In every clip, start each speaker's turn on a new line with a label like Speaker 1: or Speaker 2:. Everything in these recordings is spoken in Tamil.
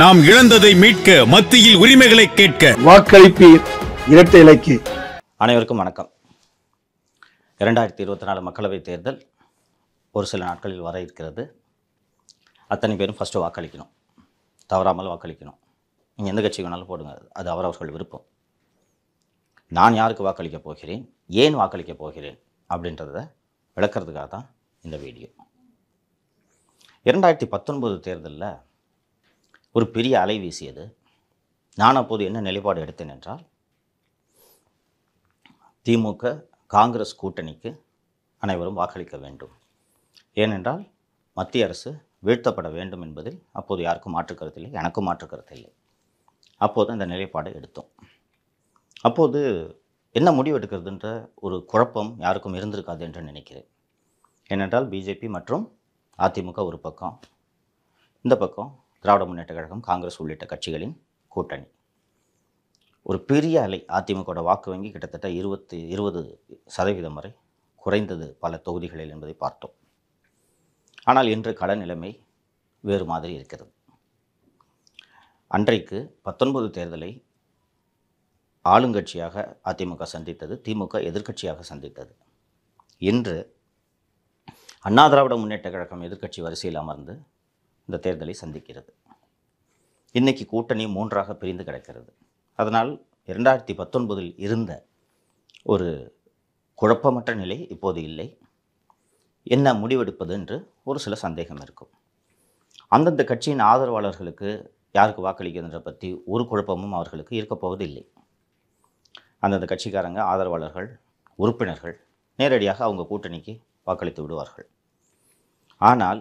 Speaker 1: நாம் இழந்ததை மீட்க மத்தியில் உரிமைகளை கேட்க வாக்களிப்பீர் இரட்டை இலக்கு அனைவருக்கும் வணக்கம் இரண்டாயிரத்தி இருபத்தி நாலு மக்களவைத் தேர்தல் ஒரு சில நாட்களில் வர இருக்கிறது அத்தனை பேரும் ஃபஸ்ட்டு வாக்களிக்கணும் தவறாமல் வாக்களிக்கணும் நீங்கள் எந்த கட்சிக்கு வேணாலும் போடுங்க அது அவரவர்கள் விருப்பம் நான் யாருக்கு வாக்களிக்க போகிறேன் ஏன் வாக்களிக்க போகிறேன் அப்படின்றத விளக்கிறதுக்காக தான் இந்த வீடியோ இரண்டாயிரத்தி பத்தொன்பது தேர்தலில் ஒரு பெரிய அலை வீசியது நான் அப்போது என்ன நிலைப்பாடு எடுத்தேன் என்றால் திமுக காங்கிரஸ் கூட்டணிக்கு அனைவரும் வாக்களிக்க வேண்டும் ஏனென்றால் மத்திய அரசு வீழ்த்தப்பட வேண்டும் என்பதில் அப்போது யாருக்கும் மாற்றுக்கருத்தில்லை எனக்கும் மாற்றுக்கருத்தில்லை அப்போது அந்த நிலைப்பாடு எடுத்தோம் அப்போது என்ன முடிவு எடுக்கிறதுன்ற ஒரு குழப்பம் யாருக்கும் இருந்திருக்காது என்று நினைக்கிறேன் ஏனென்றால் பிஜேபி மற்றும் அதிமுக ஒரு பக்கம் இந்த பக்கம் திராவிட முன்னேற்ற கழகம் காங்கிரஸ் உள்ளிட்ட கட்சிகளின் கூட்டணி ஒரு பெரிய அலை அதிமுகவோட வாக்கு வங்கி கிட்டத்தட்ட இருபத்தி இருபது சதவீதம் வரை குறைந்தது பல தொகுதிகளில் என்பதை பார்த்தோம் ஆனால் இன்று கள நிலைமை வேறு மாதிரி இருக்கிறது அன்றைக்கு பத்தொன்பது தேர்தலை ஆளுங்கட்சியாக அதிமுக சந்தித்தது திமுக எதிர்க்கட்சியாக சந்தித்தது இன்று அண்ணா திராவிட முன்னேற்ற கழகம் எதிர்க்கட்சி வரிசையில் அமர்ந்து இந்த தேர்தலை சந்திக்கிறது இன்றைக்கி கூட்டணி மூன்றாக பிரிந்து கிடக்கிறது அதனால் இரண்டாயிரத்தி பத்தொன்பதில் இருந்த ஒரு குழப்பமற்ற நிலை இப்போது இல்லை என்ன முடிவெடுப்பது என்று ஒரு சில சந்தேகம் இருக்கும் அந்தந்த கட்சியின் ஆதரவாளர்களுக்கு யாருக்கு வாக்களிக்கிறதை பற்றி ஒரு குழப்பமும் அவர்களுக்கு இருக்கப்போவது இல்லை அந்தந்த கட்சிக்காரங்க ஆதரவாளர்கள் உறுப்பினர்கள் நேரடியாக அவங்க கூட்டணிக்கு வாக்களித்து விடுவார்கள் ஆனால்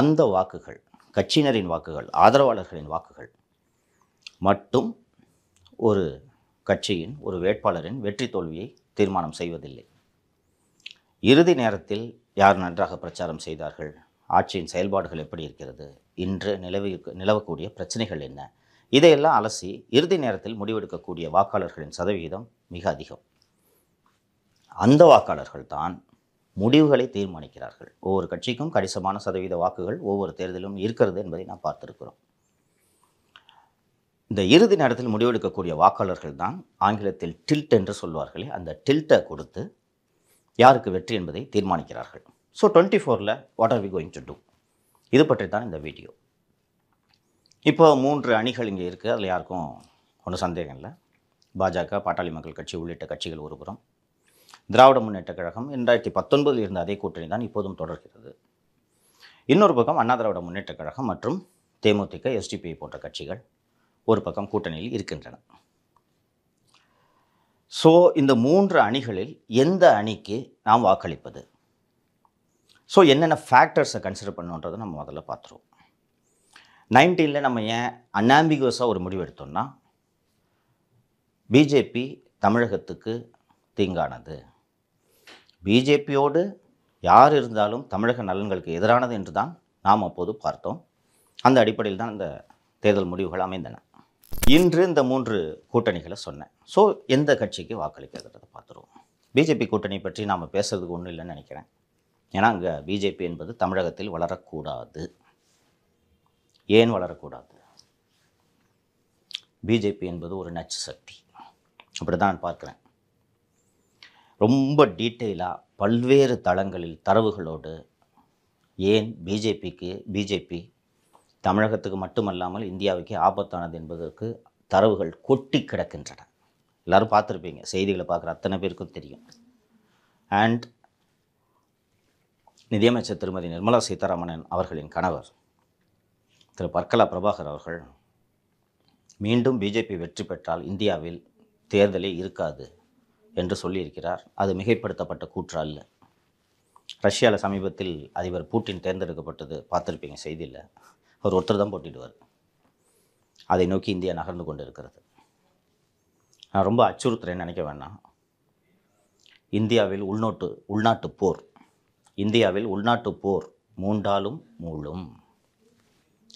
Speaker 1: அந்த வாக்குகள் கட்சியினரின் வாக்குகள் ஆதரவாளர்களின் வாக்குகள் மட்டும் ஒரு கட்சியின் ஒரு வேட்பாளரின் வெற்றி தோல்வியை தீர்மானம் செய்வதில்லை இறுதி நேரத்தில் யார் நன்றாக பிரச்சாரம் செய்தார்கள் ஆட்சியின் செயல்பாடுகள் எப்படி இருக்கிறது இன்று நிலவி நிலவக்கூடிய பிரச்சனைகள் என்ன இதையெல்லாம் அலசி இறுதி நேரத்தில் முடிவெடுக்கக்கூடிய வாக்காளர்களின் சதவிகிதம் மிக அதிகம் அந்த வாக்காளர்கள் தான் முடிவுகளை தீர்மானிக்கிறார்கள் ஒவ்வொரு கட்சிக்கும் கணிசமான சதவீத வாக்குகள் ஒவ்வொரு தேர்தலிலும் இருக்கிறது என்பதை நாம் பார்த்திருக்கிறோம் இந்த இறுதி நேரத்தில் முடிவெடுக்கக்கூடிய வாக்காளர்கள் தான் ஆங்கிலத்தில் டில்ட் என்று சொல்வார்களே அந்த டில்ட்டை கொடுத்து யாருக்கு வெற்றி என்பதை தீர்மானிக்கிறார்கள் ஸோ டுவெண்ட்டி ஃபோரில் what are we going to do இது பற்றி தான் இந்த வீடியோ இப்போ மூன்று அணிகள் இங்கே இருக்குது அதில் யாருக்கும் ஒன்றும் சந்தேகம் இல்லை பாஜக பாட்டாளி மக்கள் கட்சி உள்ளிட்ட கட்சிகள் ஒருபுறம் திராவிட முன்னேற்ற கழகம் இரண்டாயிரத்தி பத்தொன்பதில் இருந்த அதே கூட்டணி தான் இப்போதும் தொடர்கிறது இன்னொரு பக்கம் அண்ணா திராவிட முன்னேற்ற கழகம் மற்றும் தேமுதிக எஸ்டிபிஐ போன்ற கட்சிகள் ஒரு பக்கம் கூட்டணியில் இருக்கின்றன ஸோ இந்த மூன்று அணிகளில் எந்த அணிக்கு நாம் வாக்களிப்பது ஸோ என்னென்ன ஃபேக்டர்ஸை கன்சிடர் பண்ணுன்றதை நம்ம முதல்ல பார்த்துருவோம் நைன்டீனில் நம்ம ஏன் அன்னாம்பிகுவஸாக ஒரு முடிவு எடுத்தோம்னா பிஜேபி தமிழகத்துக்கு தீங்கானது பிஜேபியோடு யார் இருந்தாலும் தமிழக நலன்களுக்கு எதிரானது என்று தான் நாம் அப்போது பார்த்தோம் அந்த அடிப்படையில் தான் இந்த தேர்தல் முடிவுகள் அமைந்தன இன்று இந்த மூன்று கூட்டணிகளை சொன்னேன் ஸோ எந்த கட்சிக்கு வாக்களிக்கிறது பார்த்துருவோம் பிஜேபி கூட்டணி பற்றி நாம் பேசுறதுக்கு ஒன்றும் இல்லைன்னு நினைக்கிறேன் ஏன்னா அங்கே பிஜேபி என்பது தமிழகத்தில் வளரக்கூடாது ஏன் வளரக்கூடாது பிஜேபி என்பது ஒரு நச்சு சக்தி அப்படி தான் பார்க்குறேன் ரொம்ப டீட்டெயிலாக பல்வேறு தளங்களில் தரவுகளோடு ஏன் பிஜேபிக்கு பிஜேபி தமிழகத்துக்கு மட்டுமல்லாமல் இந்தியாவுக்கே ஆபத்தானது என்பதற்கு தரவுகள் கொட்டி கிடக்கின்றன எல்லோரும் பார்த்துருப்பீங்க செய்திகளை பார்க்குற அத்தனை பேருக்கும் தெரியும் அண்ட் நிதியமைச்சர் திருமதி நிர்மலா சீதாராமன் அவர்களின் கணவர் திரு பர்கலா பிரபாகர் அவர்கள் மீண்டும் பிஜேபி வெற்றி பெற்றால் இந்தியாவில் தேர்தலே இருக்காது என்று சொல்லியிருக்கிறார் அது மிகைப்படுத்தப்பட்ட கூற்று அல்ல ரஷ்யாவில் சமீபத்தில் அதிபர் பூட்டின் தேர்ந்தெடுக்கப்பட்டது பார்த்துருப்பீங்க செய்தியில் அவர் ஒருத்தர் தான் போட்டிடுவார் அதை நோக்கி இந்தியா நகர்ந்து கொண்டு இருக்கிறது நான் ரொம்ப அச்சுறுத்துறேன்னு நினைக்க வேண்டாம் இந்தியாவில் உள்நோட்டு உள்நாட்டு போர் இந்தியாவில் உள்நாட்டு போர் மூண்டாலும் மூழும்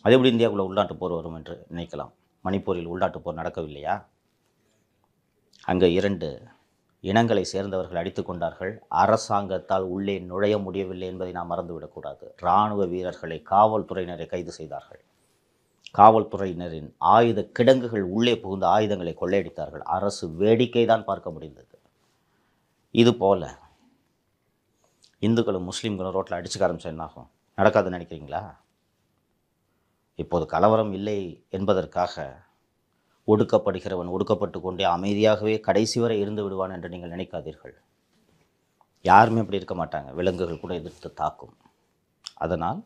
Speaker 1: அது எப்படி இந்தியாவுக்குள்ள உள்நாட்டு போர் வரும் என்று நினைக்கலாம் மணிப்பூரில் உள்நாட்டு போர் நடக்கவில்லையா அங்கே இரண்டு இனங்களை சேர்ந்தவர்கள் அடித்து கொண்டார்கள் அரசாங்கத்தால் உள்ளே நுழைய முடியவில்லை என்பதை நாம் மறந்துவிடக்கூடாது இராணுவ வீரர்களை காவல்துறையினரை கைது செய்தார்கள் காவல்துறையினரின் ஆயுத கிடங்குகள் உள்ளே புகுந்த ஆயுதங்களை கொள்ளையடித்தார்கள் அரசு வேடிக்கை தான் பார்க்க முடிந்தது இது போல இந்துக்களும் முஸ்லீம்களும் ரோட்டில் அடிச்சுக்க ஆரம்பிச்சா என்னாகும் நடக்காதுன்னு நினைக்கிறீங்களா இப்போது கலவரம் இல்லை என்பதற்காக ஒடுக்கப்படுகிறவன் ஒடுக்கப்பட்டு கொண்டே அமைதியாகவே கடைசி வரை இருந்து விடுவான் என்று நீங்கள் நினைக்காதீர்கள் யாருமே அப்படி இருக்க மாட்டாங்க விலங்குகள் கூட எதிர்த்து தாக்கும் அதனால்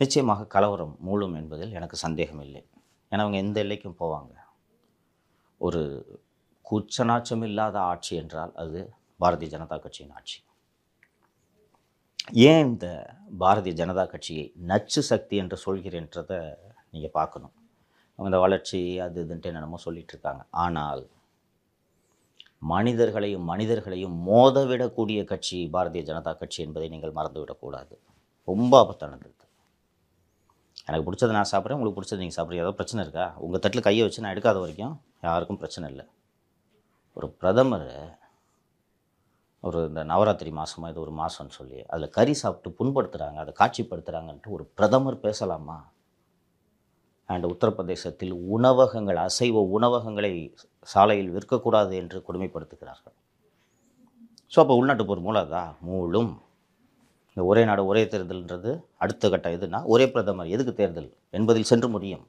Speaker 1: நிச்சயமாக கலவரம் மூழும் என்பதில் எனக்கு சந்தேகம் இல்லை ஏன்னா அவங்க எந்த எல்லைக்கும் போவாங்க ஒரு கூச்சநாச்சம் இல்லாத ஆட்சி என்றால் அது பாரதிய ஜனதா கட்சியின் ஆட்சி ஏன் இந்த பாரதிய ஜனதா கட்சியை நச்சு சக்தி என்று சொல்கிறேன்றதை நீங்கள் பார்க்கணும் அந்த வளர்ச்சி அது இதுன்ட்டு என்னென்னமோ சொல்லிகிட்ருக்காங்க இருக்காங்க ஆனால் மனிதர்களையும் மனிதர்களையும் மோதவிடக்கூடிய கட்சி பாரதிய ஜனதா கட்சி என்பதை நீங்கள் மறந்துவிடக்கூடாது ரொம்ப ஆபத்தானது எனக்கு பிடிச்சதை நான் சாப்பிட்றேன் உங்களுக்கு பிடிச்சது நீங்கள் சாப்பிட்றீங்க ஏதாவது பிரச்சனை இருக்கா உங்கள் தட்டில் கையை வச்சு நான் எடுக்காத வரைக்கும் யாருக்கும் பிரச்சனை இல்லை ஒரு பிரதமர் ஒரு இந்த நவராத்திரி மாதமாக இது ஒரு மாதம்னு சொல்லி அதில் கறி சாப்பிட்டு புண்படுத்துகிறாங்க அதை காட்சிப்படுத்துகிறாங்கன்ட்டு ஒரு பிரதமர் பேசலாமா அண்ட் உத்தரப்பிரதேசத்தில் உணவகங்கள் அசைவ உணவகங்களை சாலையில் விற்கக்கூடாது என்று கொடுமைப்படுத்துகிறார்கள் ஸோ அப்போ உள்நாட்டு போர் மூலதா மூலும் இந்த ஒரே நாடு ஒரே தேர்தல்ன்றது அடுத்த கட்டம் எதுனா ஒரே பிரதமர் எதுக்கு தேர்தல் என்பதில் சென்று முடியும்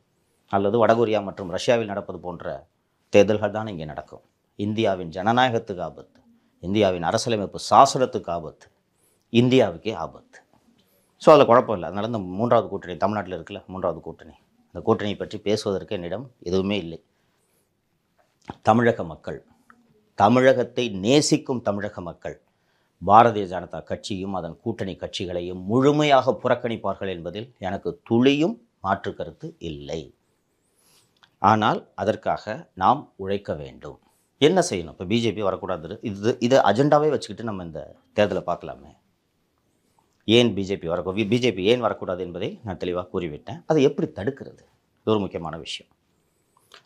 Speaker 1: அல்லது வடகொரியா மற்றும் ரஷ்யாவில் நடப்பது போன்ற தேர்தல்கள் தான் இங்கே நடக்கும் இந்தியாவின் ஜனநாயகத்துக்கு ஆபத்து இந்தியாவின் அரசியலமைப்பு சாசனத்துக்கு ஆபத்து இந்தியாவுக்கே ஆபத்து ஸோ அதில் குழப்பம் இல்லை அதனால் இந்த மூன்றாவது கூட்டணி தமிழ்நாட்டில் இருக்குல்ல மூன்றாவது கூட்டணி இந்த கூட்டணி பற்றி பேசுவதற்கு என்னிடம் எதுவுமே இல்லை தமிழக மக்கள் தமிழகத்தை நேசிக்கும் தமிழக மக்கள் பாரதிய ஜனதா கட்சியும் அதன் கூட்டணி கட்சிகளையும் முழுமையாக புறக்கணிப்பார்கள் என்பதில் எனக்கு துளியும் மாற்று கருத்து இல்லை ஆனால் அதற்காக நாம் உழைக்க வேண்டும் என்ன செய்யணும் இப்போ பிஜேபி வரக்கூடாது இது இது அஜெண்டாவே வச்சுக்கிட்டு நம்ம இந்த தேர்தலை பார்க்கலாமே ஏன் பிஜேபி வரக்கூடிய பிஜேபி ஏன் வரக்கூடாது என்பதை நான் தெளிவாக கூறிவிட்டேன் அதை எப்படி தடுக்கிறது இது ஒரு முக்கியமான விஷயம்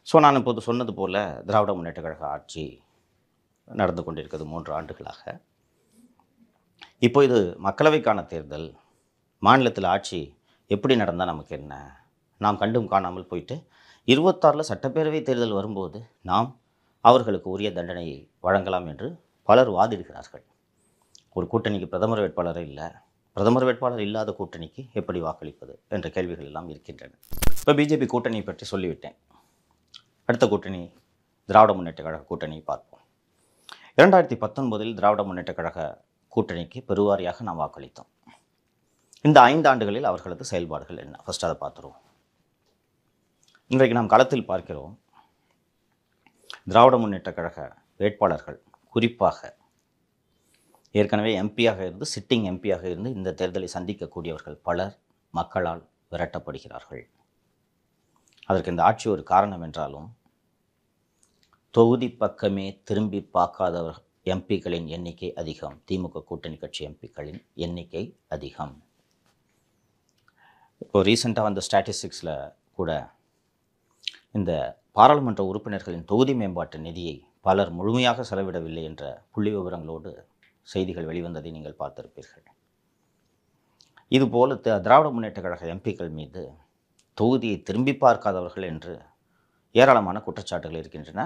Speaker 1: ஸோ நான் இப்போது சொன்னது போல் திராவிட முன்னேற்ற கழக ஆட்சி நடந்து கொண்டிருக்கிறது மூன்று ஆண்டுகளாக இப்போ இது மக்களவைக்கான தேர்தல் மாநிலத்தில் ஆட்சி எப்படி நடந்தால் நமக்கு என்ன நாம் கண்டும் காணாமல் போயிட்டு இருபத்தாறில் சட்டப்பேரவை தேர்தல் வரும்போது நாம் அவர்களுக்கு உரிய தண்டனையை வழங்கலாம் என்று பலர் வாதிடுகிறார்கள் ஒரு கூட்டணிக்கு பிரதமர் வேட்பாளர் இல்லை பிரதமர் வேட்பாளர் இல்லாத கூட்டணிக்கு எப்படி வாக்களிப்பது என்ற கேள்விகள் எல்லாம் இருக்கின்றன இப்போ பிஜேபி கூட்டணியை பற்றி சொல்லிவிட்டேன் அடுத்த கூட்டணி திராவிட முன்னேற்ற கழக கூட்டணியை பார்ப்போம் இரண்டாயிரத்தி பத்தொன்பதில் திராவிட முன்னேற்ற கழக கூட்டணிக்கு பெருவாரியாக நாம் வாக்களித்தோம் இந்த ஐந்து ஆண்டுகளில் அவர்களது செயல்பாடுகள் என்ன ஃபஸ்ட் அதை பார்த்துருவோம் இன்றைக்கு நாம் களத்தில் பார்க்கிறோம் திராவிட முன்னேற்ற கழக வேட்பாளர்கள் குறிப்பாக ஏற்கனவே எம்பியாக இருந்து சிட்டிங் எம்பியாக இருந்து இந்த தேர்தலை சந்திக்கக்கூடியவர்கள் பலர் மக்களால் விரட்டப்படுகிறார்கள் அதற்கு இந்த ஆட்சி ஒரு காரணம் என்றாலும் தொகுதி பக்கமே திரும்பி பார்க்காத எம்பிக்களின் எண்ணிக்கை அதிகம் திமுக கூட்டணி கட்சி எம்பிக்களின் எண்ணிக்கை அதிகம் இப்போ ரீசெண்டாக வந்த ஸ்டாட்டிஸ்டிக்ஸில் கூட இந்த பாராளுமன்ற உறுப்பினர்களின் தொகுதி மேம்பாட்டு நிதியை பலர் முழுமையாக செலவிடவில்லை என்ற புள்ளி விவரங்களோடு செய்திகள் வெளிவந்ததை நீங்கள் பார்த்திருப்பீர்கள் இதுபோல திராவிட முன்னேற்ற கழக எம்பிக்கள் மீது தொகுதியை திரும்பி பார்க்காதவர்கள் என்று ஏராளமான குற்றச்சாட்டுகள் இருக்கின்றன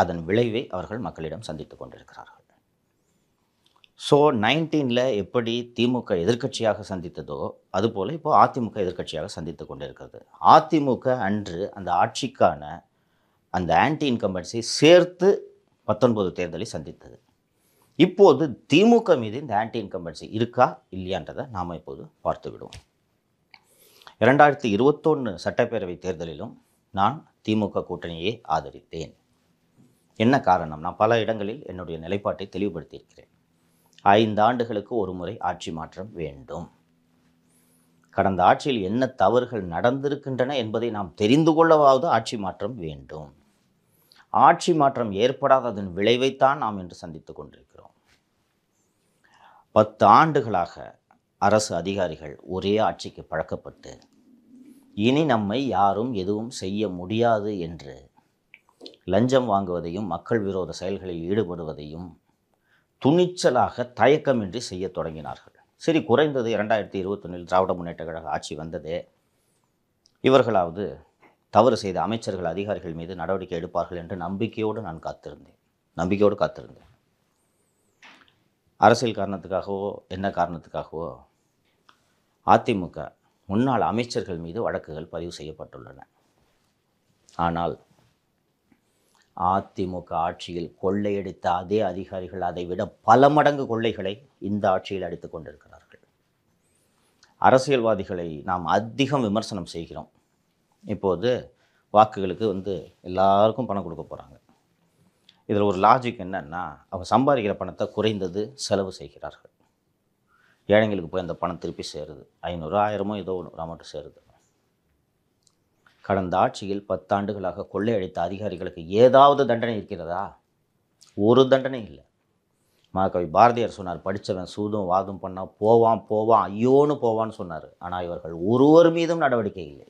Speaker 1: அதன் விளைவை அவர்கள் மக்களிடம் சந்தித்து கொண்டிருக்கிறார்கள் ஸோ நைன்டீனில் எப்படி திமுக எதிர்க்கட்சியாக சந்தித்ததோ அதுபோல் இப்போ அதிமுக எதிர்க்கட்சியாக சந்தித்து கொண்டிருக்கிறது அதிமுக அன்று அந்த ஆட்சிக்கான அந்த ஆன்டி இன்கம்பன்ஸை சேர்த்து பத்தொன்பது தேர்தலை சந்தித்தது இப்போது திமுக மீது இந்த ஆன்டி இன்கம்பன்சி இருக்கா இல்லையான்றதை நாம் இப்போது பார்த்து விடுவோம் இரண்டாயிரத்தி இருபத்தொன்று சட்டப்பேரவை தேர்தலிலும் நான் திமுக கூட்டணியை ஆதரித்தேன் என்ன காரணம் நான் பல இடங்களில் என்னுடைய நிலைப்பாட்டை தெளிவுபடுத்தியிருக்கிறேன் ஐந்து ஆண்டுகளுக்கு ஒரு முறை ஆட்சி மாற்றம் வேண்டும் கடந்த ஆட்சியில் என்ன தவறுகள் நடந்திருக்கின்றன என்பதை நாம் தெரிந்து கொள்ளவாவது ஆட்சி மாற்றம் வேண்டும் ஆட்சி மாற்றம் ஏற்படாததன் விளைவைத்தான் நாம் இன்று சந்தித்து கொண்டிருக்கிறோம் பத்து ஆண்டுகளாக அரசு அதிகாரிகள் ஒரே ஆட்சிக்கு பழக்கப்பட்டு இனி நம்மை யாரும் எதுவும் செய்ய முடியாது என்று லஞ்சம் வாங்குவதையும் மக்கள் விரோத செயல்களில் ஈடுபடுவதையும் துணிச்சலாக தயக்கமின்றி செய்ய தொடங்கினார்கள் சரி குறைந்தது இரண்டாயிரத்தி இருபத்தொன்னில் திராவிட முன்னேற்ற கழக ஆட்சி வந்ததே இவர்களாவது தவறு செய்த அமைச்சர்கள் அதிகாரிகள் மீது நடவடிக்கை எடுப்பார்கள் என்று நம்பிக்கையோடு நான் காத்திருந்தேன் நம்பிக்கையோடு காத்திருந்தேன் அரசியல் காரணத்துக்காகவோ என்ன காரணத்துக்காகவோ அதிமுக முன்னாள் அமைச்சர்கள் மீது வழக்குகள் பதிவு செய்யப்பட்டுள்ளன ஆனால் அதிமுக ஆட்சியில் கொள்ளையடித்த அதே அதிகாரிகள் அதை விட பல மடங்கு கொள்ளைகளை இந்த ஆட்சியில் அடித்துக் கொண்டிருக்கிறார்கள் அரசியல்வாதிகளை நாம் அதிகம் விமர்சனம் செய்கிறோம் இப்போது வாக்குகளுக்கு வந்து எல்லாருக்கும் பணம் கொடுக்க போகிறாங்க இதில் ஒரு லாஜிக் என்னென்னா அவங்க சம்பாதிக்கிற பணத்தை குறைந்தது செலவு செய்கிறார்கள் ஏழைங்களுக்கு போய் அந்த பணம் திருப்பி சேருது ஐநூறு ஆயிரமோ ஏதோ ஒன்று அமௌண்ட்டு சேருது கடந்த ஆட்சியில் பத்தாண்டுகளாக கொள்ளையடித்த அதிகாரிகளுக்கு ஏதாவது தண்டனை இருக்கிறதா ஒரு தண்டனை இல்லை மகாகவி பாரதியார் சொன்னார் படித்தவன் சூதும் வாதும் பண்ணால் போவான் போவான் ஐயோன்னு போவான்னு சொன்னார் ஆனால் இவர்கள் ஒருவர் மீதும் நடவடிக்கை இல்லை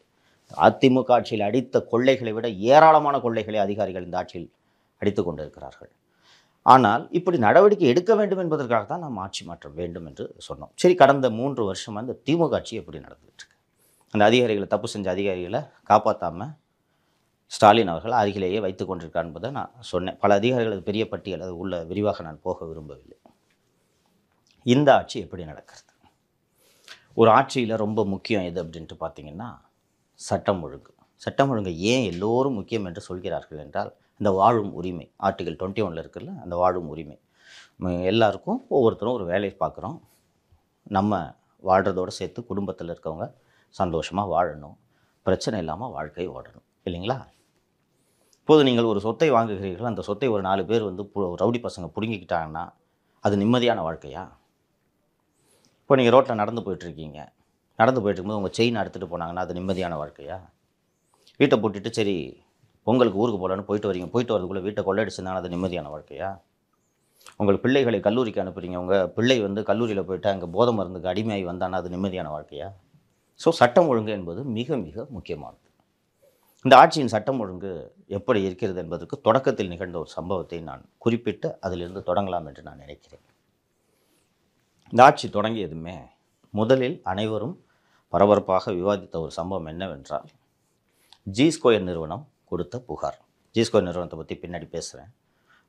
Speaker 1: அதிமுக ஆட்சியில் அடித்த கொள்ளைகளை விட ஏராளமான கொள்ளைகளை அதிகாரிகள் இந்த ஆட்சியில் அடித்து கொண்டிருக்கிறார்கள் ஆனால் இப்படி நடவடிக்கை எடுக்க வேண்டும் என்பதற்காக தான் நாம் ஆட்சி மாற்றம் வேண்டும் என்று சொன்னோம் சரி கடந்த மூன்று வருஷமாக இந்த திமுக ஆட்சி எப்படி நடந்துகிட்ருக்கு அந்த அதிகாரிகளை தப்பு செஞ்ச அதிகாரிகளை காப்பாற்றாமல் ஸ்டாலின் அவர்கள் அருகிலேயே வைத்து கொண்டிருக்கார் என்பதை நான் சொன்னேன் பல அதிகாரிகள் பெரிய பட்டியல் அது உள்ள விரிவாக நான் போக விரும்பவில்லை இந்த ஆட்சி எப்படி நடக்கிறது ஒரு ஆட்சியில் ரொம்ப முக்கியம் எது அப்படின்ட்டு பார்த்தீங்கன்னா சட்டம் ஒழுங்கு சட்டம் ஒழுங்கு ஏன் எல்லோரும் முக்கியம் என்று சொல்கிறார்கள் என்றால் இந்த வாழும் உரிமை ஆர்டிகல் டுவெண்ட்டி ஒனில் இருக்குல்ல அந்த வாழும் உரிமை எல்லாருக்கும் ஒவ்வொருத்தரும் ஒரு வேலையை பார்க்குறோம் நம்ம வாழ்கிறதோடு சேர்த்து குடும்பத்தில் இருக்கவங்க சந்தோஷமாக வாழணும் பிரச்சனை இல்லாமல் வாழ்க்கை ஓடணும் இல்லைங்களா இப்போது நீங்கள் ஒரு சொத்தை வாங்குகிறீர்கள் அந்த சொத்தை ஒரு நாலு பேர் வந்து ரவுடி பசங்க பிடுங்கிக்கிட்டாங்கன்னா அது நிம்மதியான வாழ்க்கையா இப்போ நீங்கள் ரோட்டில் நடந்து போயிட்டுருக்கீங்க நடந்து போயிட்டு இருக்கும்போது உங்கள் செயின் எடுத்துகிட்டு போனாங்கன்னா அது நிம்மதியான வாழ்க்கையா வீட்டை போட்டுட்டு சரி பொங்கலுக்கு ஊருக்கு போகலான்னு போயிட்டு வரீங்க போயிட்டு வரதுக்குள்ளே வீட்டை கொள்ளடிச்சிருந்தாங்கன்னா அது நிம்மதியான வாழ்க்கையா உங்கள் பிள்ளைகளை கல்லூரிக்கு அனுப்புறீங்க உங்கள் பிள்ளை வந்து கல்லூரியில் போயிட்டு அங்கே போதை மருந்துக்கு அடிமையாகி வந்தான்னா அது நிம்மதியான வாழ்க்கையா ஸோ சட்டம் ஒழுங்கு என்பது மிக மிக முக்கியமானது இந்த ஆட்சியின் சட்டம் ஒழுங்கு எப்படி இருக்கிறது என்பதற்கு தொடக்கத்தில் நிகழ்ந்த ஒரு சம்பவத்தை நான் குறிப்பிட்டு அதிலிருந்து தொடங்கலாம் என்று நான் நினைக்கிறேன் இந்த ஆட்சி தொடங்கியதுமே முதலில் அனைவரும் பரபரப்பாக விவாதித்த ஒரு சம்பவம் என்னவென்றால் ஜி ஸ்கொயர் நிறுவனம் கொடுத்த புகார் ஜி ஸ்கொயர் நிறுவனத்தை பற்றி பின்னாடி பேசுகிறேன்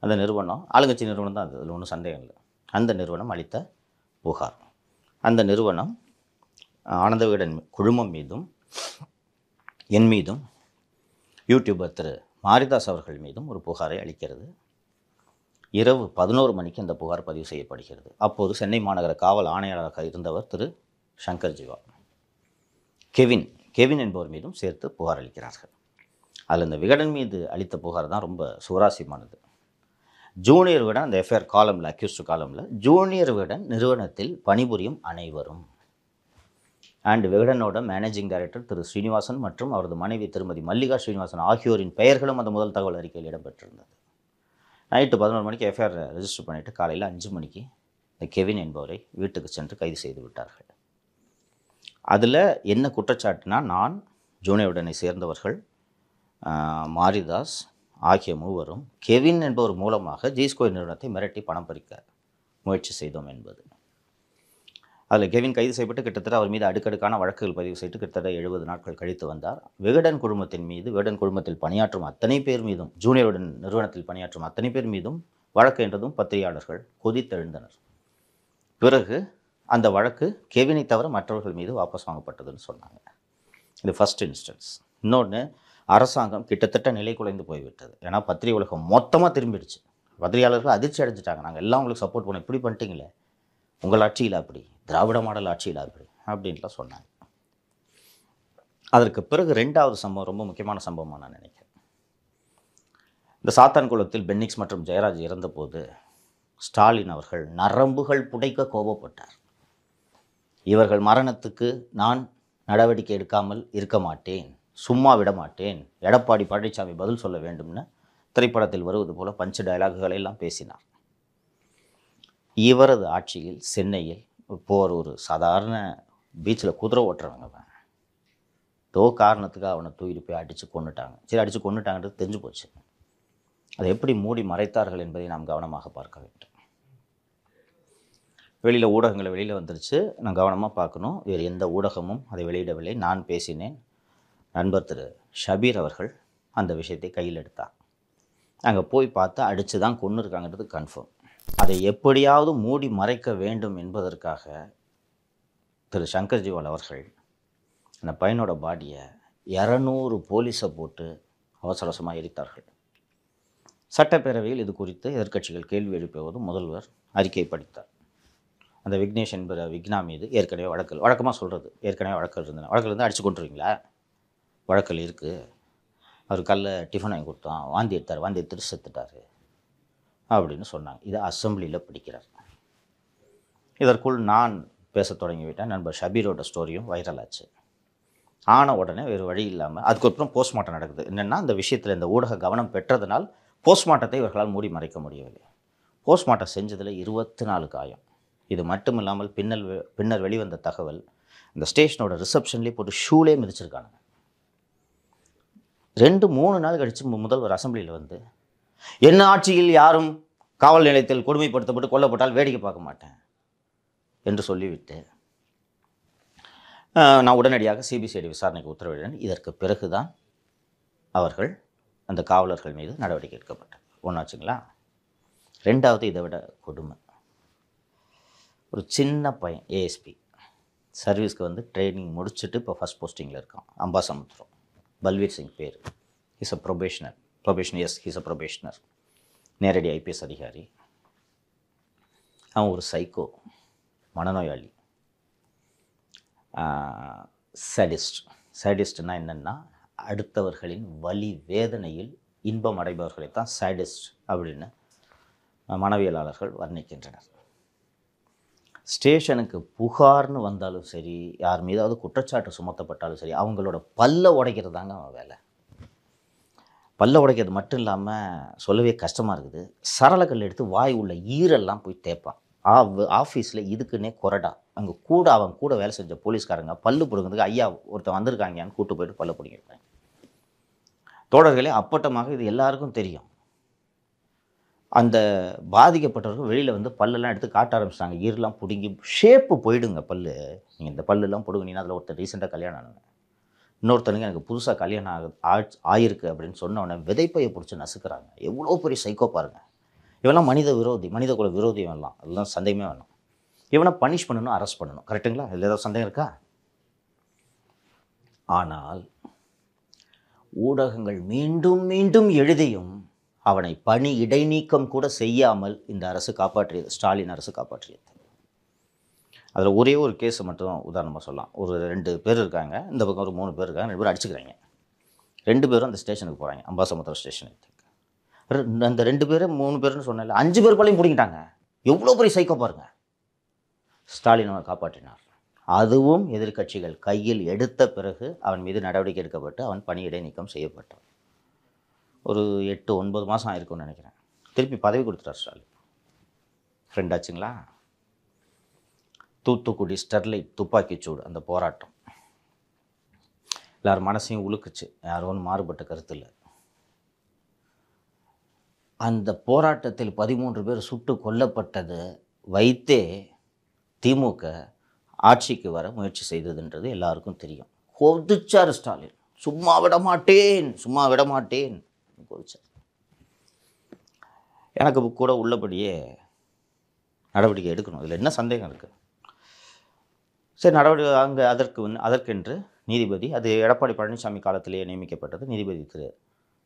Speaker 1: அந்த நிறுவனம் ஆளுங்கட்சி நிறுவனம் தான் அது அதில் ஒன்றும் சந்தேகம் இல்லை அந்த நிறுவனம் அளித்த புகார் அந்த நிறுவனம் ஆனந்த குழுமம் மீதும் என் மீதும் யூடியூபர் திரு மாரிதாஸ் அவர்கள் மீதும் ஒரு புகாரை அளிக்கிறது இரவு பதினோரு மணிக்கு அந்த புகார் பதிவு செய்யப்படுகிறது அப்போது சென்னை மாநகர காவல் ஆணையாளராக இருந்தவர் திரு சங்கர் ஜிவா கெவின் கெவின் என்பவர் மீதும் சேர்த்து புகார் அளிக்கிறார்கள் அதில் இந்த விகடன் மீது அளித்த புகார் தான் ரொம்ப சுவாரஸ்யமானது ஜூனியர் விகடன் அந்த எஃப்ஐஆர் காலமில் அக்யூஸ்டு காலமில் ஜூனியர் விகடன் நிறுவனத்தில் பணிபுரியும் அனைவரும் அண்ட் விகடனோட மேனேஜிங் டைரக்டர் திரு ஸ்ரீனிவாசன் மற்றும் அவரது மனைவி திருமதி மல்லிகா ஸ்ரீனிவாசன் ஆகியோரின் பெயர்களும் அந்த முதல் தகவல் அறிக்கையில் இடம்பெற்றிருந்தது நைட்டு பதினோரு மணிக்கு எஃப்ஐஆர் ரெஜிஸ்டர் பண்ணிவிட்டு காலையில் அஞ்சு மணிக்கு இந்த கெவின் என்பவரை வீட்டுக்கு சென்று கைது செய்து விட்டார்கள் அதில் என்ன குற்றச்சாட்டுனா நான் ஜூனியருடனை சேர்ந்தவர்கள் மாரிதாஸ் ஆகிய மூவரும் கெவின் என்பவர் மூலமாக ஜிஸ்கோ நிறுவனத்தை மிரட்டி பணம் பறிக்க முயற்சி செய்தோம் என்பது அதில் கெவின் கைது செய்யப்பட்டு கிட்டத்தட்ட அவர் மீது அடுக்கடுக்கான வழக்குகள் பதிவு செய்து கிட்டத்தட்ட எழுபது நாட்கள் கழித்து வந்தார் விகடன் குழுமத்தின் மீது விகடன் குழுமத்தில் பணியாற்றும் அத்தனை பேர் மீதும் ஜூனியருடன் நிறுவனத்தில் பணியாற்றும் அத்தனை பேர் மீதும் வழக்கு என்றதும் பத்திரிகையாளர்கள் கொதித்தெழுந்தனர் பிறகு அந்த வழக்கு கெவினை தவிர மற்றவர்கள் மீது வாபஸ் வாங்கப்பட்டதுன்னு சொன்னாங்க இது ஃபஸ்ட் இன்ஸ்டன்ஸ் இன்னொன்று அரசாங்கம் கிட்டத்தட்ட நிலை குலைந்து போய்விட்டது ஏன்னா பத்திரிகை உலகம் மொத்தமாக திரும்பிடுச்சு பத்திரிகையாளர்கள் அதிர்ச்சி அடைஞ்சிட்டாங்க நாங்கள் எல்லாம் உங்களுக்கு சப்போர்ட் பண்ணோம் இப்படி பண்ணிட்டீங்களே உங்கள் ஆட்சியில் அப்படி திராவிட மாடல் ஆட்சியில் அப்படி அப்படின்லாம் சொன்னாங்க அதற்கு பிறகு ரெண்டாவது சம்பவம் ரொம்ப முக்கியமான சம்பவமாக நான் நினைக்கிறேன் இந்த சாத்தான்குளத்தில் பென்னிக்ஸ் மற்றும் ஜெயராஜ் இறந்தபோது ஸ்டாலின் அவர்கள் நரம்புகள் புடைக்க கோபப்பட்டார் இவர்கள் மரணத்துக்கு நான் நடவடிக்கை எடுக்காமல் இருக்க மாட்டேன் சும்மா விட மாட்டேன் எடப்பாடி பழனிசாமி பதில் சொல்ல வேண்டும்னு திரைப்படத்தில் வருவது போல பஞ்சு டயலாகுகளை எல்லாம் பேசினார் இவரது ஆட்சியில் சென்னையில் போர் ஒரு சாதாரண பீச்சில் குதிரை ஓட்டுறவங்க ஏதோ காரணத்துக்கு அவனை தூக்கிட்டு போய் அடித்து கொண்டுட்டாங்க சரி அடித்து கொண்டுட்டாங்கன்றது தெரிஞ்சு போச்சு அதை எப்படி மூடி மறைத்தார்கள் என்பதை நாம் கவனமாக பார்க்க வேண்டும் வெளியில் ஊடகங்களை வெளியில் வந்துருச்சு நான் கவனமாக பார்க்கணும் வேறு எந்த ஊடகமும் அதை வெளியிடவில்லை நான் பேசினேன் நண்பர் திரு ஷபீர் அவர்கள் அந்த விஷயத்தை கையில் எடுத்தார் அங்கே போய் பார்த்து அடித்து தான் கொண்டு இருக்காங்கிறது கன்ஃபார்ம் அதை எப்படியாவது மூடி மறைக்க வேண்டும் என்பதற்காக திரு சங்கர்ஜிவால் அவர்கள் அந்த பையனோட பாடியை இரநூறு போலீஸை போட்டு அவசரவசமாக எரித்தார்கள் சட்டப்பேரவையில் இது குறித்து எதிர்க்கட்சிகள் கேள்வி எழுப்பியபோது முதல்வர் அறிக்கை படித்தார் அந்த விக்னேஷ் என்பது விக்னா மீது ஏற்கனவே வழக்கல் வழக்கமாக சொல்கிறது ஏற்கனவே வழக்கல் இருந்தேன் வழக்கில் இருந்து அடித்து கொண்டுருவீங்களா வழக்கல் இருக்குது அவர் கல்ல டிஃபன் வாங்கி கொடுத்தோம் வாந்தி எடுத்தார் வாந்தி எடுத்துட்டு செத்துட்டார் அப்படின்னு சொன்னாங்க இதை அசம்பிளியில் பிடிக்கிறார் இதற்குள் நான் பேச தொடங்கிவிட்டேன் நண்பர் ஷபீரோட ஸ்டோரியும் வைரல் ஆச்சு ஆன உடனே வேறு வழி இல்லாமல் அதுக்கப்புறம் போஸ்ட்மார்ட்டம் நடக்குது என்னென்னா அந்த விஷயத்தில் இந்த ஊடக கவனம் பெற்றதனால் போஸ்ட்மார்ட்டத்தை இவர்களால் மூடி மறைக்க முடியவில்லை போஸ்ட்மார்ட்டம் செஞ்சதில் இருபத்தி நாலு காயம் இது மட்டும் இல்லாமல் பின்னல் பின்னர் வெளிவந்த தகவல் இந்த ஸ்டேஷனோட ரிசப்ஷன்லேயே போட்டு ஷூலே மிதிச்சிருக்கானுங்க ரெண்டு மூணு நாள் கழித்து முதல்வர் அசம்பிளியில் வந்து என்ன ஆட்சியில் யாரும் காவல் நிலையத்தில் கொடுமைப்படுத்தப்பட்டு கொல்லப்பட்டால் வேடிக்கை பார்க்க மாட்டேன் என்று சொல்லிவிட்டு நான் உடனடியாக சிபிசிஐடி விசாரணைக்கு உத்தரவிடுகிறேன் இதற்கு பிறகு தான் அவர்கள் அந்த காவலர்கள் மீது நடவடிக்கை எடுக்கப்பட்டது ஒன்றாச்சுங்களா ரெண்டாவது இதை விட கொடுமை ஒரு சின்ன பையன் ஏஎஸ்பி சர்வீஸ்க்கு வந்து ட்ரைனிங் முடிச்சுட்டு இப்போ ஃபஸ்ட் போஸ்டிங்கில் இருக்கான் அம்பாசமுத்திரம் பல்வீர் சிங் பேர் is a probationer probation is his a probationer நேரடி ஐபிஎஸ் அதிகாரி அவன் ஒரு சைக்கோ மனநோயாளி சடிஸ்ட் சடிஸ்ட்னா என்னென்னா அடுத்தவர்களின் வலி வேதனையில் இன்பம் அடைபவர்களை தான் சைடிஸ்ட் அப்படின்னு மனவியலாளர்கள் வர்ணிக்கின்றனர் ஸ்டேஷனுக்கு புகார்னு வந்தாலும் சரி யார் மீதாவது குற்றச்சாட்டு சுமத்தப்பட்டாலும் சரி அவங்களோட பல்ல உடைக்கிறது தாங்க அவன் வேலை பல்ல உடைக்கிறது மட்டும் இல்லாமல் சொல்லவே கஷ்டமாக இருக்குது சரளக்கல் எடுத்து வாய் உள்ள ஈரெல்லாம் போய் தேய்ப்பான் ஆஃபீஸில் இதுக்குன்னே கொரடா அங்கே கூட அவன் கூட வேலை செஞ்ச போலீஸ்காரங்க பல்லு பிடுங்கிறதுக்கு ஐயா ஒருத்தன் வந்திருக்காங்கன்னு கூப்பிட்டு போயிட்டு பல்லு பிடிங்கிருக்காங்க தோழர்களே அப்பட்டமாக இது எல்லாருக்கும் தெரியும் அந்த பாதிக்கப்பட்டவர்கள் வெளியில் வந்து பல்லெல்லாம் எடுத்து காட்ட ஆரம்பிச்சிட்டாங்க ஈரெலாம் பிடுங்கி ஷேப்பு போயிடுங்க பல் நீங்கள் இந்த பல்லுலாம் பிடுங்கினீங்கன்னா அதில் ஒருத்தர் ரீசெண்டாக கல்யாணம் ஆனாங்க இன்னொருத்தனுங்க எனக்கு புதுசாக கல்யாணம் ஆக ஆயிருக்கு அப்படின்னு சொன்ன உடனே விதைப்பையை பிடிச்சி நசுக்கிறாங்க எவ்வளோ பெரிய சைக்கோ பாருங்க இவெல்லாம் மனித விரோதி மனித குல விரோதி வேணலாம் அதெல்லாம் சந்தேகமே வேணும் இவனை பனிஷ் பண்ணணும் அரெஸ்ட் பண்ணணும் கரெக்டுங்களா இதில் ஏதாவது சந்தேகம் இருக்கா ஆனால் ஊடகங்கள் மீண்டும் மீண்டும் எழுதியும் அவனை பணி இடைநீக்கம் கூட செய்யாமல் இந்த அரசு காப்பாற்றியது ஸ்டாலின் அரசு காப்பாற்றியது அதில் ஒரே ஒரு கேஸை மட்டும் உதாரணமாக சொல்லலாம் ஒரு ரெண்டு பேர் இருக்காங்க இந்த பக்கம் ஒரு மூணு பேர் இருக்காங்க ரெண்டு பேர் அடிச்சுக்கிறாங்க ரெண்டு பேரும் அந்த ஸ்டேஷனுக்கு போகிறாங்க அம்பாசமுத்திரம் ஸ்டேஷனுக்கு அந்த ரெண்டு பேரும் மூணு பேர்னு சொன்னால அஞ்சு பேர் போலையும் பிடிக்கிட்டாங்க எவ்வளோ பெரிய சைக்கோ பாருங்க ஸ்டாலின் அவனை காப்பாற்றினார் அதுவும் எதிர்கட்சிகள் கையில் எடுத்த பிறகு அவன் மீது நடவடிக்கை எடுக்கப்பட்டு அவன் பணி இடைநீக்கம் செய்யப்பட்டான் ஒரு எட்டு ஒன்பது மாதம் ஆயிருக்கும்னு நினைக்கிறேன் திருப்பி பதவி கொடுத்துட்டார் ஸ்டாலின் ஃப்ரெண்ட் ஆச்சுங்களா தூத்துக்குடி ஸ்டெர்லைட் துப்பாக்கிச்சூடு அந்த போராட்டம் எல்லார் மனசையும் உழுக்குச்சு யாரும் ஒன்றும் மாறுபட்ட கருத்து இல்லை அந்த போராட்டத்தில் பதிமூன்று பேர் சுட்டு கொல்லப்பட்டது வைத்தே திமுக ஆட்சிக்கு வர முயற்சி செய்ததுன்றது எல்லாருக்கும் தெரியும் கொதிச்சார் ஸ்டாலின் சும்மா விட மாட்டேன் சும்மா விட மாட்டேன் கோவிச்சார் எனக்கு கூட உள்ளபடியே நடவடிக்கை எடுக்கணும் இதில் என்ன சந்தேகம் இருக்குது சரி நடவடிக்கை அங்கே அதற்கு வந்து அதற்கென்று நீதிபதி அது எடப்பாடி பழனிசாமி காலத்திலேயே நியமிக்கப்பட்டது நீதிபதி திரு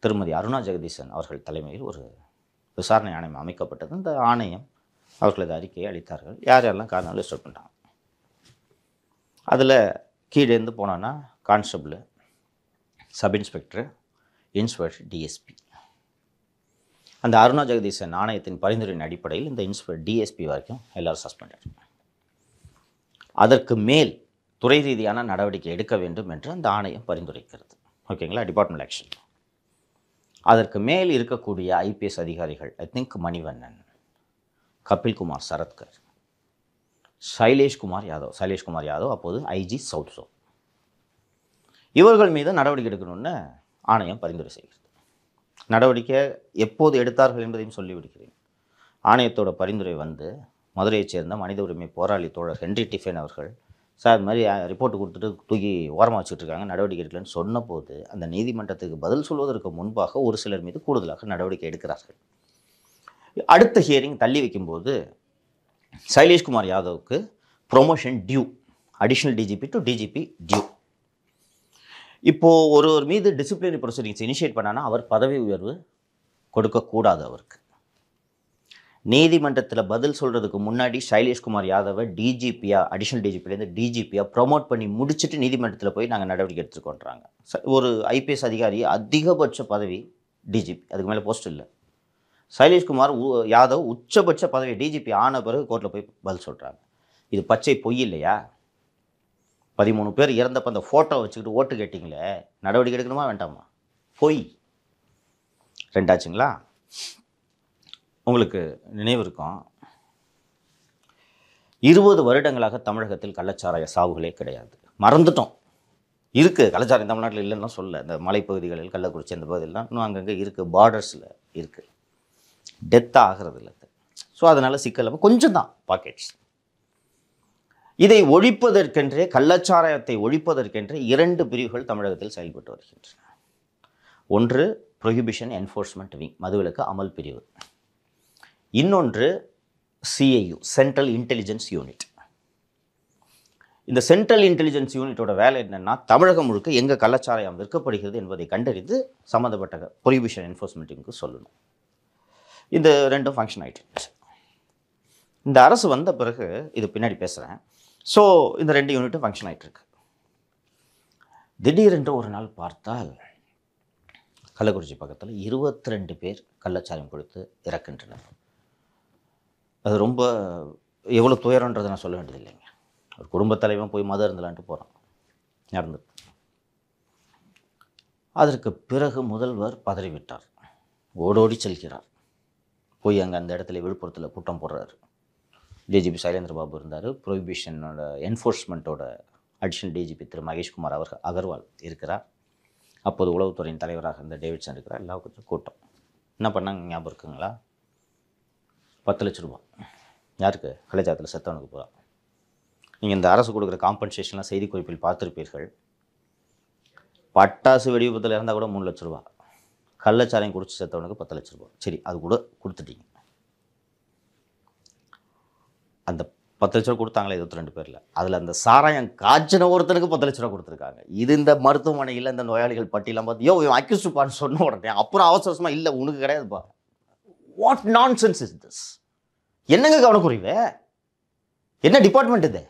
Speaker 1: திருமதி அருணா ஜெகதீசன் அவர்கள் தலைமையில் ஒரு விசாரணை ஆணையம் அமைக்கப்பட்டது இந்த ஆணையம் அவர்களது அறிக்கையை அளித்தார்கள் யார் யாரெல்லாம் காரணம் லிஸ்ட் பண்ணுறாங்க அதில் கீழேருந்து போனோன்னா கான்ஸ்டபிள் சப் இன்ஸ்பெக்டரு இன்ஸ்வர்ட் டிஎஸ்பி அந்த அருணா ஜெகதீசன் ஆணையத்தின் பரிந்துரையின் அடிப்படையில் இந்த இன்ஸ்பெக்டர் டிஎஸ்பி வரைக்கும் எல்லோரும் சஸ்பெண்டட் அதற்கு மேல் துறை ரீதியான நடவடிக்கை எடுக்க வேண்டும் என்று அந்த ஆணையம் பரிந்துரைக்கிறது ஓகேங்களா டிபார்ட்மெண்ட் ஆக்ஷன் அதற்கு மேல் இருக்கக்கூடிய ஐபிஎஸ் அதிகாரிகள் ஐ திங்க் மணிவண்ணன் கபில்குமார் சரத்கர் சைலேஷ்குமார் யாதவ் சைலேஷ்குமார் யாதவ் அப்போது ஐஜி சவுத் சோ இவர்கள் மீது நடவடிக்கை எடுக்கணும்னு ஆணையம் பரிந்துரை செய்கிறது நடவடிக்கை எப்போது எடுத்தார்கள் என்பதையும் சொல்லிவிடுகிறேன் ஆணையத்தோட பரிந்துரை வந்து மதுரையைச் சேர்ந்த மனித உரிமை போராளி தோழர் ஹென்ரி டிஃபன் அவர்கள் சார் அது மாதிரி ரிப்போர்ட் கொடுத்துட்டு தூக்கி ஓரமாக வச்சுட்ருக்காங்க நடவடிக்கை எடுக்கலன்னு சொன்னபோது அந்த நீதிமன்றத்துக்கு பதில் சொல்வதற்கு முன்பாக ஒரு சிலர் மீது கூடுதலாக நடவடிக்கை எடுக்கிறார்கள் அடுத்த ஹியரிங் தள்ளி வைக்கும்போது சைலேஷ்குமார் யாதவுக்கு promotion due additional DGP to DGP due இப்போது ஒரு ஒரு மீது டிசிப்ளினரி ப்ரொசீடிங்ஸ் இனிஷியேட் பண்ணானா அவர் பதவி உயர்வு கொடுக்கக்கூடாது அவருக்கு நீதிமன்றத்தில் பதில் சொல்கிறதுக்கு முன்னாடி சைலேஷ்குமார் யாதவை டிஜிபியாக அடிஷ்னல் டிஜிபிலேருந்து டிஜிபியாக ப்ரொமோட் பண்ணி முடிச்சுட்டு நீதிமன்றத்தில் போய் நாங்கள் நடவடிக்கை எடுத்துக்கொண்டாங்க ஒரு ஐபிஎஸ் அதிகாரி அதிகபட்ச பதவி டிஜிபி அதுக்கு மேலே போஸ்ட் இல்லை சைலேஷ்குமார் யாதவ் உச்சபட்ச பதவி டிஜிபி ஆன பிறகு கோர்ட்டில் போய் பதில் சொல்கிறாங்க இது பச்சை பொய் இல்லையா பதிமூணு பேர் இறந்தப்போ அந்த ஃபோட்டோ வச்சுக்கிட்டு ஓட்டு கேட்டிங்களே நடவடிக்கை எடுக்கணுமா வேண்டாமா பொய் ரெண்டாச்சுங்களா உங்களுக்கு நினைவு இருக்கும் இருபது வருடங்களாக தமிழகத்தில் கள்ளச்சாராய சாவுகளே கிடையாது மறந்துட்டோம் இருக்குது கலாச்சாரம் தமிழ்நாட்டில் இல்லைன்னா சொல்ல இந்த மலைப்பகுதிகளில் கள்ளக்குறிச்சி அந்த தான் இன்னும் அங்கங்கே இருக்குது பார்டர்ஸில் இருக்குது டெத் ஆகிறது இல்லை ஸோ அதனால் சிக்கல் கொஞ்சம் தான் பாக்கெட்ஸ் இதை ஒழிப்பதற்கென்றே கள்ளச்சாராயத்தை ஒழிப்பதற்கென்றே இரண்டு பிரிவுகள் தமிழகத்தில் செயல்பட்டு வருகின்றன ஒன்று ப்ரொஹிபிஷன் என்ஃபோர்ஸ்மெண்ட் விங் மதுவிலக்கு அமல் பிரிவு இன்னொன்று சிஐயு சென்ட்ரல் இன்டெலிஜென்ஸ் யூனிட் இந்த சென்ட்ரல் இன்டெலிஜென்ஸ் யூனிட்டோட வேலை என்னென்னா தமிழகம் முழுக்க எங்கே கள்ளச்சாராயம் விற்கப்படுகிறது என்பதை கண்டறிந்து சம்மந்தப்பட்ட ப்ரொஹிபிஷன் என்ஃபோர்ஸ்மெண்ட்டுக்கு சொல்லணும் இந்த ரெண்டும் ஃபங்க்ஷன் ஆகிட்டு இந்த அரசு வந்த பிறகு இது பின்னாடி பேசுகிறேன் ஸோ இந்த ரெண்டு யூனிட்டும் ஃபங்க்ஷன் ஆகிட்டுருக்கு திடீரென்று ஒரு நாள் பார்த்தால் கள்ளக்குறிச்சி பக்கத்தில் இருபத்தி ரெண்டு பேர் கள்ளச்சாரம் கொடுத்து இறக்கின்றனர் அது ரொம்ப எவ்வளோ துயரன்றதை நான் சொல்ல வேண்டியது இல்லைங்க ஒரு குடும்பத் போய் மதம் இருந்தலான்ட்டு போகிறான் நடந்து அதற்கு பிறகு முதல்வர் பதறிவிட்டார் ஓடோடி செல்கிறார் போய் அங்கே அந்த இடத்துல விழுப்புரத்தில் கூட்டம் போடுறாரு டிஜிபி சைலேந்திரபாபு பாபு இருந்தார் ப்ரொஹிபிஷனோட என்ஃபோர்ஸ்மெண்ட்டோட அடிஷனல் டிஜிபி திரு மகேஷ்குமார் அவர்கள் அகர்வால் இருக்கிறார் அப்போது உளவுத்துறையின் தலைவராக இருந்த டேவிட்சன் இருக்கிறார் எல்லாத்தையும் கூட்டம் என்ன பண்ணாங்க ஞாபகம் இருக்குங்களா பத்து லட்ச ரூபா யாருக்கு கலைச்சாத்தில் செத்தவனுக்கு போகிறா நீங்கள் இந்த அரசு கொடுக்குற காம்பன்சேஷன்லாம் செய்திக்குறிப்பில் பார்த்துருப்பீர்கள் பட்டாசு வெடிவிபத்தில் இருந்தால் கூட மூணு லட்ச ரூபா கள்ளச்சாரையும் குடிச்சு செத்தவனுக்கு பத்து லட்ச ரூபா சரி அது கூட கொடுத்துட்டீங்க அந்த பத்து லட்ச ரூபா கொடுத்தாங்களே இருபத்தி ரெண்டு பேரில் அதில் அந்த சாராயம் காய்ச்சின ஒருத்தனுக்கு பத்து லட்ச ரூபா கொடுத்துருக்காங்க இது இந்த மருத்துவமனையில் இந்த நோயாளிகள் பட்டியலாம் பார்த்து யோ இவன் அக்யூஸ்டுப்பான்னு சொன்ன உடனே அப்புறம் அவசரமாக இல்லை உனக்கு கிடையாதுப்பா வாட் நான் சென்ஸ் இஸ் திஸ் என்னங்க கவனக்குறைவு என்ன டிபார்ட்மெண்ட் இது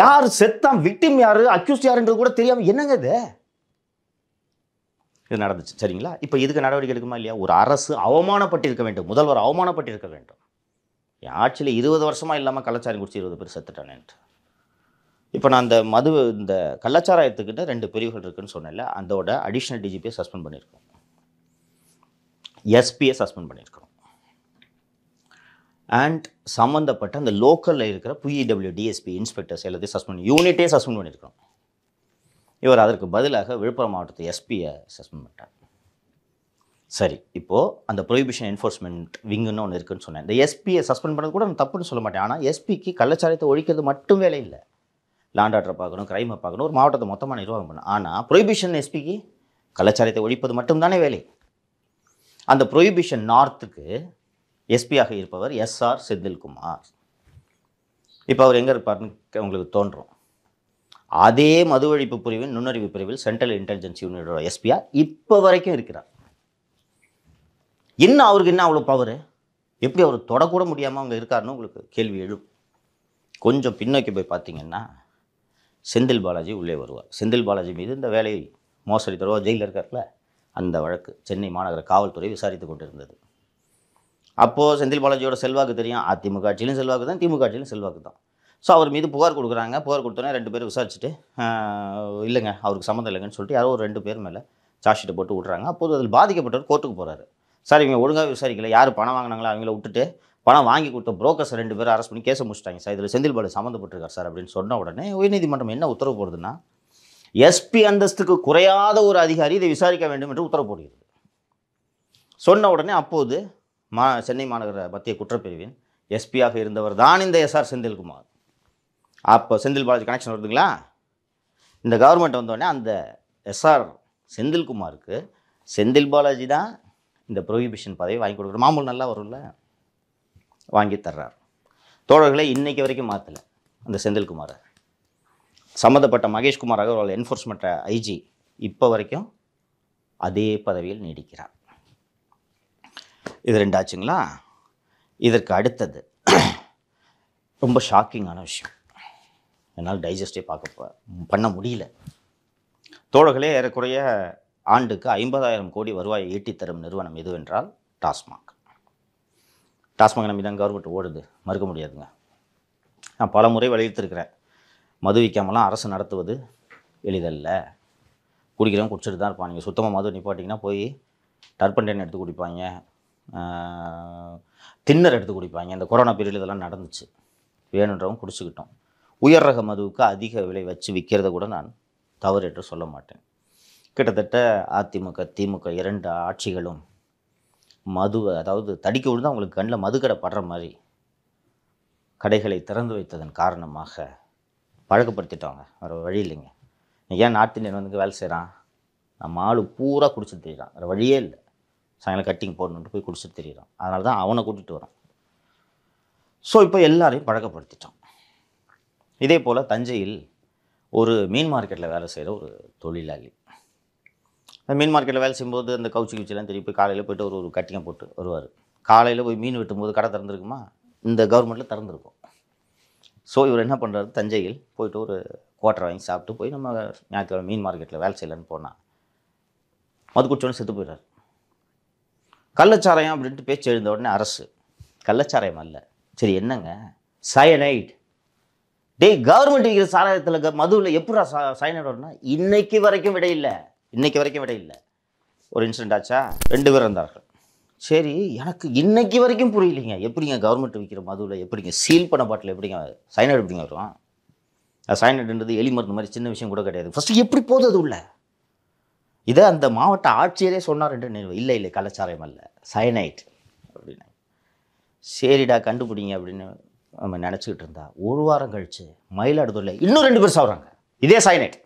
Speaker 1: யார் செத்தான் விக்டிம் யார் அக்யூஸ்ட் யாருன்றது கூட தெரியாமல் என்னங்க இது இது நடந்துச்சு சரிங்களா இப்போ இதுக்கு நடவடிக்கை எடுக்குமா இல்லையா ஒரு அரசு அவமானப்பட்டிருக்க வேண்டும் முதல்வர் அவமானப்பட்டிருக்க வேண்டும் ஆட்சியில் இருபது வருஷமாக இல்லாமல் கள்ளச்சாரம் குடிச்சு இருபது பேர் செத்துட்டானேன்ட்டு இப்போ நான் அந்த மது இந்த கள்ளச்சாராயத்துக்கிட்ட ரெண்டு பிரிவுகள் இருக்குதுன்னு சொன்னேன்ல அதோட அடிஷ்னல் டிஜிபியை சஸ்பெண்ட் பண்ணியிருக்கோம் எஸ்பியை சஸ்பெண்ட் பண்ணியிருக்கிறோம் அண்ட் சம்மந்தப்பட்ட அந்த லோக்கலில் இருக்கிற டபிள்யூ டிஎஸ்பி இன்ஸ்பெக்டர்ஸ் எல்லாத்தையும் சஸ்பெண்ட் யூனிட்டே சஸ்பெண்ட் பண்ணியிருக்கிறோம் இவர் அதற்கு பதிலாக விழுப்புரம் மாவட்டத்தை எஸ்பியை சஸ்பெண்ட் பண்ணிட்டார் சரி இப்போது அந்த ப்ரொஹிபிஷன் என்ஃபோர்ஸ்மெண்ட் விங்குன்னு ஒன்று இருக்குன்னு சொன்னேன் இந்த எஸ்பியை சஸ்பெண்ட் பண்ணது கூட நான் தப்புன்னு சொல்ல மாட்டேன் ஆனால் எஸ்பிக்கு கள்ளச்சாரத்தை ஒழிக்கிறது மட்டும் வேலை இல்லை லேண்ட் ஆர்டரை பார்க்கணும் கிரைமை பார்க்கணும் ஒரு மாவட்டத்தை மொத்தமாக நிர்வாகம் பண்ணணும் ஆனால் ப்ரொஹிபிஷன் எஸ்பிக்கு கள்ளச்சாரத்தை ஒழிப்பது மட்டும்தானே வேலை அந்த ப்ரொஹிபிஷன் நார்த்துக்கு எஸ்பியாக இருப்பவர் எஸ்ஆர் செந்தில்குமார் இப்போ அவர் எங்கே இருப்பார்னு உங்களுக்கு தோன்றும் அதே மது ஒழிப்பு பிரிவின் நுண்ணறிவு பிரிவில் சென்ட்ரல் இன்டெலிஜென்ஸ் யூனியனோட எஸ்பியாக இப்போ வரைக்கும் இருக்கிறார் என்ன அவருக்கு என்ன அவ்வளோ பவர் எப்படி அவர் தொடக்கூட முடியாமல் அவங்க இருக்காருன்னு உங்களுக்கு கேள்வி எழும் கொஞ்சம் பின்னோக்கி போய் பார்த்தீங்கன்னா செந்தில் பாலாஜி உள்ளே வருவார் செந்தில் பாலாஜி மீது இந்த வேலையை மோசடி தருவார் ஜெயிலில் இருக்கார்ல அந்த வழக்கு சென்னை மாநகர காவல்துறை விசாரித்து கொண்டிருந்தது அப்போது செந்தில் பாலாஜியோட செல்வாக்கு தெரியும் அதிமுக ஆட்சியிலும் செல்வாக்கு தான் திமுக ஆட்சியிலும் செல்வாக்கு தான் ஸோ அவர் மீது புகார் கொடுக்குறாங்க புகார் கொடுத்தோன்னே ரெண்டு பேரும் விசாரிச்சுட்டு இல்லைங்க அவருக்கு சம்மந்தம் இல்லைங்கன்னு சொல்லிட்டு யாரோ ஒரு ரெண்டு பேர் மேலே சார்ஜ் ஷீட்டை போட்டு விட்றாங்க அப்போது அதில் பாதிக்கப்பட்டவர் கோர்ட்டுக்கு போகிறாரு சார் இவங்க ஒழுங்காக விசாரிக்கல யார் பணம் வாங்கினாங்களோ அவங்கள விட்டுட்டு பணம் வாங்கி கொடுத்த புரோக்கர்ஸ் ரெண்டு பேரும் அரெஸ்ட் பண்ணி கேஸை முடிச்சிட்டாங்க சார் இதில் செந்தில்பாடு சம்மந்தப்பட்டிருக்கார் சார் அப்படின்னு சொன்ன உடனே உயர்நீதிமன்றம் என்ன உத்தரவு போடுதுன்னா எஸ்பி அந்தஸ்துக்கு குறையாத ஒரு அதிகாரி இதை விசாரிக்க வேண்டும் என்று உத்தரவு போடுகிறது சொன்ன உடனே அப்போது மா சென்னை மாநகர மத்திய குற்றப்பிரிவின் எஸ்பியாக இருந்தவர் தான் இந்த எஸ்ஆர் செந்தில்குமார் அப்போ செந்தில் பாலாஜி கனெக்ஷன் வருதுங்களா இந்த கவர்மெண்ட் வந்தோடனே அந்த எஸ்ஆர் செந்தில்குமாருக்கு செந்தில் பாலாஜி தான் இந்த ப்ரொஹிபிஷன் பதவி வாங்கி கொடுக்குற மாமூல் நல்லா வரும்ல வாங்கி தர்றார் தோழர்களை இன்றைக்கு வரைக்கும் மாற்றலை அந்த செந்தில்குமாரை சம்மந்தப்பட்ட மகேஷ்குமார் அகர்வால் என்ஃபோர்ஸ்மெண்ட் ஐஜி இப்போ வரைக்கும் அதே பதவியில் நீடிக்கிறார் இது ரெண்டாச்சுங்களா இதற்கு அடுத்தது ரொம்ப ஷாக்கிங்கான விஷயம் என்னால் டைஜஸ்டே பார்க்க பண்ண முடியல தோழர்களே ஏறக்குறைய ஆண்டுக்கு ஐம்பதாயிரம் கோடி வருவாயை ஈட்டித்தரும் நிறுவனம் எதுவென்றால் டாஸ்மாக் டாஸ்மாக் நம்பி தான் கவர்மெண்ட் ஓடுது மறுக்க முடியாதுங்க நான் பல முறை வலியுறுத்திருக்கிறேன் மது விற்காமலாம் அரசு நடத்துவது எளிதல்ல குடிக்கிறவங்க குடிச்சிட்டு தான் இருப்பாங்க நீங்கள் சுத்தமாக மது நிப்பாட்டிங்கன்னா போய் டர்பன்டைன் எடுத்து குடிப்பாங்க தின்னர் எடுத்து குடிப்பாங்க இந்த கொரோனா பீரியட் இதெல்லாம் நடந்துச்சு வேணுன்றவங்க குடிச்சுக்கிட்டோம் உயர் ரக மதுவுக்கு அதிக விலை வச்சு விற்கிறத கூட நான் தவறு என்று சொல்ல மாட்டேன் கிட்டத்தட்ட அதிமுக திமுக இரண்டு ஆட்சிகளும் மது அதாவது தடிக்க விழுந்தால் அவங்களுக்கு கண்ணில் மதுக்கடை படுற மாதிரி கடைகளை திறந்து வைத்ததன் காரணமாக பழக்கப்படுத்திட்டோங்க வேறு வழி இல்லைங்க ஏன் நார்த் இந்தியன் வந்து வேலை செய்கிறான் நம்ம ஆள் பூரா குடிச்சிட்டு தெரியிறான் வேறு வழியே இல்லை சாயங்காலம் கட்டிங் போடணுன்ட்டு போய் குடிச்சிட்டு தெரியிறான் அதனால தான் அவனை கூட்டிகிட்டு வரான் ஸோ இப்போ எல்லாரையும் பழக்கப்படுத்திட்டோம் இதே போல் தஞ்சையில் ஒரு மீன் மார்க்கெட்டில் வேலை செய்கிற ஒரு தொழிலாளி மீன் மார்க்கெட்டில் வேலை செய்யும்போது அந்த கவுச்சி கவுச்சிலாம் திருப்பி காலையில் போய்ட்டு ஒரு ஒரு கட்டிங்க போட்டு வருவார் காலையில் போய் மீன் வெட்டும்போது கடை திறந்துருக்குமா இந்த கவர்மெண்ட்டில் திறந்துருக்கும் ஸோ இவர் என்ன பண்ணுறாரு தஞ்சையில் போயிட்டு ஒரு குவாட்டர் வாங்கி சாப்பிட்டு போய் நம்ம ஞாயிற்றுக்கிழமை மீன் மார்க்கெட்டில் வேலை செய்யலன்னு போனால் மது குடிச்சோடனே செத்து போயிடுறாரு கள்ளச்சாராயம் அப்படின்ட்டு பேச்சு எழுந்த உடனே அரசு கள்ளச்சாராயம் அல்ல சரி என்னங்க சயனைட் டேய் கவர்மெண்ட் இருக்கிற சாராயத்தில் மதுவில் எப்படா சா சயனைட் வரும்னா இன்னைக்கு வரைக்கும் விடையில்லை இன்றைக்கி வரைக்கும் விட இல்லை ஒரு இன்சிடெண்ட் ஆச்சா ரெண்டு பேர் இருந்தார்கள் சரி எனக்கு இன்னைக்கு வரைக்கும் புரியலைங்க எப்படிங்க கவர்மெண்ட் விற்கிற மதுவில் எப்படிங்க சீல் பண்ண பாட்டில் எப்படிங்க சைனட் எப்படிங்க வரும் சைனட்ன்றது எலி மருந்து மாதிரி சின்ன விஷயம் கூட கிடையாது ஃபஸ்ட்டு எப்படி போதும் அது உள்ள இதை அந்த மாவட்ட ஆட்சியரே சொன்னார் என்று நினைவு இல்லை இல்லை கலாச்சாரம் அல்ல சைனைட் அப்படின்னு சரிடா கண்டுபிடிங்க அப்படின்னு நம்ம நினச்சிக்கிட்டு இருந்தா ஒரு வாரம் கழிச்சு மயிலாடுதுறையில் இன்னும் ரெண்டு பேர் சாப்பிட்றாங்க இதே சைனைட்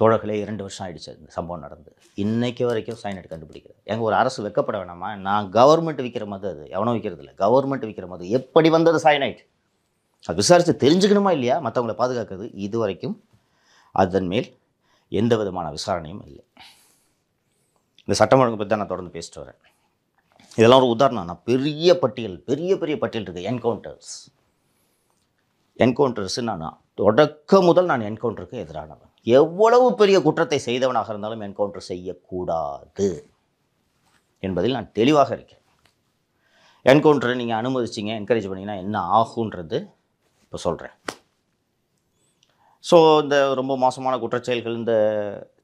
Speaker 1: தோழர்களே இரண்டு வருஷம் ஆகிடுச்சு இந்த சம்பவம் நடந்து இன்றைக்கு வரைக்கும் சைனட் கண்டுபிடிக்கிறது எங்கள் ஒரு அரசு வைக்கப்பட வேணாமா நான் கவர்மெண்ட் விற்கிற மது அது எவனோ விற்கிறது இல்லை கவர்மெண்ட் விற்கிற மது எப்படி வந்தது சைனைட் அது விசாரித்து தெரிஞ்சுக்கணுமா இல்லையா மற்றவங்களை பாதுகாக்கிறது இது வரைக்கும் அதன் மேல் எந்த விதமான விசாரணையும் இல்லை இந்த சட்டம் ஒழுங்கு பற்றி தான் நான் தொடர்ந்து பேசிட்டு வரேன் இதெல்லாம் ஒரு உதாரணம் நான் பெரிய பட்டியல் பெரிய பெரிய பட்டியல் இருக்குது என்கவுண்டர்ஸ் என்கவுண்டர்ஸ் நான் தொடக்க முதல் நான் என்கவுண்டருக்கு எதிரானவன் எவ்வளவு பெரிய குற்றத்தை செய்தவனாக இருந்தாலும் என்கவுண்டர் செய்யக்கூடாது என்பதில் நான் தெளிவாக இருக்கேன் என்கவுண்டரை நீங்கள் அனுமதிச்சிங்க என்கரேஜ் பண்ணிங்கன்னா என்ன ஆகுன்றது இப்போ சொல்கிறேன் ஸோ இந்த ரொம்ப மோசமான குற்றச்செயல்கள் இந்த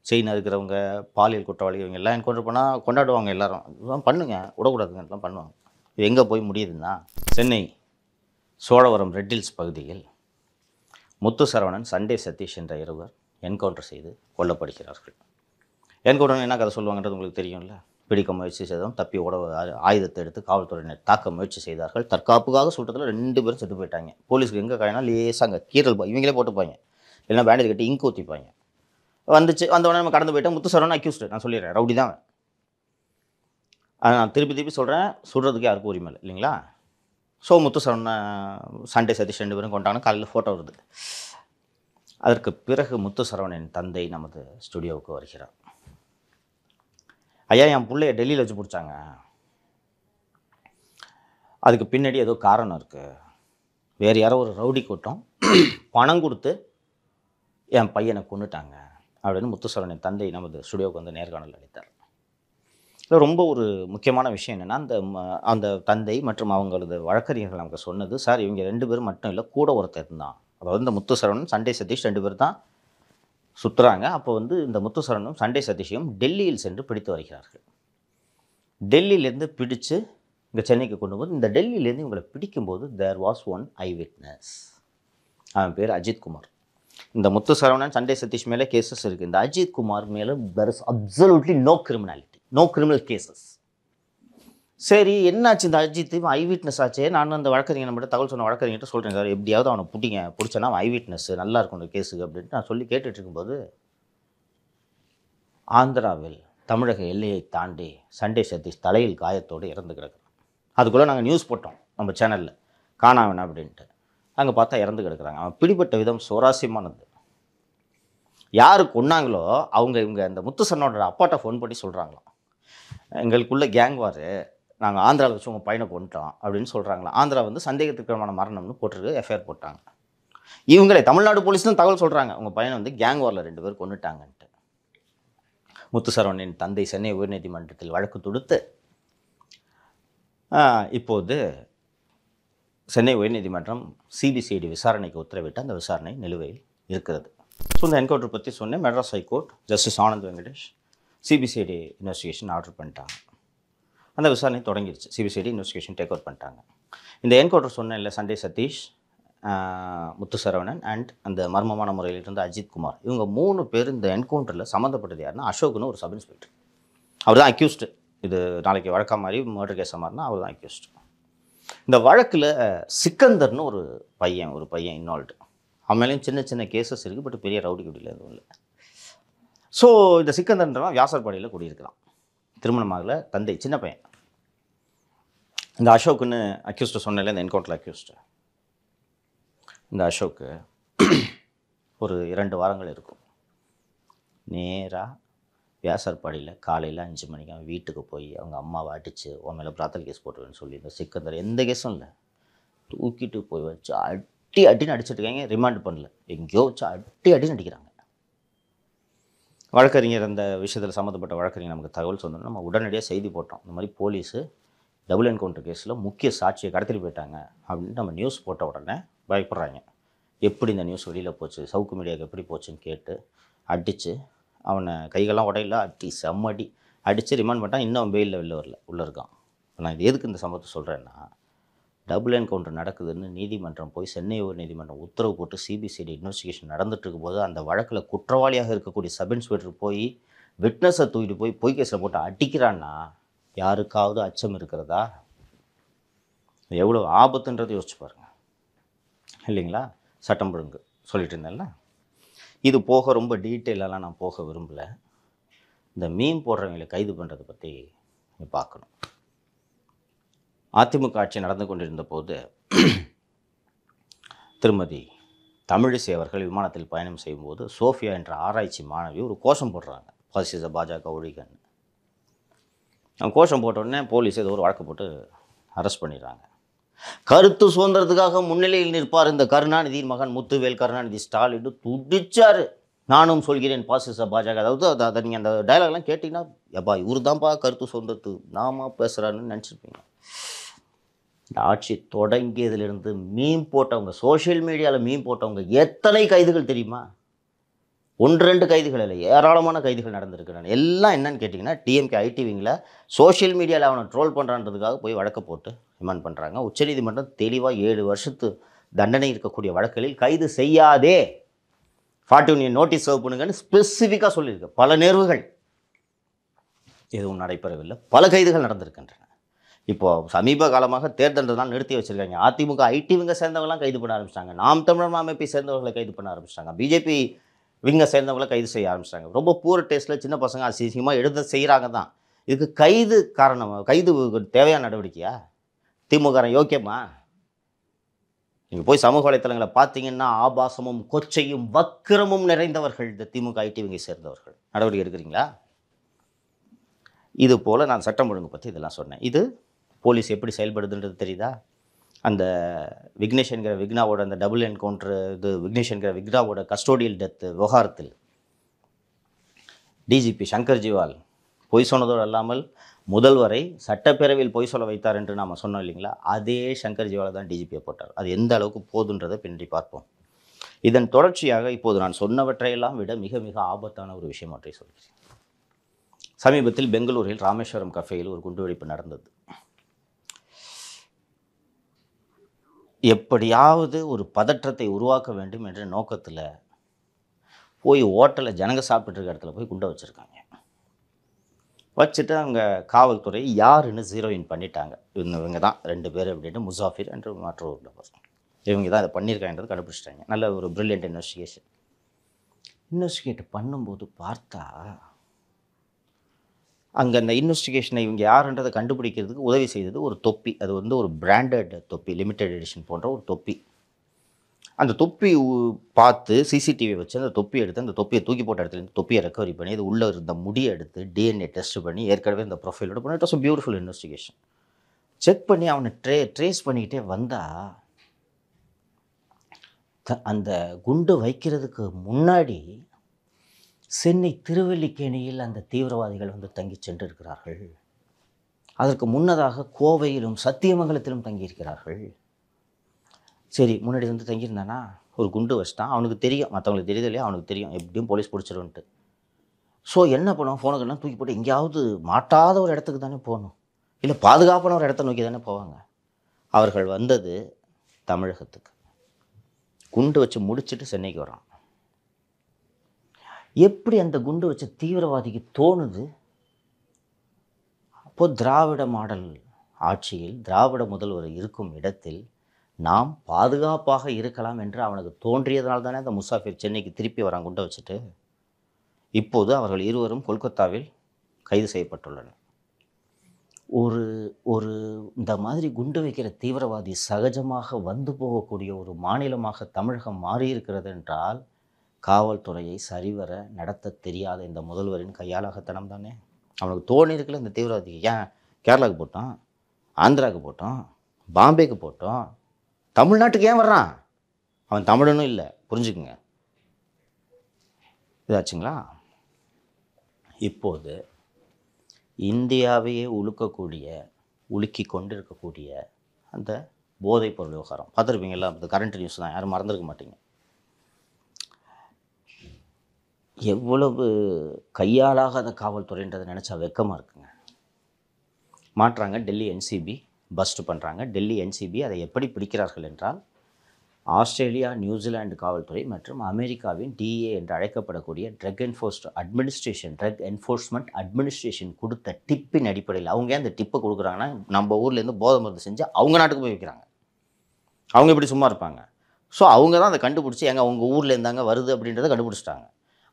Speaker 1: செயின் இருக்கிறவங்க பாலியல் குற்றவாளி இவங்க எல்லாம் என்கவுண்டர் பண்ணால் கொண்டாடுவாங்க எல்லோரும் இதெல்லாம் பண்ணுங்கள் விடக்கூடாதுங்க இதெல்லாம் பண்ணுவாங்க இது எங்கே போய் முடியுதுன்னா சென்னை சோழவரம் ரெட்டில்ஸ் பகுதியில் முத்து சரவணன் சண்டே சதீஷ் என்ற இருவர் என்கவுண்டர் செய்து கொல்லப்படுகிறார்கள் என்கவுண்டர் என்ன கதை சொல்லுவாங்கன்றது உங்களுக்கு தெரியும்ல பிடிக்க முயற்சி செய்தோம் தப்பி உடவு ஆயுதத்தை எடுத்து காவல்துறையினர் தாக்க முயற்சி செய்தார்கள் தற்காப்புக்காக சுட்டத்தில் ரெண்டு பேரும் செத்து போயிட்டாங்க போலீஸ்க்கு எங்கே லேசாக அங்கே கீரல் இவங்களே போட்டுப்பாங்க இல்லைனா பேண்டேஜ் கட்டி இங்கு ஊற்றிப்பாங்க வந்துச்சு வந்தவொடனே நம்ம கடந்து போயிட்டேன் முத்து சரவணன் அக்யூஸ்டு நான் சொல்லிடுறேன் ரவுடி தான் நான் திருப்பி திருப்பி சொல்கிறேன் சுடுறதுக்கு யாருக்கும் உரிமை இல்லை இல்லைங்களா ஸோ முத்து சரவணன் சண்டே சதீஷ் ரெண்டு பேரும் கொண்டாங்கன்னா காலையில் ஃபோட்டோ வருது அதற்கு பிறகு முத்துசரவணின் தந்தை நமது ஸ்டுடியோவுக்கு வருகிறார் ஐயா என் பிள்ளைய டெல்லியில் வச்சு பிடிச்சாங்க அதுக்கு பின்னாடி ஏதோ காரணம் இருக்குது வேறு யாரோ ஒரு ரவுடி கூட்டம் பணம் கொடுத்து என் பையனை கொண்டுட்டாங்க அப்படின்னு முத்துசரணின் தந்தை நமது ஸ்டுடியோவுக்கு வந்து நேர்காணல் அளித்தார் இதில் ரொம்ப ஒரு முக்கியமான விஷயம் என்னென்னா அந்த அந்த தந்தை மற்றும் அவங்களது வழக்கறிஞர்கள் நமக்கு சொன்னது சார் இவங்க ரெண்டு பேரும் மட்டும் இல்லை கூட ஒருத்தர் இருந்தான் அதாவது இந்த முத்து சண்டே சதீஷ் ரெண்டு பேர் தான் சுற்றுறாங்க அப்போ வந்து இந்த முத்து சண்டே சதீஷையும் டெல்லியில் சென்று பிடித்து வருகிறார்கள் டெல்லியிலேருந்து பிடித்து இங்கே சென்னைக்கு கொண்டு போது இந்த டெல்லியிலேருந்து இவங்களை பிடிக்கும்போது there was one eyewitness அவன் பேர் அஜித்குமார் இந்த முத்து சரவணன் சண்டே சதீஷ் மேலே கேசஸ் இருக்குது இந்த அஜித் குமார் மேலே there is absolutely no criminality no criminal cases சரி என்னாச்சு இந்த அஜித் ஐ விட்னஸ் ஆச்சு நான் அந்த வழக்கறிஞர் நம்மகிட்ட தகவல் சொன்ன வழக்கறிஞர்கிட்ட சொல்கிறேன் சார் எப்படியாவது அவனை பிடிங்க பிடிச்சனா ஐ விட்னஸ் நல்லா இருக்கும் இந்த கேஸுக்கு அப்படின்ட்டு நான் சொல்லி கேட்டுட்ருக்கும்போது இருக்கும்போது ஆந்திராவில் தமிழக எல்லையை தாண்டி சண்டே சதீஷ் தலையில் காயத்தோடு இறந்து கிடக்கிறான் அதுக்குள்ளே நாங்கள் நியூஸ் போட்டோம் நம்ம சேனலில் காணாவேணா அப்படின்ட்டு அங்கே பார்த்தா இறந்து கிடக்கிறாங்க அவன் பிடிபட்ட விதம் சுவாரஸ்யமானது யார் கொன்னாங்களோ அவங்க இவங்க அந்த முத்துசன்னோட அப்பாட்ட ஃபோன் பண்ணி சொல்கிறாங்களோ எங்களுக்குள்ளே கேங் வார் நாங்கள் ஆந்திராவில் வச்சு உங்கள் பையனை கொண்டுட்டோம் அப்படின்னு சொல்கிறாங்களா ஆந்திரா வந்து சந்தேகத்திற்கான மரணம்னு போட்டிருக்கு எஃப்ஐஆர் போட்டாங்க இவங்களே தமிழ்நாடு போலீஸ்லாம் தகவல் சொல்கிறாங்க உங்கள் பையனை வந்து கேங் வாரில் ரெண்டு பேர் கொண்டுட்டாங்கன்ட்டு முத்துசரவனின் தந்தை சென்னை உயர்நீதிமன்றத்தில் வழக்கு தொடுத்து இப்போது சென்னை உயர்நீதிமன்றம் சிபிசிஐடி விசாரணைக்கு உத்தரவிட்டு அந்த விசாரணை நிலுவையில் இருக்கிறது ஸோ இந்த என்கவுண்டர் பற்றி சொன்னேன் Madras high court justice Anand Venkatesh CBCID investigation order பண்ணிட்டாங்க அந்த விசாரணை தொடங்கிடுச்சு சிபிசிடி இன்வெஸ்டிகேஷன் டேக் ஓவர் பண்ணிட்டாங்க இந்த என்கவுண்டர் சொன்னேன் இல்லை சண்டே சதீஷ் முத்துசரவணன் அண்ட் அந்த மர்மமான முறையில் இருந்த அஜித் குமார் இவங்க மூணு பேர் இந்த என்கவுண்டரில் சம்மந்தப்பட்டது யாருன்னா அசோக்னு ஒரு சப் இன்ஸ்பெக்டர் அவர் தான் அக்யூஸ்டு இது நாளைக்கு வழக்கம் மாதிரி மர்டர் கேஸாக மாதிரினா அவர் தான் அக்யூஸ்டு இந்த வழக்கில் சிக்கந்தர்னு ஒரு பையன் ஒரு பையன் இன்வால்வ்டு அவன் மேலேயும் சின்ன சின்ன கேசஸ் இருக்குது பட் பெரிய ரவுடி கபடியில் எதுவும் இல்லை ஸோ இந்த சிக்கந்தர்ன்றவன் வியாசர்பாடியில் கூடியிருக்கிறான் திருமணமாகல தந்தை சின்ன பையன் இந்த அசோக்குன்னு அக்யூஸ்ட்டு சொன்னல இந்த என்கவுண்டர் அக்யூஸ்ட்டு இந்த அசோக்கு ஒரு இரண்டு வாரங்கள் இருக்கும் நேராக வியாசர்பாடியில் காலையில் அஞ்சு மணிக்கு அவன் வீட்டுக்கு போய் அவங்க அம்மாவை அடித்து உன் மேலே பிராத்தல் கேஸ் போட்டுவேன்னு சொல்லி இந்த சிக்கந்தர் எந்த கேஸும் இல்லை தூக்கிட்டு போய் வச்சு அட்டி அட்டின்னு அடிச்சிட்ருக்காங்க ரிமாண்ட் பண்ணல எங்கேயோ வச்சு அட்டி அட்டின்னு அடிக்கிறாங்க வழக்கறிஞர் அந்த விஷயத்தில் சம்மந்தப்பட்ட வழக்கறிஞர் நமக்கு தகவல் சொன்னோம் நம்ம உடனடியாக செய்தி போட்டோம் இந்த மாதிரி போலீஸு டபுள் என்கவுண்டர் கேஸில் முக்கிய சாட்சியை கடத்தி போயிட்டாங்க அப்படின்னு நம்ம நியூஸ் போட்ட உடனே பயப்படுறாங்க எப்படி இந்த நியூஸ் வெளியில் போச்சு சவுக்கு மீடியாவுக்கு எப்படி போச்சுன்னு கேட்டு அடித்து அவனை கைகள்லாம் உடையில அடி செம்மடி அடித்து ரிமாண்ட் பண்ணிட்டான் இன்னும் வெயிலில் வெளில வரல உள்ளே இருக்கான் நான் இது எதுக்கு இந்த சம்பவத்தை சொல்கிறேன்னா டபுள் என்கவுண்டர் நடக்குதுன்னு நீதிமன்றம் போய் சென்னை உயர் நீதிமன்றம் உத்தரவு போட்டு சிபிசிடி இன்வெஸ்டிகேஷன் நடந்துட்டு இருக்கும்போது அந்த வழக்கில் குற்றவாளியாக இருக்கக்கூடிய சப் இன்ஸ்பெக்டர் போய் விட்னஸை தூக்கிட்டு போய் பொய் கேஸில் போட்டு அடிக்கிறான்னா யாருக்காவது அச்சம் இருக்கிறதா எவ்வளோ ஆபத்துன்றதை யோசிச்சு பாருங்கள் இல்லைங்களா சட்டம் ஒழுங்கு சொல்லிட்டு இருந்தேன்ல இது போக ரொம்ப டீட்டெயிலெல்லாம் நான் போக விரும்பலை இந்த மீன் போடுறவங்களை கைது பண்ணுறதை பற்றி பார்க்கணும் அதிமுக ஆட்சி நடந்து கொண்டிருந்த போது திருமதி தமிழிசை அவர்கள் விமானத்தில் பயணம் செய்யும்போது சோஃபியா என்ற ஆராய்ச்சி மாணவி ஒரு கோஷம் போடுறாங்க பசிச பாஜக ஒழிகன்னு அவன் கோஷம் போட்டோடனே போலீஸ் ஏதோ ஒரு வழக்கு போட்டு அரெஸ்ட் பண்ணிடுறாங்க கருத்து சுதந்திரத்துக்காக முன்னிலையில் நிற்பார் இந்த கருணாநிதியின் மகன் முத்துவேல் கருணாநிதி ஸ்டாலின் துடிச்சார் நானும் சொல்கிறேன் பாசிச பாஜக அதாவது அதை நீங்கள் அந்த டைலாக்லாம் கேட்டிங்கன்னா எப்பா இவர் தான்ப்பா கருத்து சுதந்திரத்து நாம பேசுகிறான்னு நினச்சிருப்பீங்க இந்த ஆட்சி தொடங்கியதுலேருந்து மீன் போட்டவங்க சோஷியல் மீடியாவில் மீன் போட்டவங்க எத்தனை கைதுகள் தெரியுமா ஒன்று ரெண்டு கைதுகள் இல்லை ஏராளமான கைதுகள் நடந்திருக்கிறான் எல்லாம் என்னன்னு கேட்டிங்கன்னா டிஎம்கே ஐடி விங்கில் சோஷியல் மீடியாவில் அவனை ட்ரோல் பண்ணுறான்றதுக்காக போய் வழக்கு போட்டு ரிமாண்ட் பண்ணுறாங்க உச்சநீதிமன்றம் தெளிவாக ஏழு வருஷத்து தண்டனை இருக்கக்கூடிய வழக்குகளில் கைது செய்யாதே ஃபார்ட்டி ஒன் நோட்டீஸ் சர்வ் பண்ணுங்கன்னு ஸ்பெசிஃபிக்காக சொல்லியிருக்கு பல நேர்வுகள் எதுவும் நடைபெறவில்லை பல கைதுகள் நடந்திருக்கின்றன இப்போது சமீப காலமாக தேர்தல்தான் நிறுத்தி வச்சுருக்காங்க அதிமுக ஐடிவிங்க சேர்ந்தவங்களாம் கைது பண்ண ஆரம்பிச்சிட்டாங்க நாம் தமிழர் அமைப்பை சேர்ந்தவர்களை கைது பண்ண ஆரம்பிச்சிட்டாங்க பிஜேபி விங்க சேர்ந்தவங்களை கைது செய்ய ஆரம்பிச்சிட்டாங்க ரொம்ப பூர டேஸ்ட்டில் சின்ன பசங்க அசிசியமாக எழுத செய்கிறாங்க தான் இதுக்கு கைது காரணம் கைது தேவையான நடவடிக்கையா திமுகரன் யோக்கியமா நீங்கள் போய் சமூக வலைத்தளங்களை பார்த்தீங்கன்னா ஆபாசமும் கொச்சையும் வக்கிரமும் நிறைந்தவர்கள் இந்த திமுக ஐடி ஐடிவிங்கை சேர்ந்தவர்கள் நடவடிக்கை எடுக்கிறீங்களா இது போல் நான் சட்டம் ஒழுங்கு பற்றி இதெல்லாம் சொன்னேன் இது போலீஸ் எப்படி செயல்படுதுன்றது தெரியுதா அந்த விக்னேஷன்கிற விக்னாவோட அந்த டபுள் என்கவுண்டர் இது விக்னேஷன்கிற விக்னாவோட கஸ்டோடியல் டெத்து விவகாரத்தில் டிஜிபி சங்கர் ஜிவால் பொய் சொன்னதோடு அல்லாமல் முதல்வரை சட்டப்பேரவையில் பொய் சொல்ல வைத்தார் என்று நாம் சொன்னோம் இல்லைங்களா அதே சங்கர் ஜிவால் தான் டிஜிபியை போட்டார் அது எந்த அளவுக்கு போதுன்றதை பின்னாடி பார்ப்போம் இதன் தொடர்ச்சியாக இப்போது நான் சொன்னவற்றையெல்லாம் விட மிக மிக ஆபத்தான ஒரு விஷயம் ஒன்றை சொல்கிறேன் சமீபத்தில் பெங்களூரில் ராமேஸ்வரம் கஃபேயில் ஒரு குண்டுவெடிப்பு நடந்தது எப்படியாவது ஒரு பதற்றத்தை உருவாக்க வேண்டும் என்ற நோக்கத்தில் போய் ஓட்டலில் ஜனங்க சாப்பிட்ருக்க இடத்துல போய் குண்டை வச்சுருக்காங்க வச்சுட்டு அவங்க காவல்துறை யாருன்னு ஜீரோயின் பண்ணிட்டாங்க இவங்க இவங்க தான் ரெண்டு பேர் அப்படின்ட்டு முசாஃபிர் என்று மற்றொரு நபர் இவங்க தான் இதை பண்ணியிருக்காங்கன்றது கண்டுபிடிச்சிட்டாங்க நல்ல ஒரு ப்ரில்லியன்ட் இன்வெஸ்டிகேஷன் இன்வெஸ்டிகேட் பண்ணும்போது பார்த்தா அங்கே அந்த இன்வெஸ்டிகேஷனை இவங்க யாருன்றதை கண்டுபிடிக்கிறதுக்கு உதவி செய்தது ஒரு தொப்பி அது வந்து ஒரு பிராண்டட் தொப்பி லிமிடெட் எடிஷன் போன்ற ஒரு தொப்பி அந்த தொப்பி பார்த்து சிசிடிவி வச்சு அந்த தொப்பி எடுத்து அந்த தொப்பியை தூக்கி போட்ட இடத்துலேருந்து தொப்பியை ரெக்கவரி பண்ணி அது உள்ளே இருந்த முடியை எடுத்து டிஎன்ஏ டெஸ்ட் பண்ணி ஏற்கனவே இந்த ப்ரொஃபைலோட பண்ணி it's was beautiful investigation check பண்ணி அவனை ட்ரே ட்ரேஸ் பண்ணிக்கிட்டே வந்தால் அந்த குண்டு வைக்கிறதுக்கு முன்னாடி சென்னை திருவல்லிக்கேணியில் அந்த தீவிரவாதிகள் வந்து தங்கி சென்றிருக்கிறார்கள் அதற்கு முன்னதாக கோவையிலும் சத்தியமங்கலத்திலும் தங்கியிருக்கிறார்கள் சரி முன்னாடி வந்து தங்கியிருந்தானா ஒரு குண்டு வச்சுட்டான் அவனுக்கு தெரியும் மற்றவங்களுக்கு தெரியுது இல்லையா அவனுக்கு தெரியும் எப்படியும் போலீஸ் பிடிச்சிருன்ட்டு ஸோ என்ன பண்ணுவோம் ஃபோனுக்கெல்லாம் தூக்கி போட்டு எங்கேயாவது மாட்டாத ஒரு இடத்துக்கு தானே போகணும் இல்லை பாதுகாப்பான ஒரு இடத்த நோக்கி தானே போவாங்க அவர்கள் வந்தது தமிழகத்துக்கு குண்டு வச்சு முடிச்சுட்டு சென்னைக்கு வரான் எப்படி அந்த குண்டு வச்ச தீவிரவாதிக்கு தோணுது அப்போது திராவிட மாடல் ஆட்சியில் திராவிட முதல்வர் இருக்கும் இடத்தில் நாம் பாதுகாப்பாக இருக்கலாம் என்று அவனுக்கு தோன்றியதனால் தானே அந்த முசாஃபிர் சென்னைக்கு திருப்பி வரான் குண்டை வச்சுட்டு இப்போது அவர்கள் இருவரும் கொல்கத்தாவில் கைது செய்யப்பட்டுள்ளனர் ஒரு ஒரு இந்த மாதிரி குண்டு வைக்கிற தீவிரவாதி சகஜமாக வந்து போகக்கூடிய ஒரு மாநிலமாக தமிழகம் மாறியிருக்கிறது என்றால் காவல்துறையை சரிவர நடத்த தெரியாத இந்த முதல்வரின் கையாளகத்தனம் தானே அவனுக்கு தோணி இருக்கல இந்த தீவிரவாதிக்கு ஏன் கேரளாவுக்கு போட்டோம் ஆந்திராவுக்கு போட்டோம் பாம்பேக்கு போட்டோம் தமிழ்நாட்டுக்கு ஏன் வர்றான் அவன் தமிழனும் இல்லை புரிஞ்சுக்குங்க இதாச்சுங்களா இப்போது இந்தியாவையே உழுக்கக்கூடிய உலுக்கி கொண்டிருக்கக்கூடிய அந்த போதைப் பொருள் விவகாரம் பார்த்துருப்பீங்களா அந்த கரண்ட் நியூஸ் தான் யாரும் மறந்துருக்க மாட்டீங்க எவ்வளவு கையாளாகாத காவல்துறைன்றதை நினச்சா வெக்கமாக இருக்குங்க மாற்றாங்க டெல்லி என்சிபி பஸ்ட் பண்ணுறாங்க டெல்லி என்சிபி அதை எப்படி பிடிக்கிறார்கள் என்றால் ஆஸ்திரேலியா நியூசிலாந்து காவல்துறை மற்றும் அமெரிக்காவின் டிஏ e என்று அழைக்கப்படக்கூடிய drug enforced administration drug enforcement administration கொடுத்த டிப்பின் அடிப்படையில் அவங்க ஏன் அந்த டிப்பை கொடுக்குறாங்கன்னா நம்ம ஊர்லேருந்து போதை மருந்து செஞ்சு அவங்க நாட்டுக்கு போய் வைக்கிறாங்க அவங்க எப்படி சும்மா இருப்பாங்க ஸோ அவங்க தான் அதை கண்டுபிடிச்சி எங்கள் அவங்க ஊரில் இருந்தாங்க வருது அப்படின்றத கண்டுபிடிச்சிட்டாங்க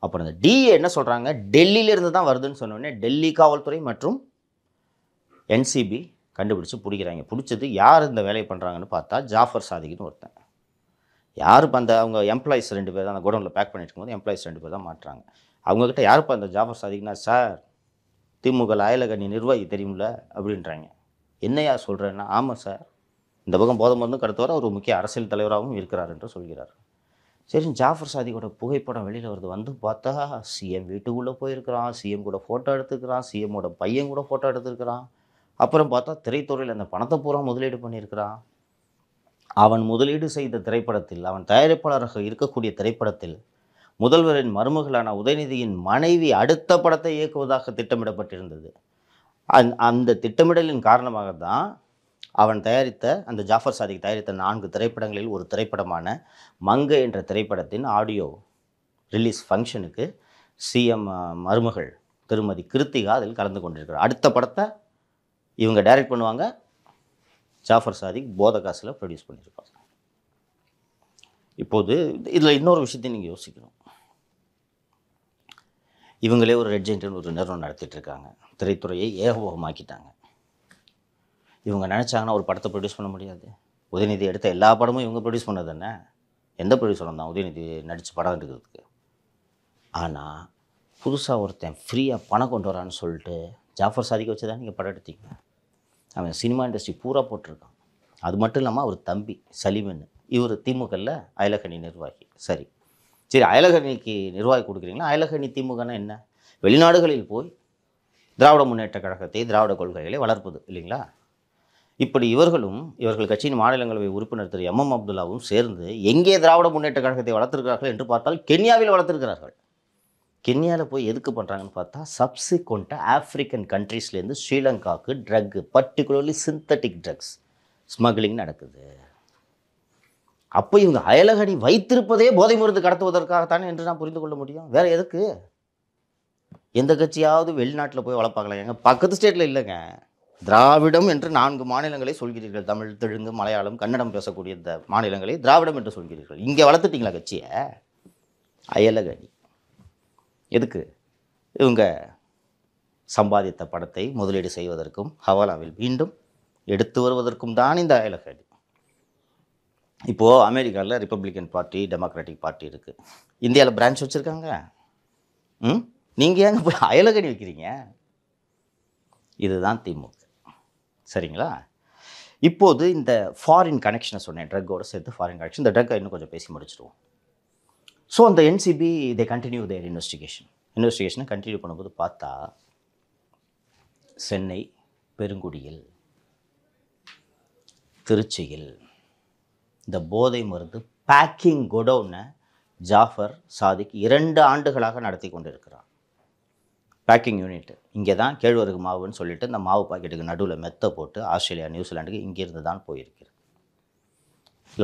Speaker 1: அப்புறம் இந்த டிஏ என்ன சொல்கிறாங்க டெல்லியிலேருந்து தான் வருதுன்னு சொன்னோடனே டெல்லி காவல்துறை மற்றும் என்சிபி கண்டுபிடிச்சு பிடிக்கிறாங்க பிடிச்சது யார் இந்த வேலையை பண்ணுறாங்கன்னு பார்த்தா ஜாஃபர் சாதிக்குன்னு ஒருத்தன் யார் இப்போ அந்த அவங்க எம்ப்ளாயிஸ் ரெண்டு பேர் தான் அந்த கோடவுனில் பேக் பண்ணிட்டு இருக்கும்போது எம்ப்ளாயிஸ் ரெண்டு பேர் தான் மாட்டுறாங்க அவங்கக்கிட்ட இப்போ அந்த ஜாஃபர் சாதிக்குன்னா சார் திமுக அயலகணி நிர்வாகி தெரியும்ல அப்படின்றாங்க என்னையா சொல்கிறேன்னா ஆமாம் சார் இந்த பக்கம் போதை மருந்தும் வர ஒரு முக்கிய அரசியல் தலைவராகவும் இருக்கிறார் என்று சொல்கிறார் சரி ஜாஃபர் சாதியோட புகைப்படம் வெளியில் வருது வந்து பார்த்தா சிஎம் வீட்டுக்குள்ளே போயிருக்கிறான் சிஎம் கூட ஃபோட்டோ எடுத்துக்கிறான் சிஎம்மோட பையன் கூட ஃபோட்டோ எடுத்துருக்கிறான் அப்புறம் பார்த்தா திரைத்துறையில் அந்த பணத்தை பூரா முதலீடு பண்ணியிருக்கிறான் அவன் முதலீடு செய்த திரைப்படத்தில் அவன் தயாரிப்பாளராக இருக்கக்கூடிய திரைப்படத்தில் முதல்வரின் மருமகளான உதயநிதியின் மனைவி அடுத்த படத்தை இயக்குவதாக திட்டமிடப்பட்டிருந்தது அந் அந்த திட்டமிடலின் காரணமாக தான் அவன் தயாரித்த அந்த ஜாஃபர் சாதிக் தயாரித்த நான்கு திரைப்படங்களில் ஒரு திரைப்படமான மங்கை என்ற திரைப்படத்தின் ஆடியோ ரிலீஸ் ஃபங்க்ஷனுக்கு சிஎம் மருமகள் திருமதி கிருத்திகா அதில் கலந்து கொண்டிருக்கிறார் அடுத்த படத்தை இவங்க டைரக்ட் பண்ணுவாங்க ஜாஃபர் சாதிக் போதகாசில் ப்ரொடியூஸ் பண்ணியிருப்பாங்க இப்போது இதில் இன்னொரு விஷயத்தையும் நீங்கள் யோசிக்கணும் இவங்களே ஒரு ரெட் ஜெயின்ட்னு ஒரு நிறுவனம் நடத்திட்டு இருக்காங்க திரைத்துறையை ஏகபோகமாக்கிட்டாங்க இவங்க நினச்சாங்கன்னா ஒரு படத்தை ப்ரொடியூஸ் பண்ண முடியாது உதயநிதி எடுத்த எல்லா படமும் இவங்க ப்ரொடியூஸ் பண்ணது என்ன எந்த ப்ரொடியூசரும் தான் உதயநிதி நடித்து படம் எடுக்கிறதுக்கு ஆனால் புதுசாக ஒருத்தன் ஃப்ரீயாக பணம் கொண்டு வரான்னு சொல்லிட்டு ஜாஃபர் சாதிக்க வச்சு தான் நீங்கள் படம் எடுத்தீங்க அவன் சினிமா இண்டஸ்ட்ரி பூரா போட்டிருக்கான் அது மட்டும் இல்லாமல் அவர் தம்பி சலீமன் இவர் திமுகவில் அயலகணி நிர்வாகி சரி சரி அயலகணிக்கு நிர்வாகி கொடுக்குறீங்களா அயலகணி திமுகனா என்ன வெளிநாடுகளில் போய் திராவிட முன்னேற்ற கழகத்தை திராவிட கொள்கைகளை வளர்ப்பது இல்லைங்களா இப்படி இவர்களும் இவர்கள் கட்சியின் மாநிலங்களவை உறுப்பினர் திரு எம் எம் அப்துல்லாவும் சேர்ந்து எங்கே திராவிட முன்னேற்ற கழகத்தை வளர்த்திருக்கிறார்கள் என்று பார்த்தால் கென்யாவில் வளர்த்திருக்கிறார்கள் கென்யாவில் போய் எதுக்கு பண்ணுறாங்கன்னு பார்த்தா கொண்ட ஆஃப்ரிக்கன் கண்ட்ரீஸ்லேருந்து ஸ்ரீலங்காவுக்கு drug particularly synthetic drugs smuggling நடக்குது அப்போ இவங்க அயலகடி வைத்திருப்பதே போதை மருந்து கடத்துவதற்காகத்தானே என்று நான் புரிந்து கொள்ள முடியும் வேறு எதுக்கு எந்த கட்சியாவது வெளிநாட்டில் போய் வளர்ப்பாங்களா எங்கள் பக்கத்து ஸ்டேட்டில் இல்லைங்க திராவிடம் என்று நான்கு மாநிலங்களை சொல்கிறீர்கள் தமிழ் தெலுங்கு மலையாளம் கன்னடம் பேசக்கூடிய இந்த மாநிலங்களை திராவிடம் என்று சொல்கிறீர்கள் இங்கே வளர்த்துட்டிங்களா கட்சியை அயலகணி எதுக்கு இவங்க சம்பாதித்த படத்தை முதலீடு செய்வதற்கும் ஹவாலாவில் மீண்டும் எடுத்து வருவதற்கும் தான் இந்த அயலகணி இப்போது அமெரிக்காவில் ரிப்பப்ளிக்கன் பார்ட்டி டெமோக்ராட்டிக் பார்ட்டி இருக்குது இந்தியாவில் பிரான்ச் வச்சுருக்காங்க ம் நீங்கள் ஏங்க போய் அயலகணி வைக்கிறீங்க இதுதான் திமுக சரிங்களா இப்போது இந்த ஃபாரின் கனெக்ஷனை சொன்னேன் ட்ரக்கோட சேர்த்து ஃபாரின் கனெக்ஷன் இந்த ட்ரக்கை இன்னும் கொஞ்சம் பேசி முடிச்சிடுவோம் ஸோ அந்த என்சிபி இதை கண்டினியூ தேர் இன்வெஸ்டிகேஷன் இன்வெஸ்டிகேஷனை கண்டினியூ பண்ணும்போது பார்த்தா சென்னை பெருங்குடியில் திருச்சியில் இந்த போதை மருந்து பேக்கிங் குடோனை ஜாஃபர் சாதிக் இரண்டு ஆண்டுகளாக நடத்தி கொண்டிருக்கிறார் பேக்கிங் யூனிட்டு இங்கே தான் கேழ்வரகு மாவுன்னு சொல்லிட்டு இந்த மாவு பாக்கெட்டுக்கு நடுவில் மெத்த போட்டு ஆஸ்திரேலியா நியூசிலாண்டுக்கு இங்கேருந்து தான் போயிருக்கு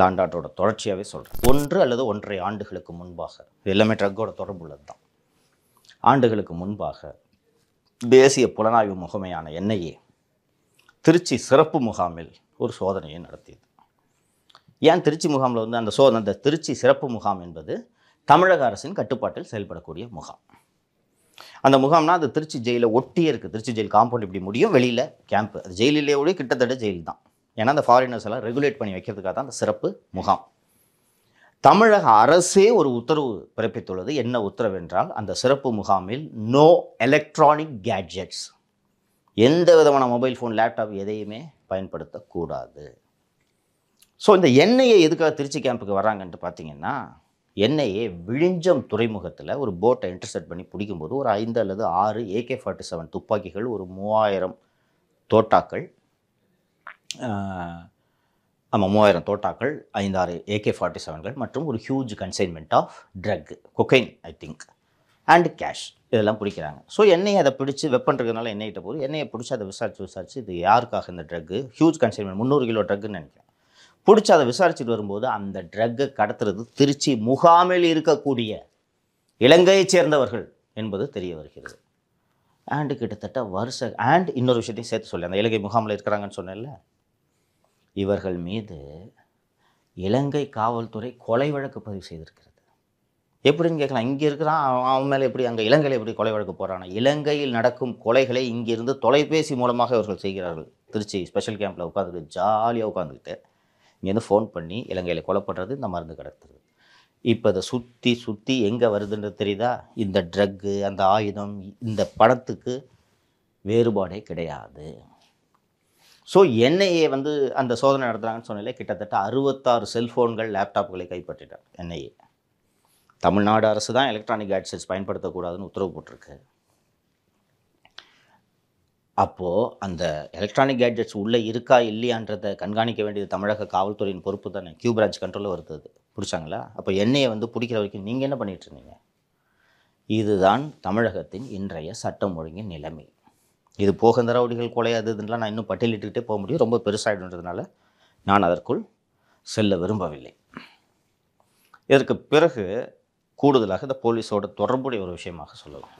Speaker 1: லாண்டாட்டோட தொடர்ச்சியாகவே சொல்கிறேன் ஒன்று அல்லது ஒன்றரை ஆண்டுகளுக்கு முன்பாக இது எல்லாமே ட்ரக்கோட தொடர்பு உள்ளது தான் ஆண்டுகளுக்கு முன்பாக தேசிய புலனாய்வு முகமையான என்ஐஏ திருச்சி சிறப்பு முகாமில் ஒரு சோதனையை நடத்தியது ஏன் திருச்சி முகாமில் வந்து அந்த சோதனை அந்த திருச்சி சிறப்பு முகாம் என்பது தமிழக அரசின் கட்டுப்பாட்டில் செயல்படக்கூடிய முகாம் அந்த முகாம்னா அது திருச்சி ஜெயிலில் ஒட்டியே இருக்குது திருச்சி ஜெயில் காம்பவுண்ட் இப்படி முடியும் வெளியில் கேம்ப் அது ஜெயிலிலேயே கிட்டத்தட்ட ஜெயில் தான் ஏன்னா அந்த ஃபாரினர்ஸ் எல்லாம் ரெகுலேட் பண்ணி வைக்கிறதுக்காக தான் அந்த சிறப்பு முகாம் தமிழக அரசே ஒரு உத்தரவு பிறப்பித்துள்ளது என்ன உத்தரவு என்றால் அந்த சிறப்பு முகாமில் நோ எலக்ட்ரானிக் கேட்ஜெட்ஸ் எந்த விதமான மொபைல் ஃபோன் லேப்டாப் எதையுமே பயன்படுத்தக்கூடாது ஸோ இந்த எண்ணெயை எதுக்காக திருச்சி கேம்புக்கு வராங்கன்ட்டு பார்த்தீங்கன்னா என்ஐஏ விழிஞ்சம் துறைமுகத்தில் ஒரு போட்டை இன்டர்செப்ட் பண்ணி பிடிக்கும்போது ஒரு ஐந்து அல்லது ஆறு ஏகே ஃபார்ட்டி செவன் துப்பாக்கிகள் ஒரு மூவாயிரம் தோட்டாக்கள் ஆமாம் மூவாயிரம் தோட்டாக்கள் ஐந்தாறு ஏகே ஃபார்ட்டி செவன்கள் மற்றும் ஒரு huge consignment of drug cocaine I think and cash இதெல்லாம் பிடிக்கிறாங்க ஸோ என்னையை அதை பிடிச்சி வெப்பன் இருக்கிறதுனால போது எண்ணெயை பிடிச்சி அதை விசாரித்து விசாரித்து இது யாருக்காக இந்த ட்ரக்கு ஹியூஜ் கன்சைன்மெண்ட் முந்நூறு கிலோ ட்ரக்குன்னு நினைக்கிறேன் பிடிச்சி அதை விசாரிச்சுட்டு வரும்போது அந்த ட்ரக்கை கடத்துறது திருச்சி முகாமில் இருக்கக்கூடிய இலங்கையைச் சேர்ந்தவர்கள் என்பது தெரிய வருகிறது ஆண்டு கிட்டத்தட்ட வருஷ ஆண்டு இன்னொரு விஷயத்தையும் சேர்த்து சொல்லி அந்த இலங்கை முகாமில் இருக்கிறாங்கன்னு சொன்னேன்ல இவர்கள் மீது இலங்கை காவல்துறை கொலை வழக்கு பதிவு செய்திருக்கிறது எப்படின்னு கேட்கலாம் இங்கே இருக்கிறான் அவன் மேலே எப்படி அங்கே இலங்கையில் எப்படி கொலை வழக்கு போகிறான் இலங்கையில் நடக்கும் கொலைகளை இங்கிருந்து தொலைபேசி மூலமாக இவர்கள் செய்கிறார்கள் திருச்சி ஸ்பெஷல் கேம்பில் உட்காந்துக்கிட்டு ஜாலியாக உட்காந்துக்கிட்டு இங்கேருந்து ஃபோன் பண்ணி இலங்கையில் கொலை பண்ணுறது இந்த மருந்து கடத்துறது இப்போ அதை சுற்றி சுற்றி எங்கே வருதுன்றது தெரியுதா இந்த ட்ரக்கு அந்த ஆயுதம் இந்த படத்துக்கு வேறுபாடே கிடையாது ஸோ என்ஐஏ வந்து அந்த சோதனை நடத்துகிறாங்கன்னு சொன்னாலே கிட்டத்தட்ட அறுபத்தாறு செல்ஃபோன்கள் லேப்டாப்புகளை கைப்பற்றிட்டார் என்ஐஏ தமிழ்நாடு அரசு தான் எலக்ட்ரானிக் கேட்ஜெட்ஸ் பயன்படுத்தக்கூடாதுன்னு உத்தரவு போட்டிருக்கு அப்போது அந்த எலக்ட்ரானிக் கேட்ஜெட்ஸ் உள்ளே இருக்கா இல்லையான்றதை கண்காணிக்க வேண்டியது தமிழக காவல்துறையின் பொறுப்பு தானே கியூ பிரான்ச் கண்ட்ரோலில் வருது பிடிச்சாங்களா அப்போ எண்ணெயை வந்து பிடிக்கிற வரைக்கும் நீங்கள் என்ன பண்ணிகிட்டு இருந்தீங்க இதுதான் தமிழகத்தின் இன்றைய சட்டம் ஒழுங்கின் நிலைமை இது போக தரவடிகள் கொலை நான் இன்னும் பட்டியலிட்டுக்கிட்டே போக முடியும் ரொம்ப பெருசாகிடுன்றதுனால நான் அதற்குள் செல்ல விரும்பவில்லை இதற்கு பிறகு கூடுதலாக இந்த போலீஸோட தொடர்புடைய ஒரு விஷயமாக சொல்லலாம்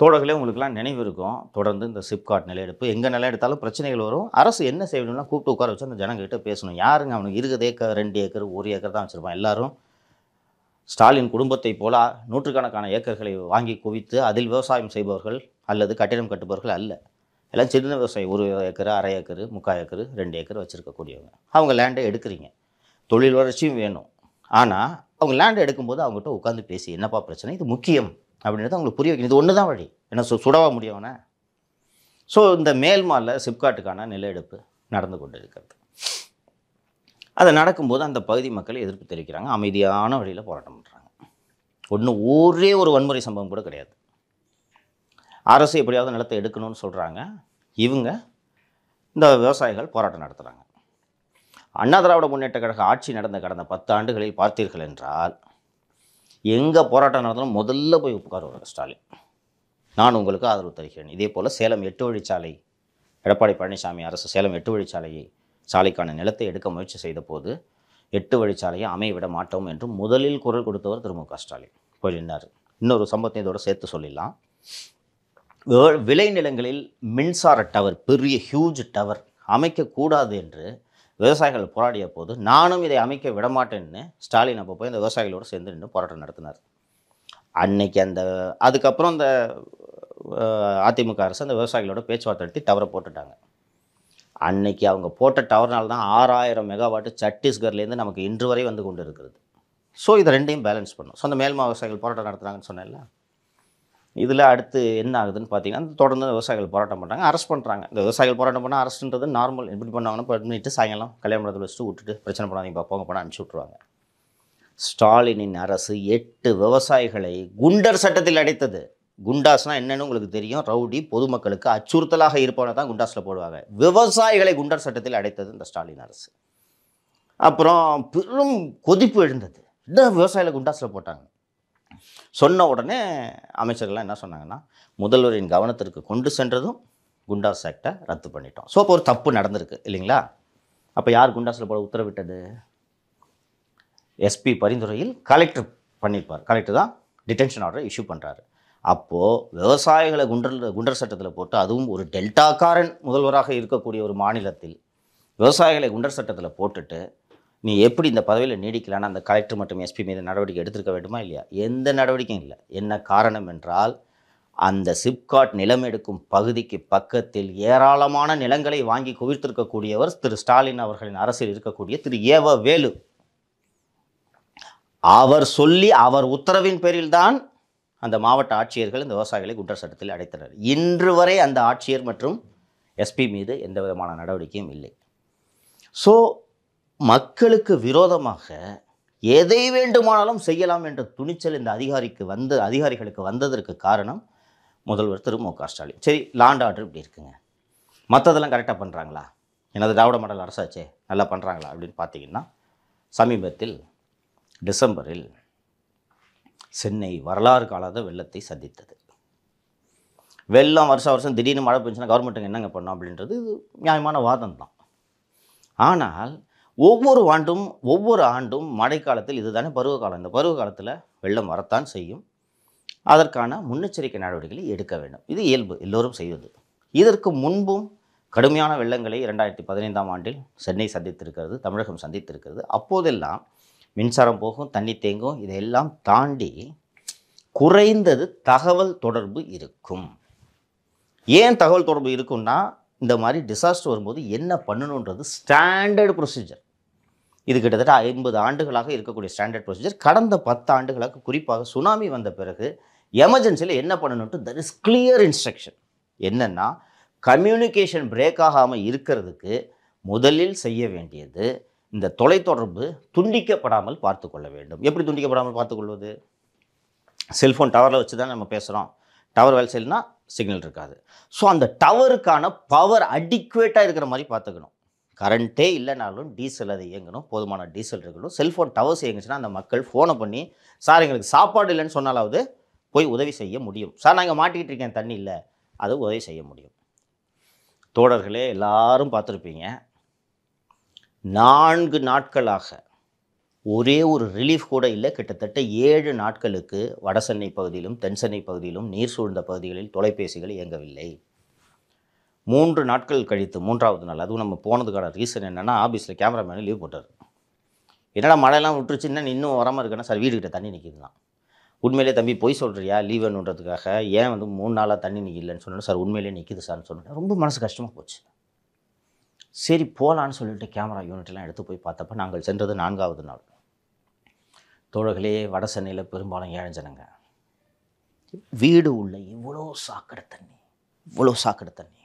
Speaker 1: தோழர்களே உங்களுக்குலாம் நினைவு இருக்கும் தொடர்ந்து இந்த சிப்காட் நிலையெடுப்பு எங்கே நிலை எடுத்தாலும் பிரச்சனைகள் வரும் அரசு என்ன செய்யணும்னா கூப்பிட்டு உட்கார வச்சு அந்த ஜனங்கிட்ட பேசணும் யாருங்க அவனுக்கு இருக்குது ஏக்கர் ரெண்டு ஏக்கர் ஒரு ஏக்கர் தான் வச்சுருப்பான் எல்லாரும் ஸ்டாலின் குடும்பத்தை போல நூற்றுக்கணக்கான ஏக்கர்களை வாங்கி குவித்து அதில் விவசாயம் செய்பவர்கள் அல்லது கட்டிடம் கட்டுபவர்கள் அல்ல எல்லாம் சின்ன விவசாயம் ஒரு ஏக்கர் அரை ஏக்கர் முக்கால் ஏக்கர் ரெண்டு ஏக்கர் வச்சுருக்கக்கூடியவங்க அவங்க லேண்டை எடுக்கிறீங்க தொழில் வளர்ச்சியும் வேணும் ஆனால் அவங்க லேண்டை எடுக்கும்போது அவங்ககிட்ட உட்காந்து பேசி என்னப்பா பிரச்சனை இது முக்கியம் அப்படின்றத அவங்களுக்கு புரிய வைக்கணும் இது ஒன்று தான் வழி என்ன சொ சுடவா முடியவனே ஸோ இந்த மேல்மாலில் சிப்காட்டுக்கான நில எடுப்பு நடந்து கொண்டு இருக்கிறது அது நடக்கும்போது அந்த பகுதி மக்கள் எதிர்ப்பு தெரிவிக்கிறாங்க அமைதியான வழியில் போராட்டம் பண்ணுறாங்க ஒன்று ஒரே ஒரு வன்முறை சம்பவம் கூட கிடையாது அரசு எப்படியாவது நிலத்தை எடுக்கணும்னு சொல்கிறாங்க இவங்க இந்த விவசாயிகள் போராட்டம் நடத்துகிறாங்க அண்ணா திராவிட முன்னேற்ற கழக ஆட்சி நடந்த கடந்த பத்து ஆண்டுகளில் பார்த்தீர்கள் என்றால் எங்கே போராட்டம் நடந்தாலும் முதல்ல போய் உட்காருவார் ஸ்டாலின் நான் உங்களுக்கு ஆதரவு தருகிறேன் இதே போல் சேலம் எட்டு வழிச்சாலை எடப்பாடி பழனிசாமி அரசு சேலம் எட்டு வழிச்சாலையை சாலைக்கான நிலத்தை எடுக்க முயற்சி செய்த போது எட்டு வழிச்சாலையை அமைவிட மாட்டோம் என்று முதலில் குரல் கொடுத்தவர் திரு மு க ஸ்டாலின் போயிருந்தார் இன்னொரு சம்பவத்தை இதோட சேர்த்து சொல்லிடலாம் விளைநிலங்களில் மின்சார டவர் பெரிய ஹியூஜ் டவர் அமைக்கக்கூடாது என்று விவசாயிகள் போராடிய போது நானும் இதை அமைக்க விடமாட்டேன்னு ஸ்டாலின் அப்போ போய் அந்த விவசாயிகளோடு சேர்ந்து நின்று போராட்டம் நடத்தினார் அன்னைக்கு அந்த அதுக்கப்புறம் அந்த அதிமுக அரசு அந்த விவசாயிகளோட பேச்சுவார்த்தை எடுத்து டவரை போட்டுட்டாங்க அன்னைக்கு அவங்க போட்ட டவர்னால் தான் ஆறாயிரம் மெகாவாட்டு சத்தீஸ்கர்லேருந்து நமக்கு இன்று வரை வந்து கொண்டு இருக்கிறது ஸோ இதை ரெண்டையும் பேலன்ஸ் பண்ணும் ஸோ அந்த மேல்மா விவசாயிகள் போராட்டம் நடத்துகிறாங்கன்னு சொன்னேன்ல இதில் அடுத்து என்ன ஆகுதுன்னு பார்த்தீங்கன்னா தொடர்ந்து விவசாயிகள் போராட்டம் பண்ணுறாங்க அரெஸ்ட் பண்ணுறாங்க இந்த விவசாயிகள் போராட்டம் பண்ணால் அரெஸ்ட்ன்றது நார்மல் எப்படி பண்ணுவாங்கன்னு பண்ணிட்டு சாயங்காலம் கல்யாணம் வச்சுட்டு விட்டுட்டு பிரச்சனை பண்ணாதீங்க போங்க பண்ண அனுப்பிச்சி விட்ருவாங்க ஸ்டாலினின் அரசு எட்டு விவசாயிகளை குண்டர் சட்டத்தில் அடைத்தது குண்டாஸ்னால் என்னென்னு உங்களுக்கு தெரியும் ரவுடி பொதுமக்களுக்கு அச்சுறுத்தலாக இருப்பவனை தான் குண்டாஸில் போடுவாங்க விவசாயிகளை குண்டர் சட்டத்தில் அடைத்தது இந்த ஸ்டாலின் அரசு அப்புறம் பெரும் கொதிப்பு எழுந்தது விவசாயிகளை குண்டாஸில் போட்டாங்க சொன்ன உடனே அமைச்சர்கள்லாம் என்ன சொன்னாங்கன்னா முதல்வரின் கவனத்திற்கு கொண்டு சென்றதும் குண்டாஸ் ஆக்டை ரத்து பண்ணிட்டோம் ஸோ அப்போ ஒரு தப்பு நடந்திருக்கு இல்லைங்களா அப்போ யார் குண்டாஸில் போட உத்தரவிட்டது எஸ்பி பரிந்துரையில் கலெக்டர் பண்ணியிருப்பார் கலெக்டர் தான் டிடென்ஷன் ஆர்டரை இஷ்யூ பண்ணுறாரு அப்போது விவசாயிகளை குண்டர் குண்டர் சட்டத்தில் போட்டு அதுவும் ஒரு டெல்டாக்காரன் முதல்வராக இருக்கக்கூடிய ஒரு மாநிலத்தில் விவசாயிகளை குண்டர் சட்டத்தில் போட்டுட்டு நீ எப்படி இந்த பதவியில் நீடிக்கலான்னு அந்த கலெக்டர் மற்றும் எஸ்பி மீது நடவடிக்கை எடுத்திருக்க வேண்டுமா இல்லையா எந்த நடவடிக்கையும் இல்லை என்ன காரணம் என்றால் அந்த சிப்காட் நிலம் எடுக்கும் பகுதிக்கு பக்கத்தில் ஏராளமான நிலங்களை வாங்கி குவித்திருக்கக்கூடியவர் திரு ஸ்டாலின் அவர்களின் அரசில் இருக்கக்கூடிய திரு ஏவ வேலு அவர் சொல்லி அவர் உத்தரவின் பேரில் தான் அந்த மாவட்ட ஆட்சியர்கள் இந்த விவசாயிகளை குண்டர் சட்டத்தில் அடைத்தனர் இன்று வரை அந்த ஆட்சியர் மற்றும் எஸ்பி மீது எந்த விதமான நடவடிக்கையும் இல்லை ஸோ மக்களுக்கு விரோதமாக எதை வேண்டுமானாலும் செய்யலாம் என்ற துணிச்சல் இந்த அதிகாரிக்கு வந்து அதிகாரிகளுக்கு வந்ததற்கு காரணம் முதல்வர் திரு மு க ஸ்டாலின் சரி லாண்ட் ஆர்டர் இப்படி இருக்குங்க மற்றதெல்லாம் கரெக்டாக பண்ணுறாங்களா எனது திராவிட மண்டல அரசாச்சே நல்லா பண்ணுறாங்களா அப்படின்னு பார்த்தீங்கன்னா சமீபத்தில் டிசம்பரில் சென்னை வரலாறு காலாத வெள்ளத்தை சந்தித்தது வெள்ளம் வருஷம் வருஷம் திடீர்னு மழை பெஞ்சுன்னா கவர்மெண்ட்டுங்க என்னங்க பண்ணோம் அப்படின்றது நியாயமான வாதம் தான் ஆனால் ஒவ்வொரு ஆண்டும் ஒவ்வொரு ஆண்டும் மழைக்காலத்தில் இதுதானே பருவ காலம் இந்த பருவ காலத்தில் வெள்ளம் வரத்தான் செய்யும் அதற்கான முன்னெச்சரிக்கை நடவடிக்கைகளை எடுக்க வேண்டும் இது இயல்பு எல்லோரும் செய்வது இதற்கு முன்பும் கடுமையான வெள்ளங்களை இரண்டாயிரத்தி பதினைந்தாம் ஆண்டில் சென்னை சந்தித்திருக்கிறது தமிழகம் சந்தித்திருக்கிறது அப்போதெல்லாம் மின்சாரம் போகும் தண்ணி தேங்கும் இதையெல்லாம் தாண்டி குறைந்தது தகவல் தொடர்பு இருக்கும் ஏன் தகவல் தொடர்பு இருக்குன்னா இந்த மாதிரி டிசாஸ்டர் வரும்போது என்ன பண்ணணுன்றது ஸ்டாண்டர்டு ப்ரொசீஜர் இது கிட்டத்தட்ட ஐம்பது ஆண்டுகளாக இருக்கக்கூடிய ஸ்டாண்டர்ட் ப்ரொசீஜர் கடந்த பத்து ஆண்டுகளாக குறிப்பாக சுனாமி வந்த பிறகு எமர்ஜென்சியில் என்ன பண்ணணும்ட்டு தர் இஸ் கிளியர் இன்ஸ்ட்ரக்ஷன் என்னென்னா கம்யூனிகேஷன் பிரேக் ஆகாமல் இருக்கிறதுக்கு முதலில் செய்ய வேண்டியது இந்த தொலைத்தொடர்பு துண்டிக்கப்படாமல் பார்த்து கொள்ள வேண்டும் எப்படி துண்டிக்கப்படாமல் பார்த்துக்கொள்வது செல்ஃபோன் டவரில் வச்சு தான் நம்ம பேசுகிறோம் டவர் வேலை செய்யலைன்னா சிக்னல் இருக்காது ஸோ அந்த டவருக்கான பவர் அடிக்குவேட்டாக இருக்கிற மாதிரி பார்த்துக்கணும் கரண்ட்டே இல்லைனாலும் டீசல் அது இயங்கணும் போதுமான டீசல் இருக்கணும் செல்ஃபோன் டவர்ஸ் இயங்குச்சுன்னா அந்த மக்கள் ஃபோனை பண்ணி சார் எங்களுக்கு சாப்பாடு இல்லைன்னு சொன்னாலாவது போய் உதவி செய்ய முடியும் சார் நாங்கள் மாட்டிக்கிட்டு இருக்கேன் தண்ணி இல்லை அது உதவி செய்ய முடியும் தோழர்களே எல்லாரும் பார்த்துருப்பீங்க நான்கு நாட்களாக ஒரே ஒரு ரிலீஃப் கூட இல்லை கிட்டத்தட்ட ஏழு நாட்களுக்கு வடசென்னை பகுதியிலும் தென்சென்னை பகுதியிலும் நீர் சூழ்ந்த பகுதிகளில் தொலைபேசிகள் இயங்கவில்லை மூன்று நாட்கள் கழித்து மூன்றாவது நாள் அதுவும் நம்ம போனதுக்கான ரீசன் என்னென்னா ஆஃபீஸில் கேமராமேனு லீவ் போட்டார் என்னடா மழையெல்லாம் விட்டுருச்சுன்னா இன்னும் வராமல் இருக்கேன்னா சார் வீடுகிட்ட தண்ணி நிற்கிதுதான் உண்மையிலே தம்பி பொய் சொல்கிறியா லீவ் வேணுன்றதுக்காக ஏன் வந்து மூணு நாளாக தண்ணி நிற்கலன்னு சொன்னேன் சார் உண்மையிலே நிற்கிது சார்னு சொன்னேன் ரொம்ப மனசு கஷ்டமாக போச்சு சரி போகலான்னு சொல்லிட்டு கேமரா யூனிட்லாம் எடுத்து போய் பார்த்தப்ப நாங்கள் சென்றது நான்காவது நாள் தோழர்களே வட சென்னையில் பெரும்பாலும் ஏழைஞ்சனங்க வீடு உள்ள இவ்வளோ சாக்கடை தண்ணி இவ்வளோ சாக்கடை தண்ணி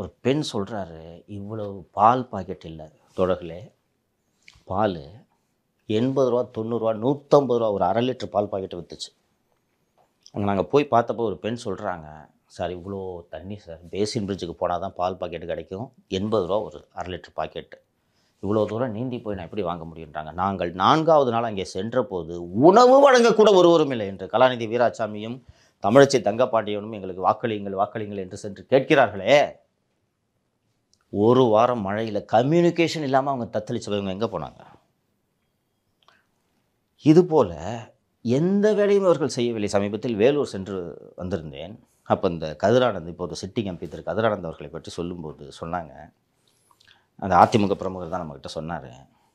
Speaker 1: ஒரு பெண் சொல்கிறாரு இவ்வளவு பால் பாக்கெட் இல்லை தொடர்களே பால் எண்பது ரூபா தொண்ணூறுரூவா நூற்றம்பது ரூபா ஒரு அரை லிட்டர் பால் பாக்கெட்டு விற்றுச்சு அங்கே நாங்கள் போய் பார்த்தப்போ ஒரு பெண் சொல்கிறாங்க சார் இவ்வளோ தண்ணி சார் பேசின் பிரிட்ஜுக்கு போனால் தான் பால் பாக்கெட்டு கிடைக்கும் எண்பது ரூபா ஒரு அரை லிட்டர் பாக்கெட்டு இவ்வளோ தூரம் நீந்தி போய் நான் எப்படி வாங்க முடியுன்றாங்க நாங்கள் நான்காவது நாள் அங்கே சென்ற போது உணவு வழங்கக்கூட ஒருவரும் இல்லை என்று கலாநிதி வீராசாமியும் தமிழச்சி தங்கப்பாண்டியனும் எங்களுக்கு வாக்களியுங்கள் வாக்களியுங்கள் என்று சென்று கேட்கிறார்களே ஒரு வாரம் மழையில் கம்யூனிகேஷன் இல்லாமல் அவங்க தத்தளிச்சவங்க எங்கே போனாங்க இதுபோல் எந்த வேலையும் அவர்கள் செய்யவில்லை சமீபத்தில் வேலூர் சென்று வந்திருந்தேன் அப்போ இந்த கதிரானந்த் இப்போது சிட்டிங் எம்பி திரு கதிரானந்த் அவர்களை பற்றி சொல்லும்போது சொன்னாங்க அந்த அதிமுக பிரமுகர் தான் நம்மக்கிட்ட சொன்னார்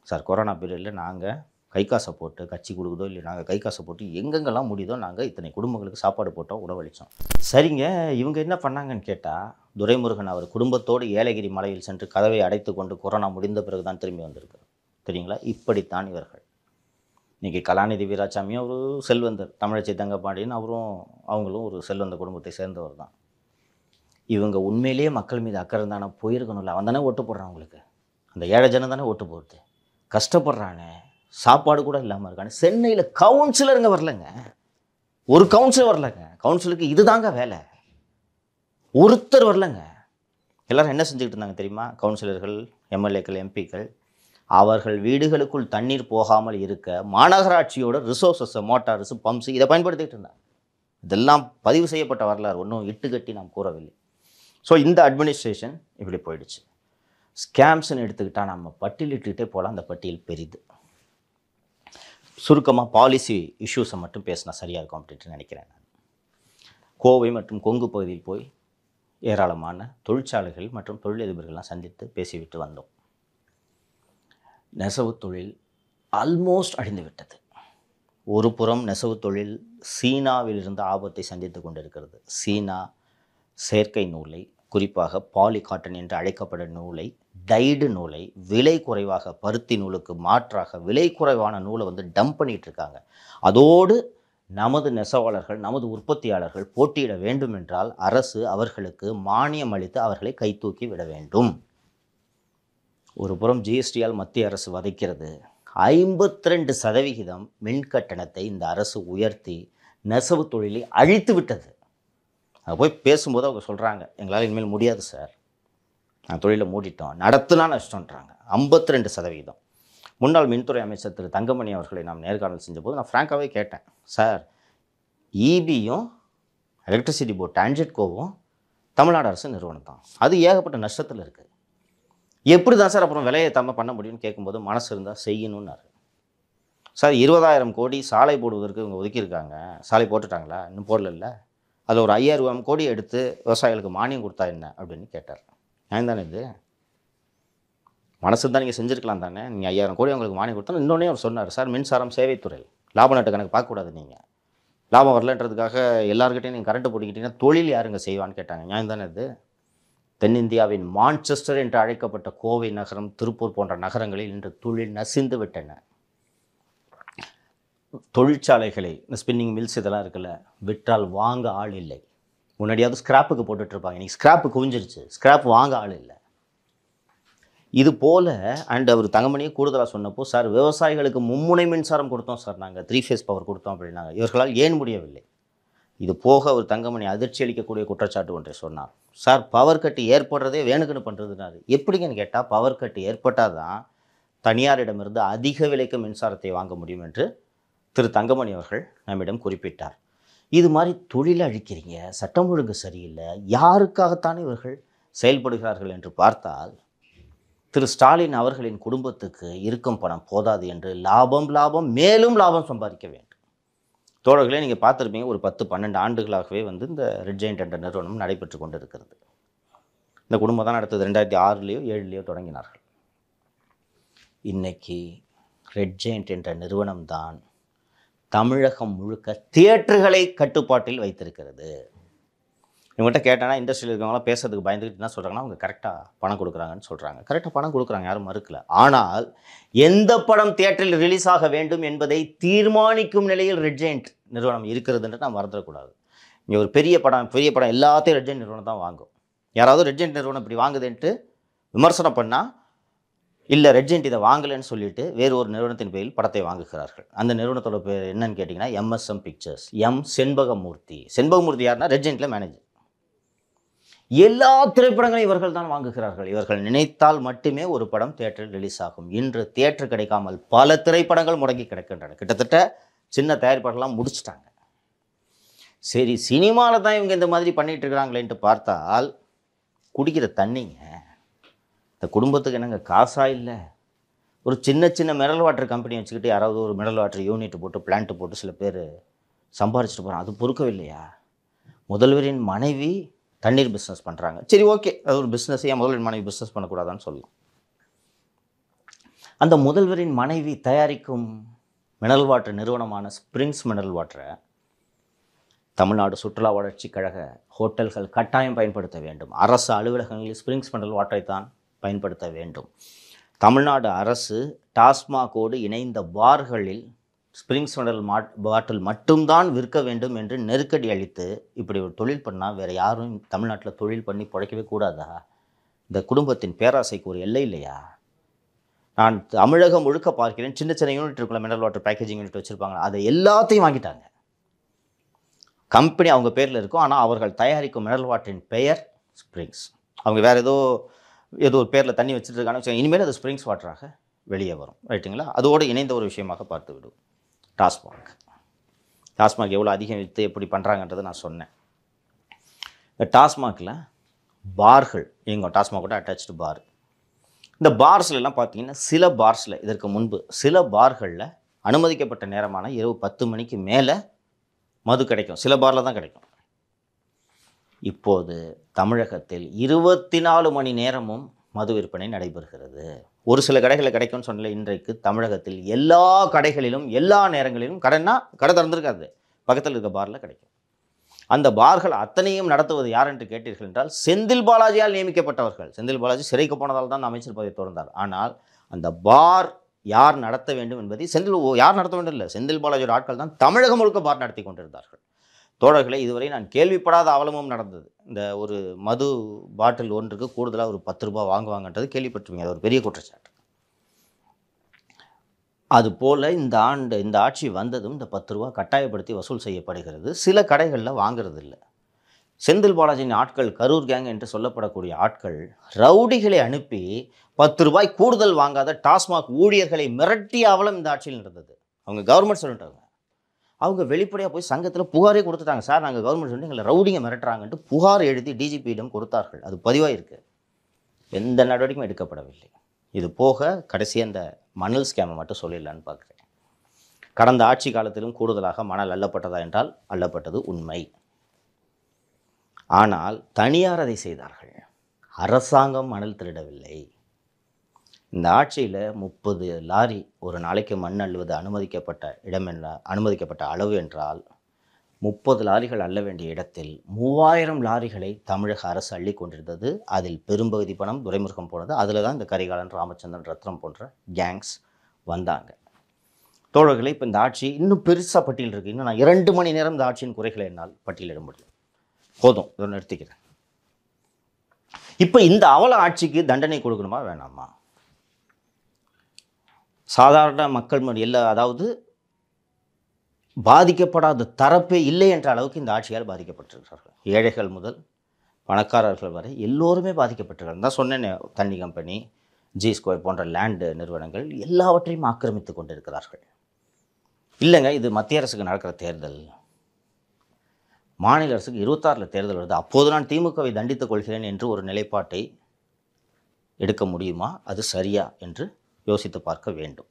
Speaker 1: சார் கொரோனா பீரியடில் நாங்கள் கை காசை போட்டு கட்சி கொடுக்குதோ இல்லை நாங்கள் கை காசை போட்டு எங்கெங்கெல்லாம் முடியுதோ நாங்கள் இத்தனை குடும்பங்களுக்கு சாப்பாடு போட்டோம் உணவளித்தோம் சரிங்க இவங்க என்ன பண்ணாங்கன்னு கேட்டால் துரைமுருகன் அவர் குடும்பத்தோடு ஏலகிரி மலையில் சென்று கதவை அடைத்து கொண்டு கொரோனா முடிந்த பிறகு தான் திரும்பி வந்திருக்கார் தெரியுங்களா இப்படித்தான் இவர்கள் இன்றைக்கி கலாநிதி வீராசாமியும் ஒரு செல்வந்தர் தமிழச்சி தங்கப்பாண்டியன் அவரும் அவங்களும் ஒரு செல்வந்த குடும்பத்தை சேர்ந்தவர் தான் இவங்க உண்மையிலேயே மக்கள் மீது அக்கறை தானே போயிருக்கணும்ல அவன் தானே ஓட்டு போடுறான் அவங்களுக்கு அந்த ஏழை ஜனம் தானே ஓட்டு போடுறது கஷ்டப்படுறானே சாப்பாடு கூட இல்லாமல் இருக்காங்க சென்னையில் கவுன்சிலருங்க வரலங்க ஒரு கவுன்சிலர் வரலங்க கவுன்சிலருக்கு இதுதாங்க வேலை ஒருத்தர் வரலங்க எல்லோரும் என்ன செஞ்சுக்கிட்டு இருந்தாங்க தெரியுமா கவுன்சிலர்கள் எம்எல்ஏக்கள் எம்பிக்கள் அவர்கள் வீடுகளுக்குள் தண்ணீர் போகாமல் இருக்க மாநகராட்சியோட ரிசோர்ஸஸ் மோட்டார்ஸ் பம்ப்ஸ் இதை பயன்படுத்திக்கிட்டு இருந்தாங்க இதெல்லாம் பதிவு செய்யப்பட்ட வரலாறு ஒன்றும் இட்டுக்கட்டி நாம் கூறவில்லை ஸோ இந்த அட்மினிஸ்ட்ரேஷன் இப்படி போயிடுச்சு ஸ்கேம்ஸ்ன்னு எடுத்துக்கிட்டால் நம்ம பட்டியலிட்டுக்கிட்டே போகலாம் அந்த பட்டியல் பெரிது சுருக்கமாக பாலிசி இஷ்யூஸை மட்டும் பேசினா சரியாக இருக்கும் அப்படின்ட்டு நினைக்கிறேன் நான் கோவை மற்றும் கொங்கு பகுதியில் போய் ஏராளமான தொழிற்சாலைகள் மற்றும் தொழிலதிபர்கள்லாம் சந்தித்து பேசிவிட்டு வந்தோம் நெசவு தொழில் ஆல்மோஸ்ட் அழிந்து விட்டது ஒரு புறம் நெசவு தொழில் சீனாவிலிருந்து ஆபத்தை சந்தித்து கொண்டிருக்கிறது சீனா செயற்கை நூலை குறிப்பாக பாலிகாட்டன் என்று அழைக்கப்படும் நூலை டைடு நூலை விலை குறைவாக பருத்தி நூலுக்கு மாற்றாக விலை குறைவான நூலை வந்து டம்ப் பண்ணிகிட்டு இருக்காங்க அதோடு நமது நெசவாளர்கள் நமது உற்பத்தியாளர்கள் போட்டியிட வேண்டும் என்றால் அரசு அவர்களுக்கு மானியம் அளித்து அவர்களை கைத்தூக்கி விட வேண்டும் ஒரு புறம் ஜிஎஸ்டியால் மத்திய அரசு வதைக்கிறது ஐம்பத்தி ரெண்டு சதவிகிதம் மின்கட்டணத்தை இந்த அரசு உயர்த்தி நெசவு தொழிலை அழித்து விட்டது அதை போய் பேசும்போது அவங்க சொல்கிறாங்க எங்களால் இனிமேல் முடியாது சார் நான் தொழிலை மூடிட்டோம் நடத்துனா நஷ்டன்றாங்க ஐம்பத்தி ரெண்டு சதவீதம் முன்னாள் மின்துறை அமைச்சர் திரு தங்கமணி அவர்களை நாம் நேர்காணல் செஞ்சபோது நான் ஃப்ராங்காகவே கேட்டேன் சார் ஈபியும் எலக்ட்ரிசிட்டி போர்ட் கோவும் தமிழ்நாடு அரசு நிறுவனம் தான் அது ஏகப்பட்ட நஷ்டத்தில் இருக்குது எப்படி தான் சார் அப்புறம் விலையை தம்ம பண்ண முடியும்னு கேட்கும்போது மனசு இருந்தால் செய்யணும்னாரு சார் இருபதாயிரம் கோடி சாலை போடுவதற்கு இவங்க ஒதுக்கியிருக்காங்க சாலை போட்டுட்டாங்களா இன்னும் போடல அதில் ஒரு ஐயாயிரம் கோடி எடுத்து விவசாயிகளுக்கு மானியம் கொடுத்தா என்ன அப்படின்னு கேட்டார் ஏன் தானே இது மனசு தான் நீங்கள் செஞ்சுருக்கலாம் தானே நீங்கள் ஐயாயிரம் கோடி உங்களுக்கு மானியம் கொடுத்தா இன்னொன்னே அவர் சொன்னார் சார் மின்சாரம் சேவைத்துறை லாப நட்டு கணக்கு பார்க்கக்கூடாது நீங்கள் லாபம் வரலன்றதுக்காக எல்லாருக்கிட்டையும் நீங்கள் கரண்ட்டு போட்டுக்கிட்டீங்கன்னா தொழில் யாருங்க செய்வான்னு கேட்டாங்க நியாயம் தானே இது தென்னிந்தியாவின் மான்செஸ்டர் என்று அழைக்கப்பட்ட கோவை நகரம் திருப்பூர் போன்ற நகரங்களில் இன்று தொழில் நசிந்து விட்டன தொழிற்சாலைகளை இந்த ஸ்பின்னிங் மில்ஸ் இதெல்லாம் இருக்குல்ல விற்றால் வாங்க ஆள் இல்லை முன்னாடியாவது ஸ்க்ராப்புக்கு போட்டுட்ருப்பாங்க இன்றைக்கி ஸ்கிராப்பு குவிஞ்சிருச்சு ஸ்க்ராப் வாங்க ஆள் இல்லை இது போல் அண்ட் அவர் தங்கமணியை கூடுதலாக சொன்னப்போ சார் விவசாயிகளுக்கு மும்முனை மின்சாரம் கொடுத்தோம் சார் நாங்கள் த்ரீ ஃபேஸ் பவர் கொடுத்தோம் அப்படின்னாங்க இவர்களால் ஏன் முடியவில்லை இது போக அவர் தங்கமணி அதிர்ச்சி அளிக்கக்கூடிய குற்றச்சாட்டு ஒன்றை சொன்னார் சார் பவர் கட்டு ஏற்படுறதே வேணுக்குன்னு பண்ணுறதுனாரு எப்படிங்கன்னு கேட்டால் பவர் கட்டு ஏற்பட்டால் தான் தனியாரிடமிருந்து அதிக விலைக்கு மின்சாரத்தை வாங்க முடியும் என்று திரு தங்கமணி அவர்கள் நம்மிடம் குறிப்பிட்டார் இது மாதிரி தொழிலை அழிக்கிறீங்க சட்டம் ஒழுங்கு சரியில்லை யாருக்காகத்தான் இவர்கள் செயல்படுகிறார்கள் என்று பார்த்தால் திரு ஸ்டாலின் அவர்களின் குடும்பத்துக்கு இருக்கும் பணம் போதாது என்று லாபம் லாபம் மேலும் லாபம் சம்பாதிக்க வேண்டும் தோழர்களே நீங்கள் பார்த்துருப்பீங்க ஒரு பத்து பன்னெண்டு ஆண்டுகளாகவே வந்து இந்த ரிட்ஜெயின்ட் என்ற நிறுவனம் நடைபெற்று கொண்டு இருக்கிறது இந்த குடும்பம் தான் அடுத்தது ரெண்டாயிரத்தி ஆறுலேயோ ஏழுலேயோ தொடங்கினார்கள் இன்றைக்கி ரெட் ஜெயிண்ட் என்ற நிறுவனம் தான் தமிழகம் முழுக்க தியேட்டர்களை கட்டுப்பாட்டில் வைத்திருக்கிறது இவங்ககிட்ட கேட்டானா இண்டஸ்ட்ரியில் இருக்கிறவங்களாம் பேசுறதுக்கு பயந்துக்கிட்டு என்ன சொல்கிறாங்கன்னா அவங்க கரெக்டாக பணம் கொடுக்குறாங்கன்னு சொல்கிறாங்க கரெக்டாக பணம் கொடுக்குறாங்க யாரும் மறுக்கல ஆனால் எந்த படம் தியேட்டரில் ரிலீஸ் ஆக வேண்டும் என்பதை தீர்மானிக்கும் நிலையில் ரெட்ஜெண்ட் நிறுவனம் இருக்கிறதுன்ட்டு நான் மறந்துடக்கூடாது இங்கே ஒரு பெரிய படம் பெரிய படம் எல்லாத்தையும் ரெட்ஜெண்ட் நிறுவனம் தான் வாங்கும் யாராவது ரெட்ஜெண்ட் நிறுவனம் இப்படி வாங்குதுன்ட்டு விமர்சனம் பண்ணால் இல்லை ரெட் இதை வாங்கலைன்னு சொல்லிட்டு வேறு ஒரு நிறுவனத்தின் பேரில் படத்தை வாங்குகிறார்கள் அந்த நிறுவனத்தோட பேர் என்னன்னு கேட்டிங்கன்னா MSM pictures M Shenbagamoorthy Shenbagamoorthy யாருன்னா ரெட் ஜெயிண்டில் மேனேஜர் எல்லா திரைப்படங்களையும் இவர்கள் தான் வாங்குகிறார்கள் இவர்கள் நினைத்தால் மட்டுமே ஒரு படம் தேட்டரில் ரிலீஸ் ஆகும் இன்று தேட்டர் கிடைக்காமல் பல திரைப்படங்கள் முடங்கி கிடக்கின்றன கிட்டத்தட்ட சின்ன தயாரிப்பாளர்லாம் முடிச்சிட்டாங்க சரி சினிமாவில் தான் இவங்க இந்த மாதிரி பண்ணிகிட்டு இருக்கிறாங்களேன்ட்டு பார்த்தால் குடிக்கிற தண்ணிங்க இந்த குடும்பத்துக்கு என்னங்க காசா இல்லை ஒரு சின்ன சின்ன மினரல் வாட்டர் கம்பெனி வச்சுக்கிட்டு யாராவது ஒரு மினரல் வாட்டர் யூனிட் போட்டு பிளான்ட் போட்டு சில பேர் சம்பாரிச்சிட்டு போகிறான் அது பொறுக்கவில்லையா முதல்வரின் மனைவி தண்ணீர் பிஸ்னஸ் பண்ணுறாங்க சரி ஓகே அது ஒரு பிஸ்னஸ் ஏன் முதல்வரின் மனைவி பிஸ்னஸ் பண்ணக்கூடாதான்னு சொல்லலாம் அந்த முதல்வரின் மனைவி தயாரிக்கும் மினரல் வாட்டர் நிறுவனமான ஸ்ப்ரிங்ஸ் மினரல் வாட்டரை தமிழ்நாடு சுற்றுலா வளர்ச்சி கழக ஹோட்டல்கள் கட்டாயம் பயன்படுத்த வேண்டும் அரசு அலுவலகங்களில் ஸ்ப்ரிங்ஸ் மினரல் வாட்டரை தான் பயன்படுத்த வேண்டும் தமிழ்நாடு அரசு டாஸ்மாகோடு இணைந்த பார்களில் ஸ்ப்ரிங்ஸ் மெடல் மாட் பாட்டில் மட்டும்தான் விற்க வேண்டும் என்று நெருக்கடி அளித்து இப்படி ஒரு தொழில் பண்ணால் வேறு யாரும் தமிழ்நாட்டில் தொழில் பண்ணி பிழைக்கவே கூடாதா இந்த குடும்பத்தின் பேராசைக்கு ஒரு எல்லை இல்லையா நான் தமிழகம் முழுக்க பார்க்கிறேன் சின்ன சின்ன யூனிட் இருக்குள்ள மினரல் வாட்டர் பேக்கேஜிங் யூனிட் வச்சுருப்பாங்க அதை எல்லாத்தையும் வாங்கிட்டாங்க கம்பெனி அவங்க பேரில் இருக்கும் ஆனால் அவர்கள் தயாரிக்கும் மினரல் வாட்டரின் பெயர் ஸ்ப்ரிங்ஸ் அவங்க வேறு ஏதோ ஏதோ ஒரு பேரில் தண்ணி வச்சுட்டு இருக்கான்னு இனிமேல் அது ஸ்ப்ரிங்ஸ் வாட்டராக வெளியே வரும் ரைட்டுங்களா அதோடு இணைந்த ஒரு விஷயமாக பார்த்து விடும் டாஸ்மாக் டாஸ்மாக் எவ்வளோ அதிகம் விற்று எப்படி பண்ணுறாங்கன்றது நான் சொன்னேன் இந்த டாஸ்மாகில் பார்கள் எங்கள் டாஸ்மாக் கூட அட்டாச்சு பார் இந்த பார்ஸ்லாம் பார்த்தீங்கன்னா சில பார்ஸில் இதற்கு முன்பு சில பார்களில் அனுமதிக்கப்பட்ட நேரமான இரவு பத்து மணிக்கு மேலே மது கிடைக்கும் சில பாரில் தான் கிடைக்கும் இப்போது தமிழகத்தில் இருபத்தி நாலு மணி நேரமும் மது விற்பனை நடைபெறுகிறது ஒரு சில கடைகளில் கிடைக்கும்னு சொன்னல இன்றைக்கு தமிழகத்தில் எல்லா கடைகளிலும் எல்லா நேரங்களிலும் கடைனா கடை திறந்துருக்காது பக்கத்தில் இருக்க பாரில் கிடைக்கும் அந்த பார்கள் அத்தனையும் நடத்துவது யார் என்று கேட்டீர்கள் என்றால் செந்தில் பாலாஜியால் நியமிக்கப்பட்டவர்கள் செந்தில் பாலாஜி சிறைக்கு போனதால் தான் அமைச்சர் பதவி தொடர்ந்தார் ஆனால் அந்த பார் யார் நடத்த வேண்டும் என்பதை செந்தில் யார் நடத்த வேண்டும் இல்லை செந்தில் பாலாஜியோட ஆட்கள் தான் தமிழகம் முழுக்க பார் நடத்தி கொண்டிருந்தார்கள் தோழர்களை இதுவரை நான் கேள்விப்படாத அவலமும் நடந்தது இந்த ஒரு மது பாட்டில் ஒன்றுக்கு கூடுதலாக ஒரு பத்து ரூபாய் வாங்குவாங்கன்றது கேள்விப்பட்டிருவீங்க அது ஒரு பெரிய குற்றச்சாட்டு அதுபோல் இந்த ஆண்டு இந்த ஆட்சி வந்ததும் இந்த பத்து ரூபா கட்டாயப்படுத்தி வசூல் செய்யப்படுகிறது சில கடைகளில் வாங்கிறது இல்லை செந்தில் பாலாஜியின் ஆட்கள் கரூர் கேங் என்று சொல்லப்படக்கூடிய ஆட்கள் ரவுடிகளை அனுப்பி பத்து ரூபாய் கூடுதல் வாங்காத டாஸ்மாக் ஊழியர்களை மிரட்டிய அவலம் இந்த ஆட்சியில் நடந்தது அவங்க கவர்மெண்ட் சொல்லிட்டாங்க அவங்க வெளிப்படையாக போய் சங்கத்தில் புகாரே கொடுத்துட்டாங்க சார் நாங்கள் கவர்மெண்ட் சொல்லி எங்களை ரவுடிங்க மிரட்டுறாங்கன்ட்டு புகார் எழுதி டிஜிபியிடம் கொடுத்தார்கள் அது பதிவாக இருக்குது எந்த நடவடிக்கையும் எடுக்கப்படவில்லை இது போக கடைசி அந்த மணல் ஸ்கேமை மட்டும் சொல்லிடலான்னு பார்க்குறேன் கடந்த ஆட்சி காலத்திலும் கூடுதலாக மணல் அள்ளப்பட்டதா என்றால் அள்ளப்பட்டது உண்மை ஆனால் தனியார் அதை செய்தார்கள் அரசாங்கம் மணல் திருடவில்லை இந்த ஆட்சியில் முப்பது லாரி ஒரு நாளைக்கு மண் அள்ளுவது அனுமதிக்கப்பட்ட இடம் என்ற அனுமதிக்கப்பட்ட அளவு என்றால் முப்பது லாரிகள் அள்ள வேண்டிய இடத்தில் மூவாயிரம் லாரிகளை தமிழக அரசு அள்ளி கொண்டிருந்தது அதில் பெரும்பகுதி பணம் துறைமுருகம் போனது அதில் தான் இந்த கரிகாலன் ராமச்சந்திரன் ரத்னம் போன்ற கேங்ஸ் வந்தாங்க தோழர்களை இப்போ இந்த ஆட்சி இன்னும் பெருசாக பட்டியல் இருக்குது இன்னும் நான் இரண்டு மணி நேரம் இந்த ஆட்சியின் குறைகளை என்னால் பட்டியலிட முடியும் போதும் இதை நிறுத்திக்கிறேன் இப்போ இந்த அவல ஆட்சிக்கு தண்டனை கொடுக்கணுமா வேணாமா சாதாரண மக்கள் இல்லை அதாவது பாதிக்கப்படாத தரப்பே இல்லை என்ற அளவுக்கு இந்த ஆட்சியால் பாதிக்கப்பட்டிருக்கிறார்கள் ஏழைகள் முதல் பணக்காரர்கள் வரை எல்லோருமே பாதிக்கப்பட்டிருக்காங்க தான் சொன்னேன் தண்ணி கம்பெனி ஜி ஸ்கொயர் போன்ற லேண்டு நிறுவனங்கள் எல்லாவற்றையும் ஆக்கிரமித்து கொண்டிருக்கிறார்கள் இல்லைங்க இது மத்திய அரசுக்கு நடக்கிற தேர்தல் மாநில அரசுக்கு இருபத்தாறில் தேர்தல் வருது அப்போது நான் திமுகவை தண்டித்துக் கொள்கிறேன் என்று ஒரு நிலைப்பாட்டை எடுக்க முடியுமா அது சரியா என்று யோசித்து பார்க்க வேண்டும்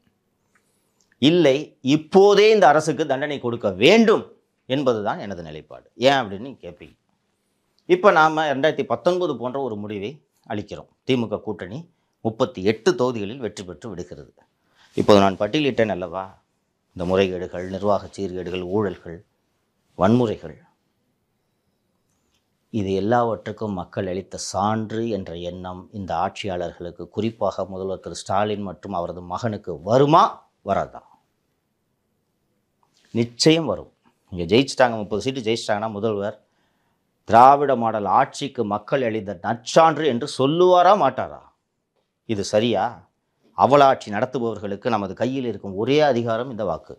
Speaker 1: இல்லை இப்போதே இந்த அரசுக்கு தண்டனை கொடுக்க வேண்டும் என்பது தான் எனது நிலைப்பாடு ஏன் அப்படின்னு கேட்பீங்க இப்போ நாம் ரெண்டாயிரத்தி பத்தொன்பது போன்ற ஒரு முடிவை அளிக்கிறோம் திமுக கூட்டணி முப்பத்தி எட்டு தொகுதிகளில் வெற்றி பெற்று விடுகிறது இப்போது நான் பட்டியலிட்டேன் அல்லவா இந்த முறைகேடுகள் நிர்வாக சீர்கேடுகள் ஊழல்கள் வன்முறைகள் இது எல்லாவற்றுக்கும் மக்கள் அளித்த சான்று என்ற எண்ணம் இந்த ஆட்சியாளர்களுக்கு குறிப்பாக முதல்வர் திரு ஸ்டாலின் மற்றும் அவரது மகனுக்கு வருமா வராதா நிச்சயம் வரும் இங்கே ஜெயிச்சிட்டாங்க முப்பது சீட்டு ஜெயிச்சிட்டாங்கன்னா முதல்வர் திராவிட மாடல் ஆட்சிக்கு மக்கள் அளித்த நச்சான்று என்று சொல்லுவாரா மாட்டாரா இது சரியா அவளாட்சி நடத்துபவர்களுக்கு நமது கையில் இருக்கும் ஒரே அதிகாரம் இந்த வாக்கு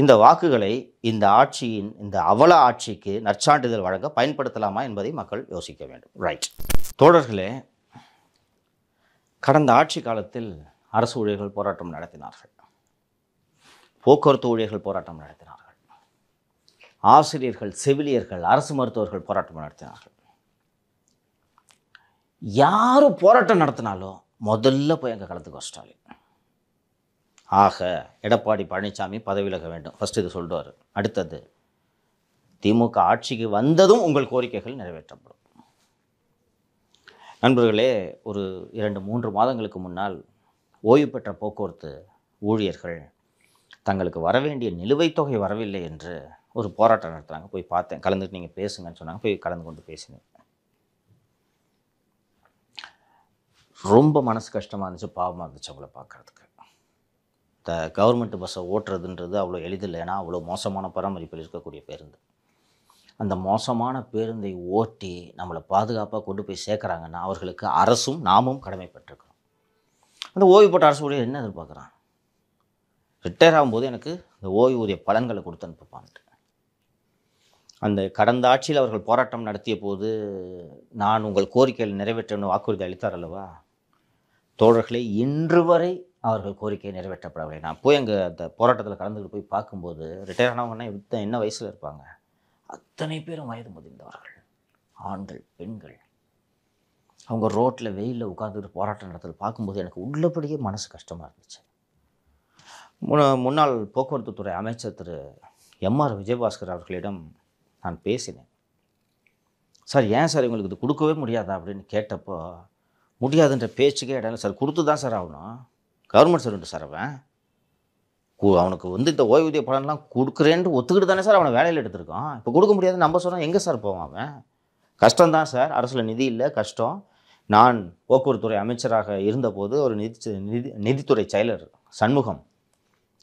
Speaker 1: இந்த வாக்குகளை இந்த ஆட்சியின் இந்த அவல ஆட்சிக்கு நற்சான்றிதழ் வழங்க பயன்படுத்தலாமா என்பதை மக்கள் யோசிக்க வேண்டும் ரைட் தோழர்களே கடந்த ஆட்சி காலத்தில் அரசு ஊழியர்கள் போராட்டம் நடத்தினார்கள் போக்குவரத்து ஊழியர்கள் போராட்டம் நடத்தினார்கள் ஆசிரியர்கள் செவிலியர்கள் அரசு மருத்துவர்கள் போராட்டம் நடத்தினார்கள் யார் போராட்டம் நடத்தினாலும் முதல்ல போய் எங்கள் கலந்துக்கோ ஸ்டாலின் ஆக எடப்பாடி பழனிசாமி பதவி விலக வேண்டும் ஃபஸ்ட் இது சொல்கிறார் அடுத்தது திமுக ஆட்சிக்கு வந்ததும் உங்கள் கோரிக்கைகள் நிறைவேற்றப்படும் நண்பர்களே ஒரு இரண்டு மூன்று மாதங்களுக்கு முன்னால் ஓய்வு பெற்ற போக்குவரத்து ஊழியர்கள் தங்களுக்கு வரவேண்டிய நிலுவைத் தொகை வரவில்லை என்று ஒரு போராட்டம் நடத்துகிறாங்க போய் பார்த்தேன் கலந்துட்டு நீங்கள் பேசுங்கன்னு சொன்னாங்க போய் கலந்து கொண்டு பேசினேன் ரொம்ப மனசு கஷ்டமாக இருந்துச்சு பாவமாக இருந்துச்சு அவங்கள பார்க்குறதுக்கு த கவர்மெண்ட் பஸ்ஸை ஓட்டுறதுன்றது அவ்வளோ எளிதில் ஏன்னா அவ்வளோ மோசமான பராமரிப்பில் இருக்கக்கூடிய பேருந்து அந்த மோசமான பேருந்தை ஓட்டி நம்மளை பாதுகாப்பாக கொண்டு போய் சேர்க்குறாங்கன்னா அவர்களுக்கு அரசும் நாமும் கடமைப்பட்டிருக்கிறோம் அந்த ஓய்வு போட்ட அரசு ஊழியர் என்ன எதிர்பார்க்குறான் ரிட்டையர் ஆகும்போது எனக்கு இந்த ஓய்வூதிய பலன்களை கொடுத்து அனுப்புப்பான்ட்டு அந்த கடந்த ஆட்சியில் அவர்கள் போராட்டம் நடத்திய போது நான் உங்கள் கோரிக்கையில் நிறைவேற்றணும் வாக்குறுதி அளித்தார் அல்லவா தோழர்களே இன்று வரை அவர்கள் கோரிக்கை நிறைவேற்றப்படவில்லை நான் போய் அங்கே அந்த போராட்டத்தில் கலந்துக்கிட்டு போய் பார்க்கும்போது ரிட்டையர் ஆனவங்கன்னா இத்தனை என்ன வயசில் இருப்பாங்க அத்தனை பேரும் வயது முதிர்ந்தவர்கள் ஆண்கள் பெண்கள் அவங்க ரோட்டில் வெயிலில் உட்காந்துட்டு போராட்டம் நடத்தல் பார்க்கும்போது எனக்கு உள்ளபடியே மனசு கஷ்டமாக இருந்துச்சு முன்னாள் போக்குவரத்து துறை அமைச்சர் திரு எம்ஆர் விஜயபாஸ்கர் அவர்களிடம் நான் பேசினேன் சார் ஏன் சார் இவங்களுக்கு இது கொடுக்கவே முடியாதா அப்படின்னு கேட்டப்போ முடியாதுன்ற பேச்சுக்கே இடம் சார் கொடுத்து தான் சார் ஆகணும் கவர்மெண்ட் சர்வெண்ட் சார் அவன் அவனுக்கு வந்து இந்த ஓய்வூதிய பலன்லாம் கொடுக்குறேன்னு ஒத்துக்கிட்டு தானே சார் அவனை வேலையில் எடுத்திருக்கான் இப்போ கொடுக்க முடியாது நம்ம சொன்னால் எங்கே சார் போவான் அவன் கஷ்டம் தான் சார் அரசில் நிதி இல்லை கஷ்டம் நான் போக்குவரத்துறை அமைச்சராக இருந்தபோது ஒரு நிதி நிதி நிதித்துறை செயலர் சண்முகம்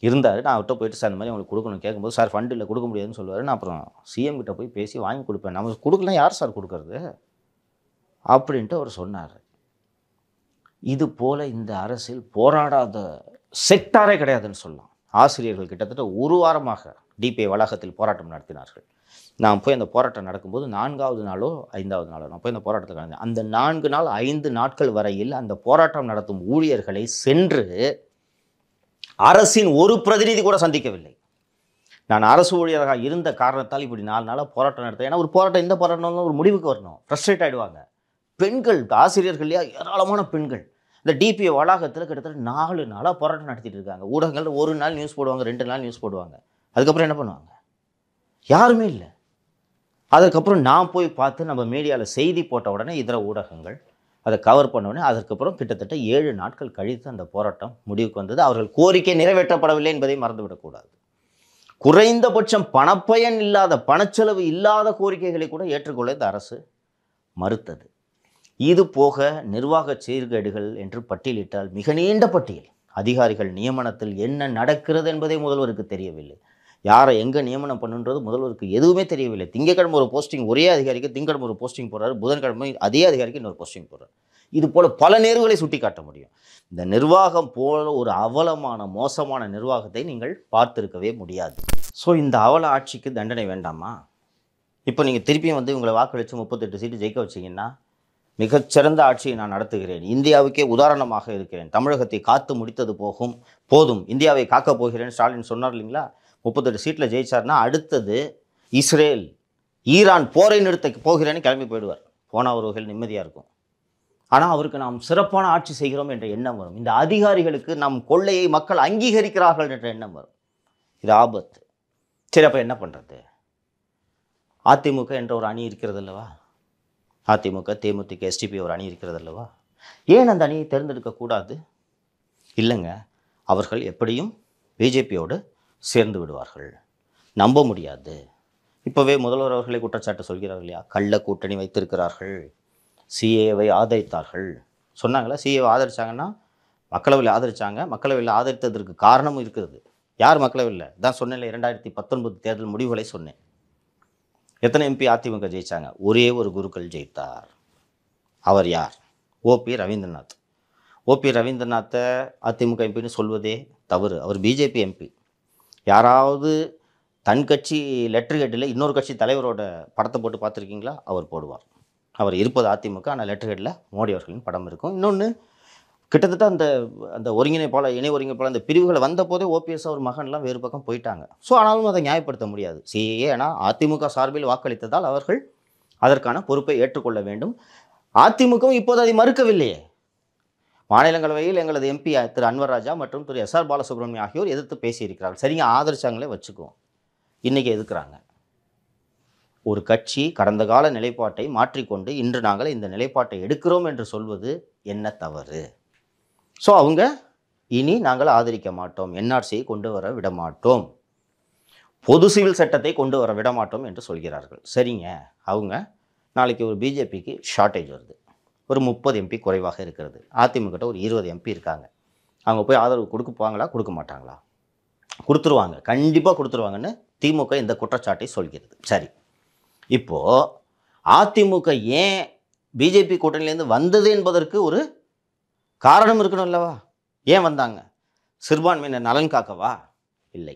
Speaker 1: இருந்தார் நான் அவர்கிட்ட போயிட்டு சார் இந்த மாதிரி அவங்களுக்கு கொடுக்கணும் கேட்கும்போது சார் ஃபண்டு இல்லை கொடுக்க முடியாதுன்னு சொல்லுவார் நான் அப்புறம் சிஎம் கிட்ட போய் பேசி வாங்கி கொடுப்பேன் நம்ம கொடுக்கலாம் யார் சார் கொடுக்கறது அப்படின்ட்டு அவர் சொன்னார் இது போல் இந்த அரசில் போராடாத செக்டாரே கிடையாதுன்னு சொல்லலாம் ஆசிரியர்கள் கிட்டத்தட்ட ஒரு வாரமாக டிபிஐ வளாகத்தில் போராட்டம் நடத்தினார்கள் நான் போய் அந்த போராட்டம் நடக்கும்போது நான்காவது நாளோ ஐந்தாவது நாளோ நான் போய் அந்த போராட்டத்தை கலந்தேன் அந்த நான்கு நாள் ஐந்து நாட்கள் வரையில் அந்த போராட்டம் நடத்தும் ஊழியர்களை சென்று அரசின் ஒரு பிரதிநிதி கூட சந்திக்கவில்லை நான் அரசு ஊழியராக இருந்த காரணத்தால் இப்படி நாலு நாளாக போராட்டம் நடத்தேன் ஏன்னா ஒரு போராட்டம் எந்த போராட்டம் ஒரு முடிவுக்கு வரணும் ஃப்ரஸ்ட்ரேட் ஆகிடுவாங்க பெண்கள் ஆசிரியர்கள் இல்லையா ஏராளமான பெண்கள் இந்த டிபிஓ வளாகத்தில் கிட்டத்தட்ட நாலு நாளாக போராட்டம் நடத்திட்டு இருக்காங்க ஊடகங்களில் ஒரு நாள் நியூஸ் போடுவாங்க ரெண்டு நாள் நியூஸ் போடுவாங்க அதுக்கப்புறம் என்ன பண்ணுவாங்க யாருமே இல்லை அதுக்கப்புறம் நான் போய் பார்த்து நம்ம மீடியாவில் செய்தி போட்ட உடனே இதர ஊடகங்கள் அதை கவர் பண்ண உடனே அதற்கப்புறம் கிட்டத்தட்ட ஏழு நாட்கள் கழித்து அந்த போராட்டம் முடிவுக்கு வந்தது அவர்கள் கோரிக்கை நிறைவேற்றப்படவில்லை என்பதை மறந்துவிடக்கூடாது குறைந்தபட்சம் பணப்பயன் இல்லாத பணச்செலவு இல்லாத கோரிக்கைகளை கூட ஏற்றுக்கொள்ள இந்த அரசு மறுத்தது இது போக நிர்வாக சீர்கேடுகள் என்று பட்டியலிட்டால் மிக நீண்ட பட்டியல் அதிகாரிகள் நியமனத்தில் என்ன நடக்கிறது என்பதே முதல்வருக்கு தெரியவில்லை யாரை எங்கே நியமனம் பண்ணுன்றது முதல்வருக்கு எதுவுமே தெரியவில்லை திங்கக்கிழமை ஒரு போஸ்டிங் ஒரே அதிகாரிக்கு திங்கக்கிழமை ஒரு போஸ்டிங் போடுறாரு புதன்கிழமை அதே அதிகாரிக்கு இன்னொரு போஸ்டிங் போடுறாரு இது போல் பல நேர்வுகளை சுட்டி காட்ட முடியும் இந்த நிர்வாகம் போல ஒரு அவலமான மோசமான நிர்வாகத்தை நீங்கள் பார்த்துருக்கவே முடியாது ஸோ இந்த அவல ஆட்சிக்கு தண்டனை வேண்டாமா இப்போ நீங்கள் திருப்பியும் வந்து இவங்களை வாக்களித்து முப்பத்தெட்டு சீட்டு ஜெயிக்க வச்சிங்கன்னா மிகச்சிறந்த ஆட்சியை நான் நடத்துகிறேன் இந்தியாவுக்கே உதாரணமாக இருக்கிறேன் தமிழகத்தை காத்து முடித்தது போகும் போதும் இந்தியாவை காக்க போகிறேன் ஸ்டாலின் சொன்னார் இல்லைங்களா முப்பத்தெட்டு சீட்டில் ஜெயிச்சார்னா அடுத்தது இஸ்ரேல் ஈரான் போரை நிறுத்த போகிறேன்னு கிளம்பி போயிடுவார் போன ஒரு வகையில் நிம்மதியாக இருக்கும் ஆனால் அவருக்கு நாம் சிறப்பான ஆட்சி செய்கிறோம் என்ற எண்ணம் வரும் இந்த அதிகாரிகளுக்கு நம் கொள்ளையை மக்கள் அங்கீகரிக்கிறார்கள் என்ற எண்ணம் வரும் இது ஆபத்து சரி அப்போ என்ன பண்ணுறது அதிமுக என்ற ஒரு அணி இருக்கிறது அல்லவா அதிமுக தேமுதிக எஸ்டிபி ஒரு அணி இருக்கிறது அல்லவா ஏன் அந்த அணியை தேர்ந்தெடுக்கக்கூடாது இல்லைங்க அவர்கள் எப்படியும் பிஜேபியோடு சேர்ந்து விடுவார்கள் நம்ப முடியாது இப்போவே முதல்வர் அவர்களை குற்றச்சாட்டு சொல்கிறார்கள் இல்லையா கள்ள கூட்டணி வைத்திருக்கிறார்கள் சிஏவை ஆதரித்தார்கள் சொன்னாங்களா சிஏவை ஆதரித்தாங்கன்னா மக்களவையில் ஆதரித்தாங்க மக்களவையில் ஆதரித்ததற்கு காரணமும் இருக்கிறது யார் மக்களவையில் தான் சொன்னேன் இரண்டாயிரத்தி பத்தொன்பது தேர்தல் முடிவுகளை சொன்னேன் எத்தனை எம்பி அதிமுக ஜெயித்தாங்க ஒரே ஒரு குருக்கள் ஜெயித்தார் அவர் யார் ஓபி ரவீந்திரநாத் ஓபி ரவீந்திரநாத்தை அதிமுக எம்பின்னு சொல்வதே தவறு அவர் பிஜேபி எம்பி யாராவது தன் கட்சி லெட்டர் ஹெட்டில் இன்னொரு கட்சி தலைவரோட படத்தை போட்டு பார்த்துருக்கீங்களா அவர் போடுவார் அவர் இருப்பது அதிமுக ஆனால் லெட்டர் ஹெட்டில் மோடி அவர்களின் படம் இருக்கும் இன்னொன்று கிட்டத்தட்ட அந்த அந்த ஒருங்கிணைப்பாளர் இணை ஒருங்கிணைப்பாளர் அந்த பிரிவுகளை வந்த போதே ஓபிஎஸ் அவர் மகன்லாம் வேறு பக்கம் போயிட்டாங்க ஸோ ஆனாலும் அதை நியாயப்படுத்த முடியாது சி ஏன்னா அதிமுக சார்பில் வாக்களித்ததால் அவர்கள் அதற்கான பொறுப்பை ஏற்றுக்கொள்ள வேண்டும் அதிமுகவும் இப்போது அதை மறுக்கவில்லையே மாநிலங்களவையில் எங்களது எம்பி திரு அன்வர் ராஜா மற்றும் திரு எஸ் ஆர் பாலசுப்ரமணியம் ஆகியோர் எதிர்த்து பேசியிருக்கிறார்கள் சரிங்க ஆதரிச்சாங்களே வச்சுக்குவோம் இன்றைக்கி எதுக்குறாங்க ஒரு கட்சி கடந்த கால நிலைப்பாட்டை மாற்றிக்கொண்டு இன்று நாங்கள் இந்த நிலைப்பாட்டை எடுக்கிறோம் என்று சொல்வது என்ன தவறு ஸோ அவங்க இனி நாங்கள் ஆதரிக்க மாட்டோம் என்ஆர்சியை கொண்டு வர விட மாட்டோம் பொது சிவில் சட்டத்தை கொண்டு வர விட மாட்டோம் என்று சொல்கிறார்கள் சரிங்க அவங்க நாளைக்கு ஒரு பிஜேபிக்கு ஷார்ட்டேஜ் வருது ஒரு முப்பது எம்பி குறைவாக இருக்கிறது அதிமுக ஒரு இருபது எம்பி இருக்காங்க அவங்க போய் ஆதரவு கொடுக்குப்பாங்களா கொடுக்க மாட்டாங்களா கொடுத்துருவாங்க கண்டிப்பாக கொடுத்துருவாங்கன்னு திமுக இந்த குற்றச்சாட்டை சொல்கிறது சரி இப்போது அதிமுக ஏன் பிஜேபி கூட்டணியிலேருந்து வந்தது என்பதற்கு ஒரு காரணம் இருக்கணும் இல்லவா ஏன் வந்தாங்க சிறுபான்மையினர் நலன் காக்கவா இல்லை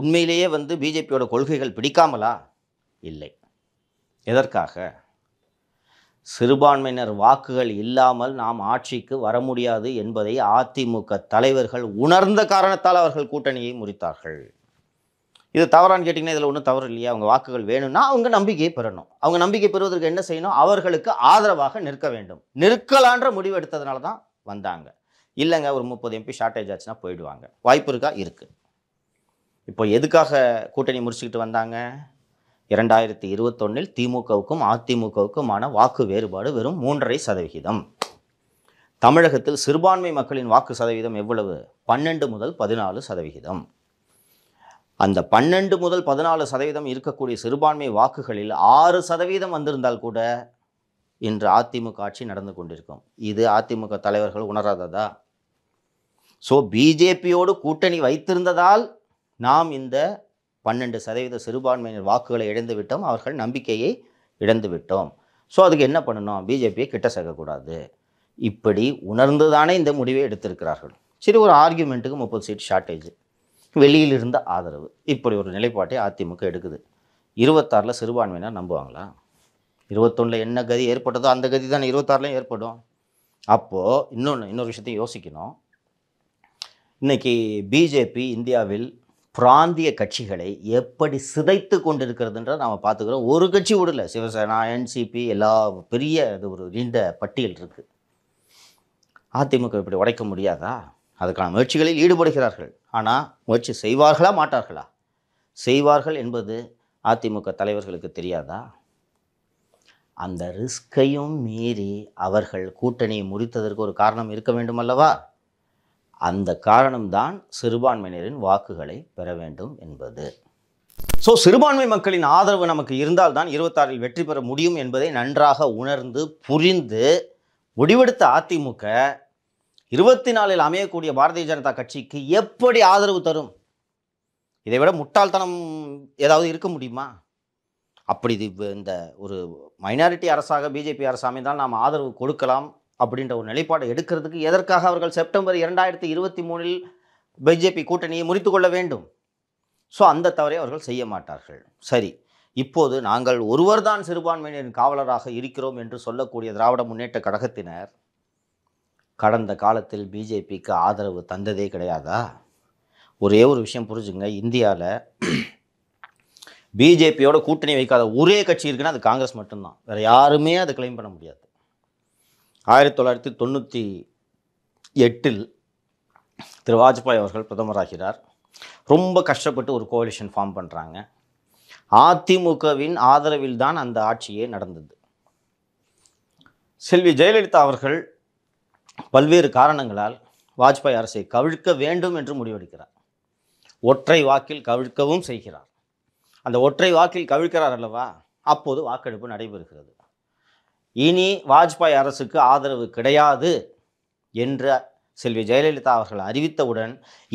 Speaker 1: உண்மையிலேயே வந்து பிஜேபியோட கொள்கைகள் பிடிக்காமலா இல்லை எதற்காக சிறுபான்மையினர் வாக்குகள் இல்லாமல் நாம் ஆட்சிக்கு வர முடியாது என்பதை அதிமுக தலைவர்கள் உணர்ந்த காரணத்தால் அவர்கள் கூட்டணியை முறித்தார்கள் இது தவறான்னு கேட்டிங்கன்னா இதில் ஒன்றும் தவறு இல்லையா அவங்க வாக்குகள் வேணும்னா அவங்க நம்பிக்கையை பெறணும் அவங்க நம்பிக்கை பெறுவதற்கு என்ன செய்யணும் அவர்களுக்கு ஆதரவாக நிற்க வேண்டும் நிற்கலான்ற முடிவு எடுத்ததுனால தான் வந்தாங்க இல்லைங்க ஒரு முப்பது எம்பி ஷார்ட்டேஜ் ஆச்சுன்னா போயிடுவாங்க வாய்ப்பு இருக்கா இருக்குது இப்போ எதுக்காக கூட்டணி முடிச்சுக்கிட்டு வந்தாங்க இரண்டாயிரத்தி இருபத்தொன்னில் திமுகவுக்கும் அதிமுகவுக்குமான வாக்கு வேறுபாடு வெறும் மூன்றரை சதவிகிதம் தமிழகத்தில் சிறுபான்மை மக்களின் வாக்கு சதவீதம் எவ்வளவு பன்னெண்டு முதல் பதினாலு சதவிகிதம் அந்த பன்னெண்டு முதல் பதினாலு சதவீதம் இருக்கக்கூடிய சிறுபான்மை வாக்குகளில் ஆறு சதவீதம் வந்திருந்தால் கூட இன்று அதிமுக ஆட்சி நடந்து கொண்டிருக்கும் இது அதிமுக தலைவர்கள் உணராததா ஸோ பிஜேபியோடு கூட்டணி வைத்திருந்ததால் நாம் இந்த பன்னெண்டு சதவீத சிறுபான்மையினர் வாக்குகளை இழந்து விட்டோம் அவர்கள் நம்பிக்கையை இழந்து விட்டோம் ஸோ அதுக்கு என்ன பண்ணணும் பிஜேபியை கிட்ட சேர்க்கக்கூடாது இப்படி உணர்ந்து தானே இந்த முடிவை எடுத்திருக்கிறார்கள் சரி ஒரு ஆர்கியூமெண்ட்டுக்கு முப்பது சீட் ஷார்ட்டேஜ் வெளியில் இருந்த ஆதரவு இப்படி ஒரு நிலைப்பாட்டை அதிமுக எடுக்குது இருபத்தாறில் சிறுபான்மையினர் நம்புவாங்களா இருபத்தொன்னில் என்ன கதி ஏற்பட்டதோ அந்த கதி தான் இருபத்தாறுலையும் ஏற்படும் அப்போது இன்னொன்று இன்னொரு விஷயத்தையும் யோசிக்கணும் இன்றைக்கி பிஜேபி இந்தியாவில் பிராந்திய கட்சிகளை எப்படி சிதைத்து கொண்டிருக்கிறதுன்ற நாம் பார்த்துக்கிறோம் ஒரு கட்சி விடல சிவசேனா என்சிபி எல்லா பெரிய இது ஒரு நீண்ட பட்டியல் இருக்குது அதிமுக இப்படி உடைக்க முடியாதா அதுக்கான முயற்சிகளில் ஈடுபடுகிறார்கள் ஆனால் முயற்சி செய்வார்களா மாட்டார்களா செய்வார்கள் என்பது அதிமுக தலைவர்களுக்கு தெரியாதா அந்த ரிஸ்கையும் மீறி அவர்கள் கூட்டணியை முறித்ததற்கு ஒரு காரணம் இருக்க வேண்டும் அல்லவா அந்த காரணம்தான் சிறுபான்மையினரின் வாக்குகளை பெற வேண்டும் என்பது ஸோ சிறுபான்மை மக்களின் ஆதரவு நமக்கு இருந்தால் தான் இருபத்தாறில் வெற்றி பெற முடியும் என்பதை நன்றாக உணர்ந்து புரிந்து முடிவெடுத்த அதிமுக இருபத்தி நாலில் அமையக்கூடிய பாரதிய ஜனதா கட்சிக்கு எப்படி ஆதரவு தரும் இதை விட முட்டாள்தனம் ஏதாவது இருக்க முடியுமா அப்படி இது இந்த ஒரு மைனாரிட்டி அரசாக பிஜேபி அரசு அமைந்தால் நாம் ஆதரவு கொடுக்கலாம் அப்படின்ற ஒரு நிலைப்பாடு எடுக்கிறதுக்கு எதற்காக அவர்கள் செப்டம்பர் இரண்டாயிரத்தி இருபத்தி மூணில் பிஜேபி கூட்டணியை முறித்து கொள்ள வேண்டும் ஸோ அந்த தவறை அவர்கள் செய்ய மாட்டார்கள் சரி இப்போது நாங்கள் ஒருவர்தான் சிறுபான்மையினரின் காவலராக இருக்கிறோம் என்று சொல்லக்கூடிய திராவிட முன்னேற்ற கழகத்தினர் கடந்த காலத்தில் பிஜேபிக்கு ஆதரவு தந்ததே கிடையாதா ஒரே ஒரு விஷயம் புரிஞ்சுங்க இந்தியாவில் பிஜேபியோட கூட்டணி வைக்காத ஒரே கட்சி இருக்குன்னா அது காங்கிரஸ் மட்டும்தான் வேறு யாருமே அதை கிளைம் பண்ண முடியாது ஆயிரத்தி தொள்ளாயிரத்தி தொண்ணூற்றி எட்டில் திரு வாஜ்பாய் அவர்கள் பிரதமராகிறார் ரொம்ப கஷ்டப்பட்டு ஒரு கோலிஷன் ஃபார்ம் பண்ணுறாங்க அதிமுகவின் ஆதரவில் தான் அந்த ஆட்சியே நடந்தது செல்வி ஜெயலலிதா அவர்கள் பல்வேறு காரணங்களால் வாஜ்பாய் அரசை கவிழ்க்க வேண்டும் என்று முடிவெடுக்கிறார் ஒற்றை வாக்கில் கவிழ்க்கவும் செய்கிறார் அந்த ஒற்றை வாக்கில் கவிழ்க்கிறார் அல்லவா அப்போது வாக்கெடுப்பு நடைபெறுகிறது இனி வாஜ்பாய் அரசுக்கு ஆதரவு கிடையாது என்ற செல்வி ஜெயலலிதா அவர்கள் அறிவித்தவுடன்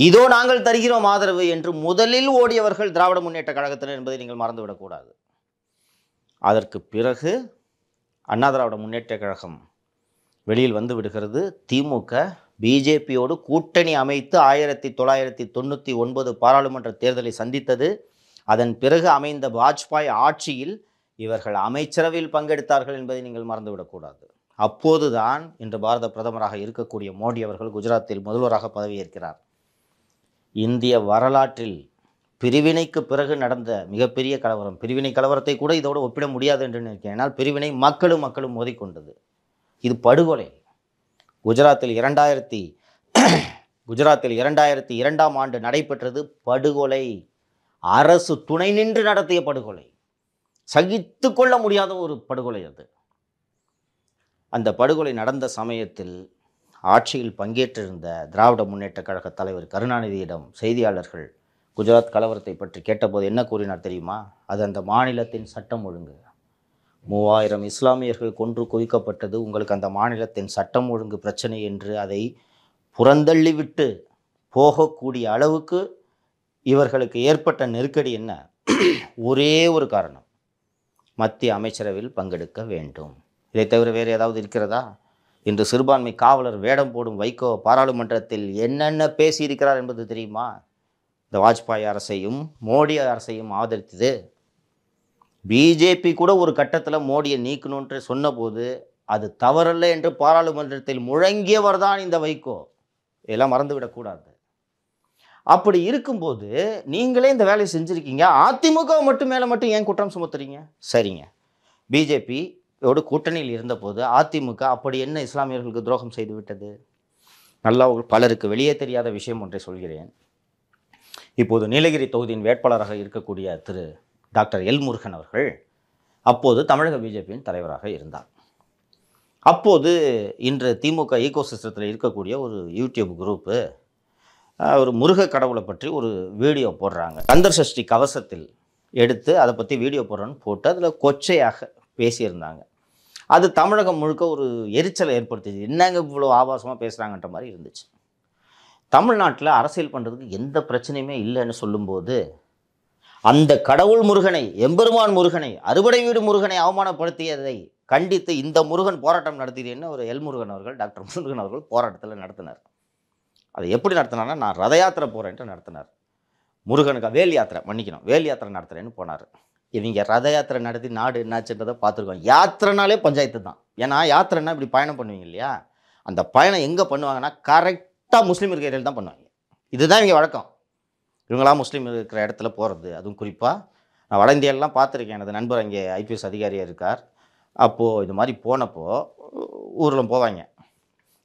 Speaker 1: இதோ நாங்கள் தருகிறோம் ஆதரவு என்று முதலில் ஓடியவர்கள் திராவிட முன்னேற்ற கழகத்தினர் என்பதை நீங்கள் மறந்துவிடக்கூடாது அதற்கு பிறகு அண்ணா திராவிட முன்னேற்ற கழகம் வெளியில் வந்து விடுகிறது திமுக பிஜேபியோடு கூட்டணி அமைத்து ஆயிரத்தி தொள்ளாயிரத்தி தொண்ணூற்றி ஒன்பது பாராளுமன்ற தேர்தலை சந்தித்தது அதன் பிறகு அமைந்த வாஜ்பாய் ஆட்சியில் இவர்கள் அமைச்சரவையில் பங்கெடுத்தார்கள் என்பதை நீங்கள் மறந்துவிடக்கூடாது அப்போதுதான் இன்று பாரத பிரதமராக இருக்கக்கூடிய மோடி அவர்கள் குஜராத்தில் முதல்வராக பதவியேற்கிறார் இந்திய வரலாற்றில் பிரிவினைக்கு பிறகு நடந்த மிகப்பெரிய கலவரம் பிரிவினை கலவரத்தை கூட இதோடு ஒப்பிட முடியாது என்று நினைக்கிறேன் ஏன்னால் பிரிவினை மக்களும் மக்களும் மோதிக்கொண்டது இது படுகொலை குஜராத்தில் இரண்டாயிரத்தி குஜராத்தில் இரண்டாயிரத்தி இரண்டாம் ஆண்டு நடைபெற்றது படுகொலை அரசு துணை நின்று நடத்திய படுகொலை சகித்து கொள்ள முடியாத ஒரு படுகொலை அது அந்த படுகொலை நடந்த சமயத்தில் ஆட்சியில் பங்கேற்றிருந்த திராவிட முன்னேற்ற கழக தலைவர் கருணாநிதியிடம் செய்தியாளர்கள் குஜராத் கலவரத்தை பற்றி கேட்டபோது என்ன கூறினார் தெரியுமா அது அந்த மாநிலத்தின் சட்டம் ஒழுங்கு மூவாயிரம் இஸ்லாமியர்கள் கொன்று குவிக்கப்பட்டது உங்களுக்கு அந்த மாநிலத்தின் சட்டம் ஒழுங்கு பிரச்சனை என்று அதை புறந்தள்ளிவிட்டு போகக்கூடிய அளவுக்கு இவர்களுக்கு ஏற்பட்ட நெருக்கடி என்ன ஒரே ஒரு காரணம் மத்திய அமைச்சரவையில் பங்கெடுக்க வேண்டும் இதை தவிர வேறு ஏதாவது இருக்கிறதா இன்று சிறுபான்மை காவலர் வேடம் போடும் வைகோ பாராளுமன்றத்தில் என்னென்ன பேசியிருக்கிறார் என்பது தெரியுமா இந்த வாஜ்பாய் அரசையும் மோடி அரசையும் ஆதரித்தது பிஜேபி கூட ஒரு கட்டத்தில் மோடியை நீக்கணுன்ட்டு சொன்னபோது அது தவறல்ல என்று பாராளுமன்றத்தில் முழங்கியவர் தான் இந்த வைகோ இதெல்லாம் மறந்துவிடக்கூடாது அப்படி இருக்கும்போது நீங்களே இந்த வேலையை செஞ்சுருக்கீங்க அதிமுக மட்டும் மேலே மட்டும் ஏன் குற்றம் சுமத்துறீங்க சரிங்க பிஜேபி கூட்டணியில் இருந்தபோது அதிமுக அப்படி என்ன இஸ்லாமியர்களுக்கு துரோகம் செய்து விட்டது நல்லா பலருக்கு வெளியே தெரியாத விஷயம் ஒன்றை சொல்கிறேன் இப்போது நீலகிரி தொகுதியின் வேட்பாளராக இருக்கக்கூடிய திரு டாக்டர் எல் முருகன் அவர்கள் அப்போது தமிழக பிஜேபியின் தலைவராக இருந்தார் அப்போது இன்று திமுக ஈகோ சிஸ்டத்தில் இருக்கக்கூடிய ஒரு யூடியூப் குரூப்பு ஒரு முருக கடவுளை பற்றி ஒரு வீடியோ போடுறாங்க கந்தர் சஷ்டி கவசத்தில் எடுத்து அதை பற்றி வீடியோ போடுறோன்னு போட்டு அதில் கொச்சையாக பேசியிருந்தாங்க அது தமிழகம் முழுக்க ஒரு எரிச்சலை ஏற்படுத்திச்சு என்னங்க இவ்வளோ ஆபாசமாக பேசுகிறாங்கன்ற மாதிரி இருந்துச்சு தமிழ்நாட்டில் அரசியல் பண்ணுறதுக்கு எந்த பிரச்சனையுமே இல்லைன்னு சொல்லும்போது அந்த கடவுள் முருகனை எம்பெருமான் முருகனை அறுபடை வீடு முருகனை அவமானப்படுத்தியதை கண்டித்து இந்த முருகன் போராட்டம் நடத்தியதுன்னு ஒரு எல் முருகன் அவர்கள் டாக்டர் முருகன் அவர்கள் போராட்டத்தில் நடத்தினார் அதை எப்படி நடத்தினார்னா நான் ரத யாத்திரை போகிறேன்ட்டு நடத்தினார் முருகனுக்கு வேல் யாத்திரை மன்னிக்கணும் வேல் யாத்திரை நடத்துகிறேன்னு போனார் இவங்க ரத யாத்திரை நடத்தி நாடு என்னாச்சுன்றதை பார்த்துருக்கோம் யாத்திரைனாலே பஞ்சாயத்து தான் ஏன்னா யாத்திரைனா இப்படி பயணம் பண்ணுவீங்க இல்லையா அந்த பயணம் எங்கே பண்ணுவாங்கன்னா கரெக்டாக முஸ்லீம் இருக்கிற தான் பண்ணுவாங்க இதுதான் இங்கே வழக்கம் இவங்களாம் முஸ்லீம் இருக்கிற இடத்துல போகிறது அதுவும் குறிப்பாக நான் வட இந்தியாலெலாம் பார்த்துருக்கேன் எனது நண்பர் அங்கே ஐபிஎஸ் அதிகாரியாக இருக்கார் அப்போது இது மாதிரி போனப்போ ஊரில் போவாங்க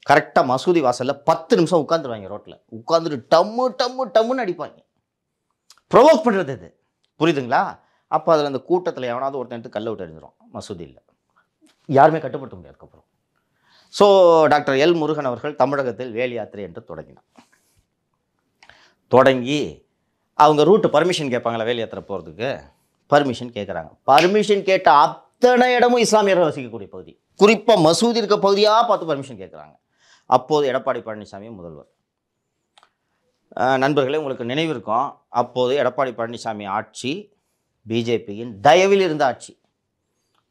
Speaker 1: கரெக்டாக மசூதி வாசலில் பத்து நிமிஷம் உட்காந்துருவாங்க ரோட்டில் உட்காந்துட்டு டம்மு டம்மு டம்முன்னு அடிப்பாங்க ப்ரொவோக் பண்ணுறது இது புரியுதுங்களா அப்போ அதில் அந்த கூட்டத்தில் எவனாவது ஒருத்தன்ட்டு கல்லை விட்டு அடிஞ்சிடும் மசூதியில் யாருமே கட்டுப்படுத்த முடியாது அதுக்கப்புறம் ஸோ டாக்டர் எல் முருகன் அவர்கள் தமிழகத்தில் வேல் யாத்திரை என்று தொடங்கினார் தொடங்கி அவங்க ரூட்டு பர்மிஷன் கேட்பாங்களா வேலை ஏற்ற போகிறதுக்கு பர்மிஷன் கேட்குறாங்க பர்மிஷன் கேட்ட அத்தனை இடமும் இஸ்லாமியர்கள் வசிக்கக்கூடிய பகுதி குறிப்பாக மசூதி இருக்க பகுதியாக பார்த்து பர்மிஷன் கேட்குறாங்க அப்போது எடப்பாடி பழனிசாமி முதல்வர் நண்பர்களே உங்களுக்கு நினைவு இருக்கும் அப்போது எடப்பாடி பழனிசாமி ஆட்சி பிஜேபியின் தயவில் இருந்த ஆட்சி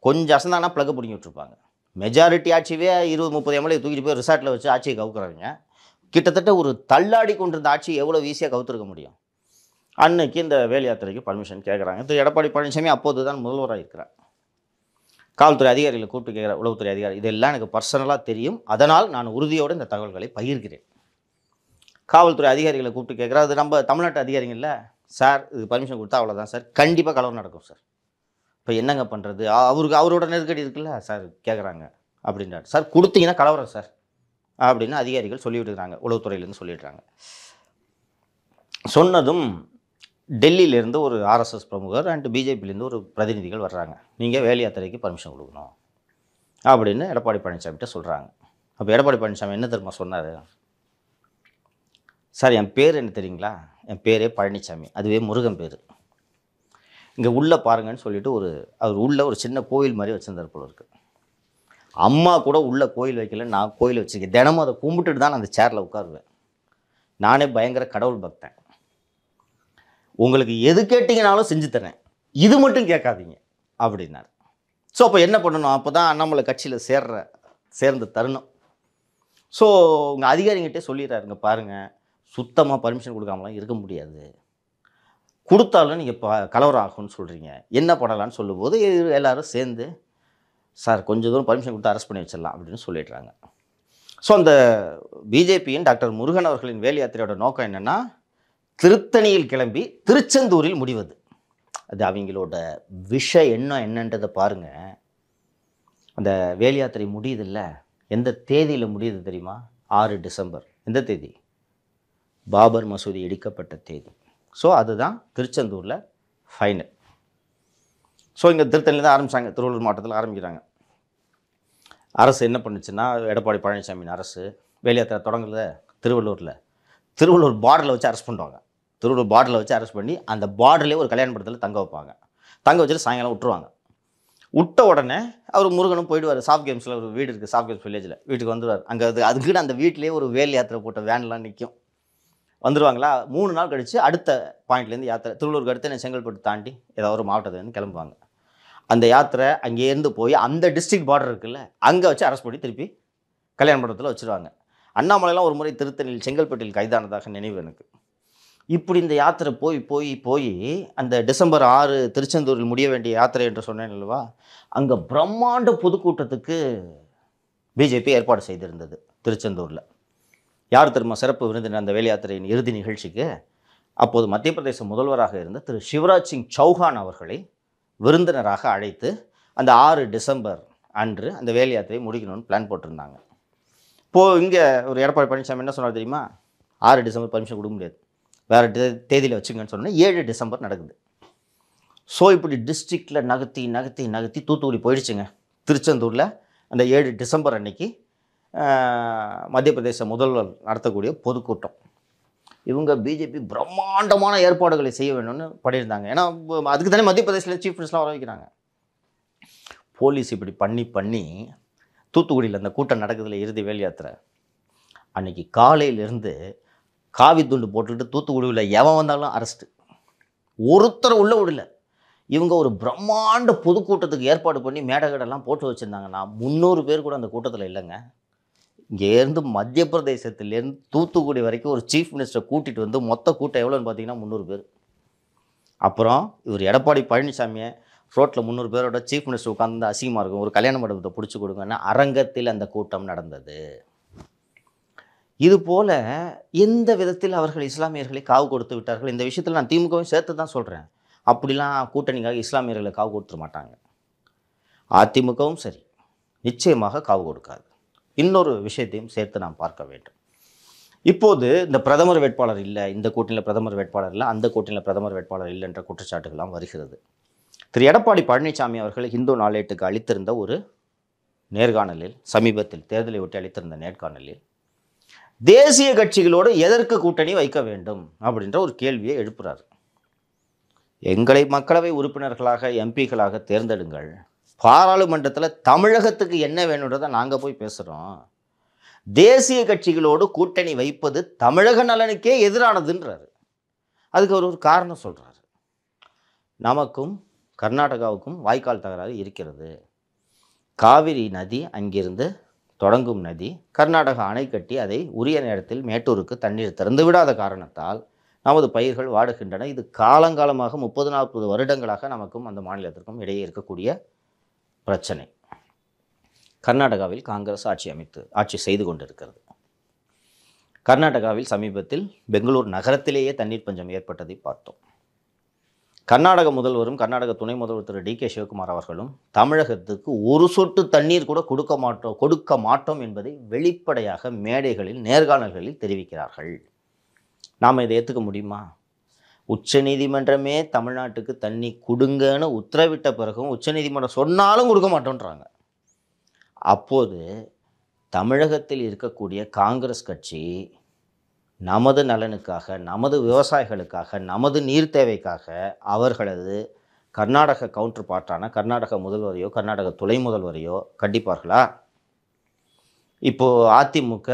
Speaker 1: கொஞ்சம் அசந்தானா பிளக்கு பிடிங்கி விட்டுருப்பாங்க மெஜாரிட்டி ஆட்சியே இருபது முப்பது எம்எல்ஏ தூக்கிட்டு போய் ரிசார்ட்டில் வச்சு ஆட்சியை கவுக்குறாங்க கிட்டத்தட்ட ஒரு தள்ளாடி கொண்டிருந்த ஆட்சி எவ்வளோ ஈஸியாக கவுத்துருக்க முடியும் அன்னைக்கு இந்த வேல் யாத்திரைக்கு பர்மிஷன் கேட்குறாங்க திரு எடப்பாடி பழனிசாமி அப்போது தான் முதல்வராக இருக்கிறார் காவல்துறை அதிகாரிகளை கூப்பிட்டு கேட்குற உளவுத்துறை அதிகாரி இதெல்லாம் எனக்கு பர்சனலாக தெரியும் அதனால் நான் உறுதியோடு இந்த தகவல்களை பகிர்கிறேன் காவல்துறை அதிகாரிகளை கூப்பிட்டு கேட்குறா அது நம்ம தமிழ்நாட்டு அதிகாரிங்கள்ல சார் இது பர்மிஷன் கொடுத்தா அவ்வளோதான் சார் கண்டிப்பாக கலவரம் நடக்கும் சார் இப்போ என்னங்க பண்ணுறது அவருக்கு அவரோட நெருக்கடி இருக்குல்ல சார் கேட்குறாங்க அப்படின்றார் சார் கொடுத்தீங்கன்னா கலவரம் சார் அப்படின்னு அதிகாரிகள் சொல்லிவிடுறாங்க உளவுத்துறையிலேருந்து சொல்லிடுறாங்க சொன்னதும் டெல்லியிலேருந்து ஒரு ஆர்எஸ்எஸ் பிரமுகர் அண்ட் பிஜேபியிலேருந்து ஒரு பிரதிநிதிகள் வர்றாங்க நீங்கள் வேலையாத்திரைக்கு பர்மிஷன் கொடுக்கணும் அப்படின்னு எடப்பாடி பழனிசாமிகிட்ட சொல்கிறாங்க அப்போ எடப்பாடி பழனிசாமி என்ன தெரியுமா சொன்னார் சார் என் பேர் என்ன தெரியுங்களா என் பேரே பழனிசாமி அதுவே முருகன் பேர் இங்கே உள்ளே பாருங்கன்னு சொல்லிட்டு ஒரு அவர் உள்ளே ஒரு சின்ன கோயில் மாதிரி வச்சுருந்தார் போல இருக்குது அம்மா கூட உள்ள கோயில் வைக்கல நான் கோயில் வச்சுருக்கேன் தினமும் அதை கும்பிட்டுட்டு தான் நான் அந்த சேரில் உட்காருவேன் நானே பயங்கர கடவுள் பக்தன் உங்களுக்கு எது கேட்டிங்கனாலும் செஞ்சு தரேன் இது மட்டும் கேட்காதீங்க அப்படின்னார் ஸோ அப்போ என்ன பண்ணணும் அப்போ தான் அண்ணாமலை கட்சியில் சேர்ற சேர்ந்த தருணம் ஸோ உங்கள் அதிகாரிங்கிட்டே சொல்லிடுறாருங்க பாருங்கள் சுத்தமாக பர்மிஷன் கொடுக்காமலாம் இருக்க முடியாது கொடுத்தாலும் நீங்கள் ப கலவரம் ஆகும்னு சொல்கிறீங்க என்ன பண்ணலான்னு சொல்லும்போது எல்லோரும் சேர்ந்து சார் கொஞ்சம் தூரம் பர்மிஷன் கொடுத்து அரெஸ்ட் பண்ணி வச்சிடலாம் அப்படின்னு சொல்லிடுறாங்க ஸோ அந்த பிஜேபியின் டாக்டர் முருகன் அவர்களின் வேலையாத்திரையோட நோக்கம் என்னென்னா திருத்தணியில் கிளம்பி திருச்செந்தூரில் முடிவது அது அவங்களோட விஷ எண்ணம் என்னன்றதை பாருங்கள் அந்த வேலியாத்திரை முடியுதில்ல எந்த தேதியில் முடியுது தெரியுமா ஆறு டிசம்பர் எந்த தேதி பாபர் மசூதி இடிக்கப்பட்ட தேதி ஸோ அதுதான் திருச்செந்தூரில் ஃபைனல் ஸோ இங்கே திருத்தணியில் தான் ஆரம்பித்தாங்க திருவள்ளூர் மாவட்டத்தில் ஆரம்பிக்கிறாங்க அரசு என்ன பண்ணுச்சுன்னா எடப்பாடி பழனிசாமியின் அரசு வேலியாத்திரை தொடங்கல திருவள்ளூரில் திருவள்ளூர் பார்டரில் வச்சு அரெஸ்ட் பண்ணுவாங்க திருவள்ளூர் பார்டரில் வச்சு அரெஸ்ட் பண்ணி அந்த பார்டர்லேயே ஒரு கல்யாண படத்தில் தங்க வைப்பாங்க தங்க வச்சுட்டு சாயங்காலம் விட்டுருவாங்க விட்ட உடனே அவர் முருகனும் போயிடுவார் சாஃப்ட் கேம்ஸில் ஒரு வீடு இருக்குது சாஃப்ட் கேம்ஸ் வில்லேஜில் வீட்டுக்கு வந்துடுவார் அங்கே அது அதுக்கிட்ட அந்த வீட்டிலே ஒரு வேல் யாத்திரை போட்ட வேன்லாம் நிற்கும் வந்துடுவாங்களா மூணு நாள் கழித்து அடுத்த பாயிண்ட்லேருந்து யாத்திரை திருவள்ளூருக்கு அடுத்து என்ன செங்கல்பட்டு தாண்டி ஏதாவது ஒரு மாவட்டத்துலேருந்து கிளம்புவாங்க அந்த யாத்திரை அங்கேருந்து போய் அந்த டிஸ்ட்ரிக்ட் பார்டர் இருக்குல்ல அங்கே வச்சு அரெஸ்ட் பண்ணி திருப்பி கல்யாண மண்டலத்தில் வச்சுருவாங்க அண்ணாமலையெல்லாம் ஒரு முறை திருத்தணியில் செங்கல்பட்டில் கைதானதாக நினைவு எனக்கு இப்படி இந்த யாத்திரை போய் போய் போய் அந்த டிசம்பர் ஆறு திருச்செந்தூரில் முடிய வேண்டிய யாத்திரை என்று சொன்னேன் அல்லவா அங்கே பிரம்மாண்ட பொதுக்கூட்டத்துக்கு பிஜேபி ஏற்பாடு செய்திருந்தது திருச்செந்தூரில் யார் திரும்ப சிறப்பு விருந்தினர் அந்த வேலையாத்திரையின் இறுதி நிகழ்ச்சிக்கு அப்போது மத்திய பிரதேச முதல்வராக இருந்த திரு சிவராஜ் சிங் சௌஹான் அவர்களை விருந்தினராக அழைத்து அந்த ஆறு டிசம்பர் அன்று அந்த வேலையாத்திரையை முடிக்கணும்னு பிளான் போட்டிருந்தாங்க இப்போது இங்கே ஒரு எடப்பாடி பழனிசாமி என்ன சொன்னார் தெரியுமா ஆறு டிசம்பர் பர்மிஷன் கொடுக்க முடியாது வேறு தேதியில் வச்சுங்கன்னு சொன்னோன்னா ஏழு டிசம்பர் நடக்குது ஸோ இப்படி டிஸ்ட்ரிக்டில் நகர்த்தி நகர்த்தி நகர்த்தி தூத்துக்குடி போயிடுச்சுங்க திருச்செந்தூரில் அந்த ஏழு டிசம்பர் அன்னைக்கு மத்திய பிரதேச முதல்வர் நடத்தக்கூடிய பொதுக்கூட்டம் இவங்க பிஜேபி பிரம்மாண்டமான ஏற்பாடுகளை செய்ய வேணும்னு பண்ணியிருந்தாங்க ஏன்னா அதுக்கு தானே மத்திய பிரதேசில் சீஃப் மினிஸ்டர்லாம் வர வைக்கிறாங்க போலீஸ் இப்படி பண்ணி பண்ணி தூத்துக்குடியில் அந்த கூட்டம் நடக்குதில் இறுதி வேல் யாத்திரை அன்றைக்கி காலையிலேருந்து காவி துண்டு போட்டுட்டு தூத்துக்குடியில் எவன் வந்தாலும் அரெஸ்ட்டு ஒருத்தர் உள்ளே விடல இவங்க ஒரு பிரம்மாண்ட பொதுக்கூட்டத்துக்கு ஏற்பாடு பண்ணி மேடகடெல்லாம் போட்டு வச்சுருந்தாங்கன்னா முந்நூறு பேர் கூட அந்த கூட்டத்தில் இல்லைங்க இங்கேருந்து மத்திய பிரதேசத்துலேருந்து தூத்துக்குடி வரைக்கும் ஒரு சீஃப் மினிஸ்டரை கூட்டிகிட்டு வந்து மொத்த கூட்டம் எவ்வளோன்னு பார்த்தீங்கன்னா முந்நூறு பேர் அப்புறம் இவர் எடப்பாடி பழனிசாமியை ரோட்டில் முந்நூறு பேரோட சீஃப் மினிஸ்டர் உட்காந்து அசிங்கமாக இருக்கும் ஒரு கல்யாண மண்டபத்தை பிடிச்சி கொடுங்கன்னா அரங்கத்தில் அந்த கூட்டம் நடந்தது இது போல எந்த விதத்தில் அவர்கள் இஸ்லாமியர்களை காவு கொடுத்து விட்டார்கள் இந்த விஷயத்தில் நான் திமுகவும் சேர்த்து தான் சொல்கிறேன் அப்படிலாம் கூட்டணிக்காக இஸ்லாமியர்களை காவு கொடுத்துட மாட்டாங்க அதிமுகவும் சரி நிச்சயமாக காவு கொடுக்காது இன்னொரு விஷயத்தையும் சேர்த்து நாம் பார்க்க வேண்டும் இப்போது இந்த பிரதமர் வேட்பாளர் இல்லை இந்த கூட்டணியில் பிரதமர் வேட்பாளர் இல்லை அந்த கூட்டணியில் பிரதமர் வேட்பாளர் இல்லை என்ற குற்றச்சாட்டுகள்லாம் வருகிறது திரு எடப்பாடி பழனிசாமி அவர்கள் இந்து நாளேட்டுக்கு அளித்திருந்த ஒரு நேர்காணலில் சமீபத்தில் தேர்தலை ஒட்டி அளித்திருந்த நேர்காணலில் தேசிய கட்சிகளோடு எதற்கு கூட்டணி வைக்க வேண்டும் அப்படின்ற ஒரு கேள்வியை எழுப்புறாரு எங்களை மக்களவை உறுப்பினர்களாக எம்பிக்களாக தேர்ந்தெடுங்கள் பாராளுமன்றத்தில் தமிழகத்துக்கு என்ன வேணுன்றதை நாங்கள் போய் பேசுகிறோம் தேசிய கட்சிகளோடு கூட்டணி வைப்பது தமிழக நலனுக்கே எதிரானதுன்றார் அதுக்கு அவர் ஒரு காரணம் சொல்கிறார் நமக்கும் கர்நாடகாவுக்கும் வாய்க்கால் தகராறு இருக்கிறது காவிரி நதி அங்கிருந்து தொடங்கும் நதி கர்நாடகா அணை கட்டி அதை உரிய நேரத்தில் மேட்டூருக்கு தண்ணீர் திறந்து விடாத காரணத்தால் நமது பயிர்கள் வாடுகின்றன இது காலங்காலமாக முப்பது நாற்பது வருடங்களாக நமக்கும் அந்த மாநிலத்திற்கும் இடையே இருக்கக்கூடிய பிரச்சனை கர்நாடகாவில் காங்கிரஸ் ஆட்சி அமைத்து ஆட்சி செய்து கொண்டிருக்கிறது கர்நாடகாவில் சமீபத்தில் பெங்களூர் நகரத்திலேயே தண்ணீர் பஞ்சம் ஏற்பட்டதை பார்த்தோம் கர்நாடக முதல்வரும் கர்நாடக துணை முதல்வர் திரு டி கே சிவகுமார் அவர்களும் தமிழகத்துக்கு ஒரு சொட்டு தண்ணீர் கூட கொடுக்க மாட்டோம் கொடுக்க மாட்டோம் என்பதை வெளிப்படையாக மேடைகளில் நேர்காணல்களில் தெரிவிக்கிறார்கள் நாம் இதை ஏற்றுக்க முடியுமா உச்சநீதிமன்றமே தமிழ்நாட்டுக்கு தண்ணி கொடுங்கன்னு உத்தரவிட்ட பிறகும் உச்சநீதிமன்றம் சொன்னாலும் கொடுக்க மாட்டோன்றாங்க அப்போது தமிழகத்தில் இருக்கக்கூடிய காங்கிரஸ் கட்சி நமது நலனுக்காக நமது விவசாயிகளுக்காக நமது நீர் தேவைக்காக அவர்களது கர்நாடக கவுண்டர் பார்ட்டான கர்நாடக முதல்வரையோ கர்நாடக துணை முதல்வரையோ கண்டிப்பார்களா இப்போது அதிமுக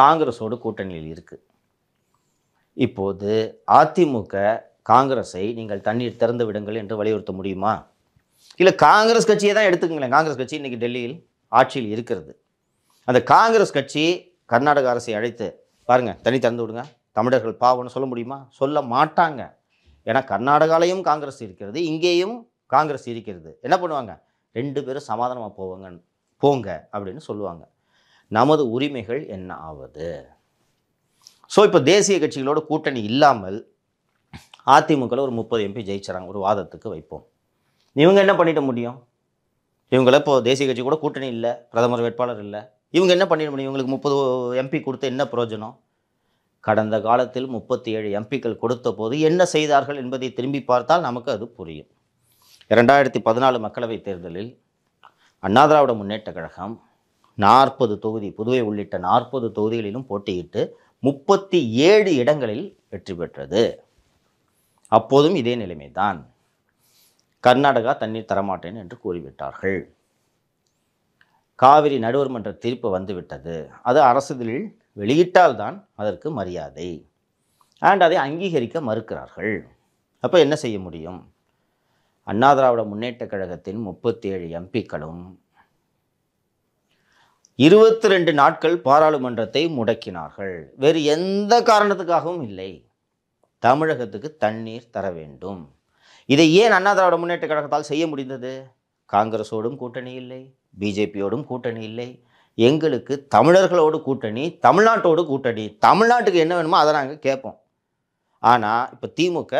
Speaker 1: காங்கிரஸோடு கூட்டணியில் இருக்குது இப்போது அதிமுக காங்கிரஸை நீங்கள் தண்ணீர் திறந்து விடுங்கள் என்று வலியுறுத்த முடியுமா இல்லை காங்கிரஸ் கட்சியை தான் எடுத்துக்கங்களேன் காங்கிரஸ் கட்சி இன்றைக்கி டெல்லியில் ஆட்சியில் இருக்கிறது அந்த காங்கிரஸ் கட்சி கர்நாடக அரசை அழைத்து பாருங்கள் தனி திறந்து விடுங்க தமிழர்கள் பாவம்னு சொல்ல முடியுமா சொல்ல மாட்டாங்க ஏன்னா கர்நாடகாலையும் காங்கிரஸ் இருக்கிறது இங்கேயும் காங்கிரஸ் இருக்கிறது என்ன பண்ணுவாங்க ரெண்டு பேரும் சமாதானமாக போவாங்க போங்க அப்படின்னு சொல்லுவாங்க நமது உரிமைகள் என்ன ஆவது ஸோ இப்போ தேசிய கட்சிகளோட கூட்டணி இல்லாமல் அதிமுகவில் ஒரு முப்பது எம்பி ஜெயிச்சுறாங்க ஒரு வாதத்துக்கு வைப்போம் இவங்க என்ன பண்ணிட முடியும் இவங்கள இப்போது தேசிய கட்சி கூட கூட்டணி இல்லை பிரதமர் வேட்பாளர் இல்லை இவங்க என்ன பண்ணிட முடியும் இவங்களுக்கு முப்பது எம்பி கொடுத்த என்ன பிரயோஜனம் கடந்த காலத்தில் முப்பத்தி ஏழு எம்பிக்கள் கொடுத்த போது என்ன செய்தார்கள் என்பதை திரும்பி பார்த்தால் நமக்கு அது புரியும் இரண்டாயிரத்தி பதினாலு மக்களவைத் தேர்தலில் அண்ணா திராவிட முன்னேற்ற கழகம் நாற்பது தொகுதி புதுவை உள்ளிட்ட நாற்பது தொகுதிகளிலும் போட்டியிட்டு முப்பத்தி ஏழு இடங்களில் வெற்றி பெற்றது அப்போதும் இதே நிலைமைதான் கர்நாடகா தண்ணீர் தரமாட்டேன் என்று கூறிவிட்டார்கள் காவிரி நடுவர் மன்ற தீர்ப்பு வந்துவிட்டது அது அரசுகளில் வெளியிட்டால் தான் அதற்கு மரியாதை அண்ட் அதை அங்கீகரிக்க மறுக்கிறார்கள் அப்போ என்ன செய்ய முடியும் அண்ணா திராவிட முன்னேற்றக் கழகத்தின் முப்பத்தி ஏழு எம்பிக்களும் இருபத்தி ரெண்டு நாட்கள் பாராளுமன்றத்தை முடக்கினார்கள் வேறு எந்த காரணத்துக்காகவும் இல்லை தமிழகத்துக்கு தண்ணீர் தர வேண்டும் இதை ஏன் அண்ணா திராவிட முன்னேற்றக் கழகத்தால் செய்ய முடிந்தது காங்கிரஸோடும் கூட்டணி இல்லை பிஜேபியோடும் கூட்டணி இல்லை எங்களுக்கு தமிழர்களோடு கூட்டணி தமிழ்நாட்டோடு கூட்டணி தமிழ்நாட்டுக்கு என்ன வேணுமோ அதை நாங்கள் கேட்போம் ஆனால் இப்போ திமுக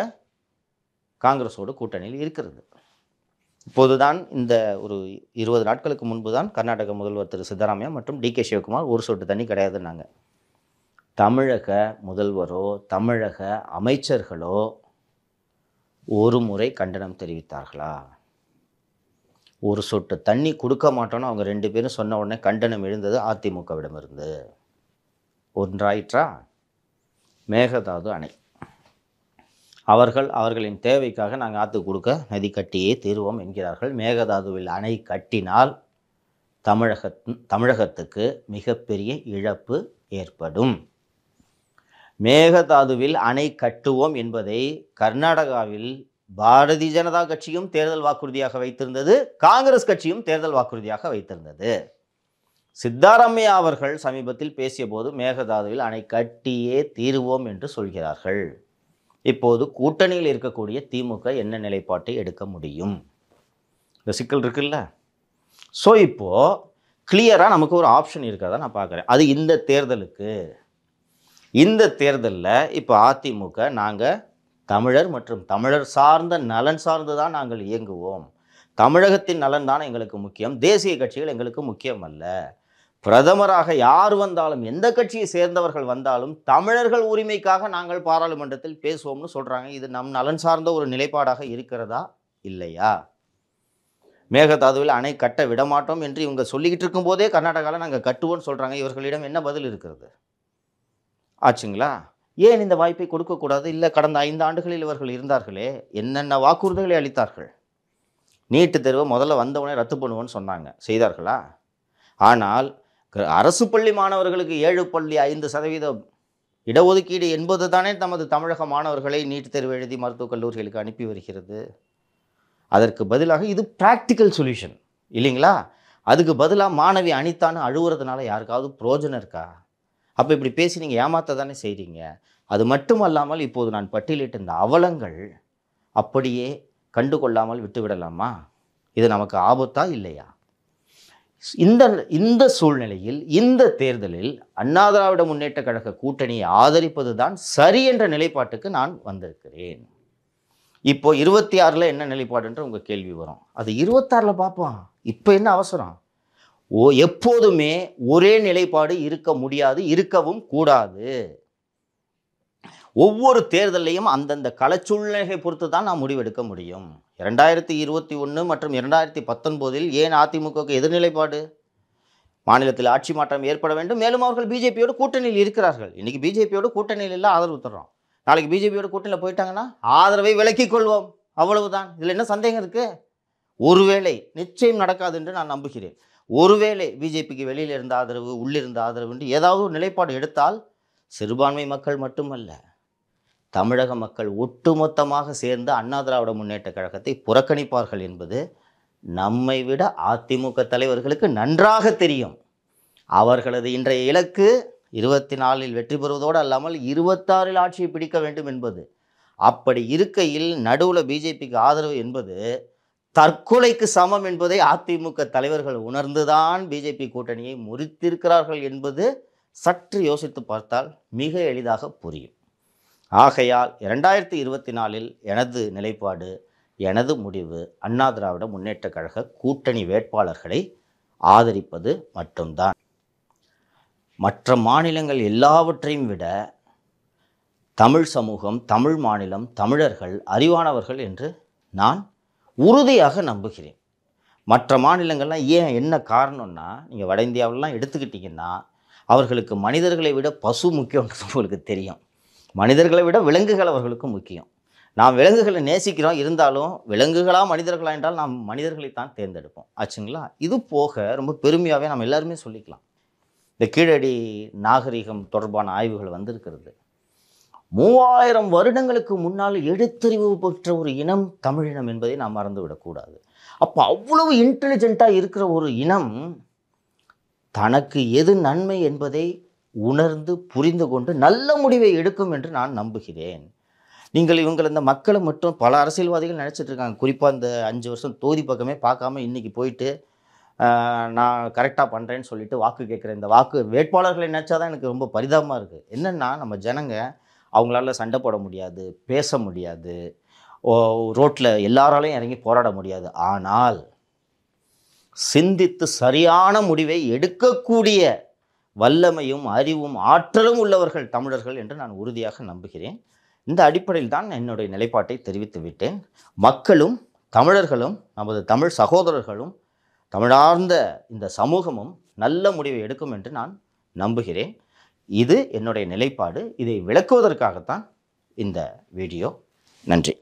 Speaker 1: காங்கிரஸோடு கூட்டணியில் இருக்கிறது இப்போதுதான் இந்த ஒரு இருபது நாட்களுக்கு முன்பு தான் கர்நாடக முதல்வர் திரு சித்தராமையா மற்றும் டி கே சிவகுமார் ஒரு சொட்டு தண்ணி நாங்கள் தமிழக முதல்வரோ தமிழக அமைச்சர்களோ ஒரு முறை கண்டனம் தெரிவித்தார்களா ஒரு சொட்டு தண்ணி கொடுக்க மாட்டோன்னு அவங்க ரெண்டு பேரும் சொன்ன உடனே கண்டனம் எழுந்தது அதிமுகவிடமிருந்து ஒன்றாயிற்றா மேகதாது அணை அவர்கள் அவர்களின் தேவைக்காக நாங்கள் ஆற்று கொடுக்க நதி கட்டியே தீர்வோம் என்கிறார்கள் மேகதாதுவில் அணை கட்டினால் தமிழக தமிழகத்துக்கு மிகப்பெரிய இழப்பு ஏற்படும் மேகதாதுவில் அணை கட்டுவோம் என்பதை கர்நாடகாவில் பாரதிய ஜனதா கட்சியும் தேர்தல் வாக்குறுதியாக வைத்திருந்தது காங்கிரஸ் கட்சியும் தேர்தல் வாக்குறுதியாக வைத்திருந்தது சித்தாராமையா அவர்கள் சமீபத்தில் பேசியபோது மேகதாதுவில் அணை கட்டியே தீருவோம் என்று சொல்கிறார்கள் இப்போது கூட்டணியில் இருக்கக்கூடிய திமுக என்ன நிலைப்பாட்டை எடுக்க முடியும் இந்த சிக்கல் இருக்குல்ல ஸோ இப்போது கிளியராக நமக்கு ஒரு ஆப்ஷன் இருக்கிறதா நான் பார்க்குறேன் அது இந்த தேர்தலுக்கு இந்த தேர்தலில் இப்போ அதிமுக நாங்கள் தமிழர் மற்றும் தமிழர் சார்ந்த நலன் சார்ந்து தான் நாங்கள் இயங்குவோம் தமிழகத்தின் நலன் தான் எங்களுக்கு முக்கியம் தேசிய கட்சிகள் எங்களுக்கு முக்கியம் அல்ல பிரதமராக யார் வந்தாலும் எந்த கட்சியை சேர்ந்தவர்கள் வந்தாலும் தமிழர்கள் உரிமைக்காக நாங்கள் பாராளுமன்றத்தில் பேசுவோம்னு சொல்கிறாங்க இது நம் நலன் சார்ந்த ஒரு நிலைப்பாடாக இருக்கிறதா இல்லையா மேகதாதுவில் அணை கட்ட விடமாட்டோம் என்று இவங்க சொல்லிக்கிட்டு இருக்கும்போதே கர்நாடகாவில் நாங்கள் கட்டுவோம்னு சொல்கிறாங்க இவர்களிடம் என்ன பதில் இருக்கிறது ஆச்சுங்களா ஏன் இந்த வாய்ப்பை கொடுக்கக்கூடாது இல்லை கடந்த ஐந்து ஆண்டுகளில் இவர்கள் இருந்தார்களே என்னென்ன வாக்குறுதிகளை அளித்தார்கள் நீட்டு தேர்வு முதல்ல வந்தவுடனே ரத்து பண்ணுவோன்னு சொன்னாங்க செய்தார்களா ஆனால் அரசு பள்ளி மாணவர்களுக்கு ஏழு பள்ளி ஐந்து சதவீதம் இடஒதுக்கீடு என்பது தானே தமது தமிழக மாணவர்களை நீட் தேர்வு எழுதி மருத்துவக் கல்லூரிகளுக்கு அனுப்பி வருகிறது அதற்கு பதிலாக இது ப்ராக்டிக்கல் சொல்யூஷன் இல்லைங்களா அதுக்கு பதிலாக மாணவி அனித்தான்னு அழுகுறதுனால யாருக்காவது புரோஜனம் இருக்கா அப்போ இப்படி பேசி நீங்கள் ஏமாற்ற தானே செய்கிறீங்க அது மட்டும் அல்லாமல் இப்போது நான் பட்டியலிட்டு இந்த அவலங்கள் அப்படியே கண்டு கொள்ளாமல் விட்டுவிடலாமா இது நமக்கு ஆபத்தா இல்லையா இந்த இந்த சூழ்நிலையில் இந்த தேர்தலில் அண்ணா திராவிட முன்னேற்ற கழக கூட்டணியை ஆதரிப்பது தான் சரி என்ற நிலைப்பாட்டுக்கு நான் வந்திருக்கிறேன் இப்போ இருபத்தி ஆறில் என்ன நிலைப்பாடுன்ற உங்கள் கேள்வி வரும் அது இருபத்தாறில் பார்ப்போம் இப்போ என்ன அவசரம் ஓ எப்போதுமே ஒரே நிலைப்பாடு இருக்க முடியாது இருக்கவும் கூடாது ஒவ்வொரு தேர்தலையும் அந்தந்த கலச்சூழ்நிலை பொறுத்து தான் நான் முடிவெடுக்க முடியும் இரண்டாயிரத்தி இருபத்தி ஒன்று மற்றும் இரண்டாயிரத்தி பத்தொன்பதில் ஏன் அதிமுகவுக்கு எதிர்நிலைப்பாடு மாநிலத்தில் ஆட்சி மாற்றம் ஏற்பட வேண்டும் மேலும் அவர்கள் பிஜேபியோட கூட்டணியில் இருக்கிறார்கள் இன்றைக்கி பிஜேபியோட கூட்டணியில் இல்லை ஆதரவு தர்றோம் நாளைக்கு பிஜேபியோட கூட்டணியில் போயிட்டாங்கன்னா ஆதரவை விலக்கிக் கொள்வோம் அவ்வளவுதான் இதில் என்ன சந்தேகம் இருக்குது ஒருவேளை நிச்சயம் நடக்காது என்று நான் நம்புகிறேன் ஒருவேளை பிஜேபிக்கு வெளியில் இருந்த ஆதரவு உள்ளிருந்த என்று ஏதாவது ஒரு நிலைப்பாடு எடுத்தால் சிறுபான்மை மக்கள் மட்டுமல்ல தமிழக மக்கள் ஒட்டுமொத்தமாக சேர்ந்து அண்ணா திராவிட முன்னேற்ற கழகத்தை புறக்கணிப்பார்கள் என்பது நம்மை விட அதிமுக தலைவர்களுக்கு நன்றாக தெரியும் அவர்களது இன்றைய இலக்கு இருபத்தி நாலில் வெற்றி பெறுவதோடு அல்லாமல் இருபத்தாறில் ஆட்சியை பிடிக்க வேண்டும் என்பது அப்படி இருக்கையில் நடுவில் பிஜேபிக்கு ஆதரவு என்பது தற்கொலைக்கு சமம் என்பதை அதிமுக தலைவர்கள் உணர்ந்துதான் பிஜேபி கூட்டணியை முறித்திருக்கிறார்கள் என்பது சற்று யோசித்து பார்த்தால் மிக எளிதாக புரியும் ஆகையால் இரண்டாயிரத்தி இருபத்தி நாலில் எனது நிலைப்பாடு எனது முடிவு அண்ணா திராவிட முன்னேற்றக் கழக கூட்டணி வேட்பாளர்களை ஆதரிப்பது மட்டும்தான் மற்ற மாநிலங்கள் எல்லாவற்றையும் விட தமிழ் சமூகம் தமிழ் மாநிலம் தமிழர்கள் அறிவானவர்கள் என்று நான் உறுதியாக நம்புகிறேன் மற்ற மாநிலங்கள்லாம் ஏன் என்ன காரணம்னா நீங்கள் வட இந்தியாவிலலாம் எடுத்துக்கிட்டிங்கன்னா அவர்களுக்கு மனிதர்களை விட பசு முக்கியம் உங்களுக்கு தெரியும் மனிதர்களை விட விலங்குகள் அவர்களுக்கு முக்கியம் நாம் விலங்குகளை நேசிக்கிறோம் இருந்தாலும் விலங்குகளாக மனிதர்களா என்றால் நாம் மனிதர்களை தான் தேர்ந்தெடுப்போம் ஆச்சுங்களா இது போக ரொம்ப பெருமையாகவே நம்ம எல்லாருமே சொல்லிக்கலாம் இந்த கீழடி நாகரிகம் தொடர்பான ஆய்வுகள் வந்திருக்கிறது மூவாயிரம் வருடங்களுக்கு முன்னால் எழுத்தறிவு பெற்ற ஒரு இனம் தமிழினம் என்பதை நாம் மறந்துவிடக்கூடாது அப்போ அவ்வளவு இன்டெலிஜென்ட்டாக இருக்கிற ஒரு இனம் தனக்கு எது நன்மை என்பதை உணர்ந்து புரிந்து கொண்டு நல்ல முடிவை எடுக்கும் என்று நான் நம்புகிறேன் நீங்கள் இவங்களை இந்த மக்களை மட்டும் பல அரசியல்வாதிகள் நினச்சிட்டு இருக்காங்க குறிப்பாக இந்த அஞ்சு வருஷம் தொகுதி பக்கமே பார்க்காம இன்றைக்கி போயிட்டு நான் கரெக்டாக பண்ணுறேன்னு சொல்லிட்டு வாக்கு கேட்குறேன் இந்த வாக்கு வேட்பாளர்களை நினச்சா தான் எனக்கு ரொம்ப பரிதாபமாக இருக்குது என்னென்னா நம்ம ஜனங்கள் அவங்களால சண்டை போட முடியாது பேச முடியாது ரோட்டில் எல்லாராலையும் இறங்கி போராட முடியாது ஆனால் சிந்தித்து சரியான முடிவை எடுக்கக்கூடிய வல்லமையும் அறிவும் ஆற்றலும் உள்ளவர்கள் தமிழர்கள் என்று நான் உறுதியாக நம்புகிறேன் இந்த அடிப்படையில் தான் என்னுடைய நிலைப்பாட்டை தெரிவித்து விட்டேன் மக்களும் தமிழர்களும் நமது தமிழ் சகோதரர்களும் தமிழார்ந்த இந்த சமூகமும் நல்ல முடிவை எடுக்கும் என்று நான் நம்புகிறேன் இது என்னுடைய நிலைப்பாடு இதை விளக்குவதற்காகத்தான் இந்த வீடியோ நன்றி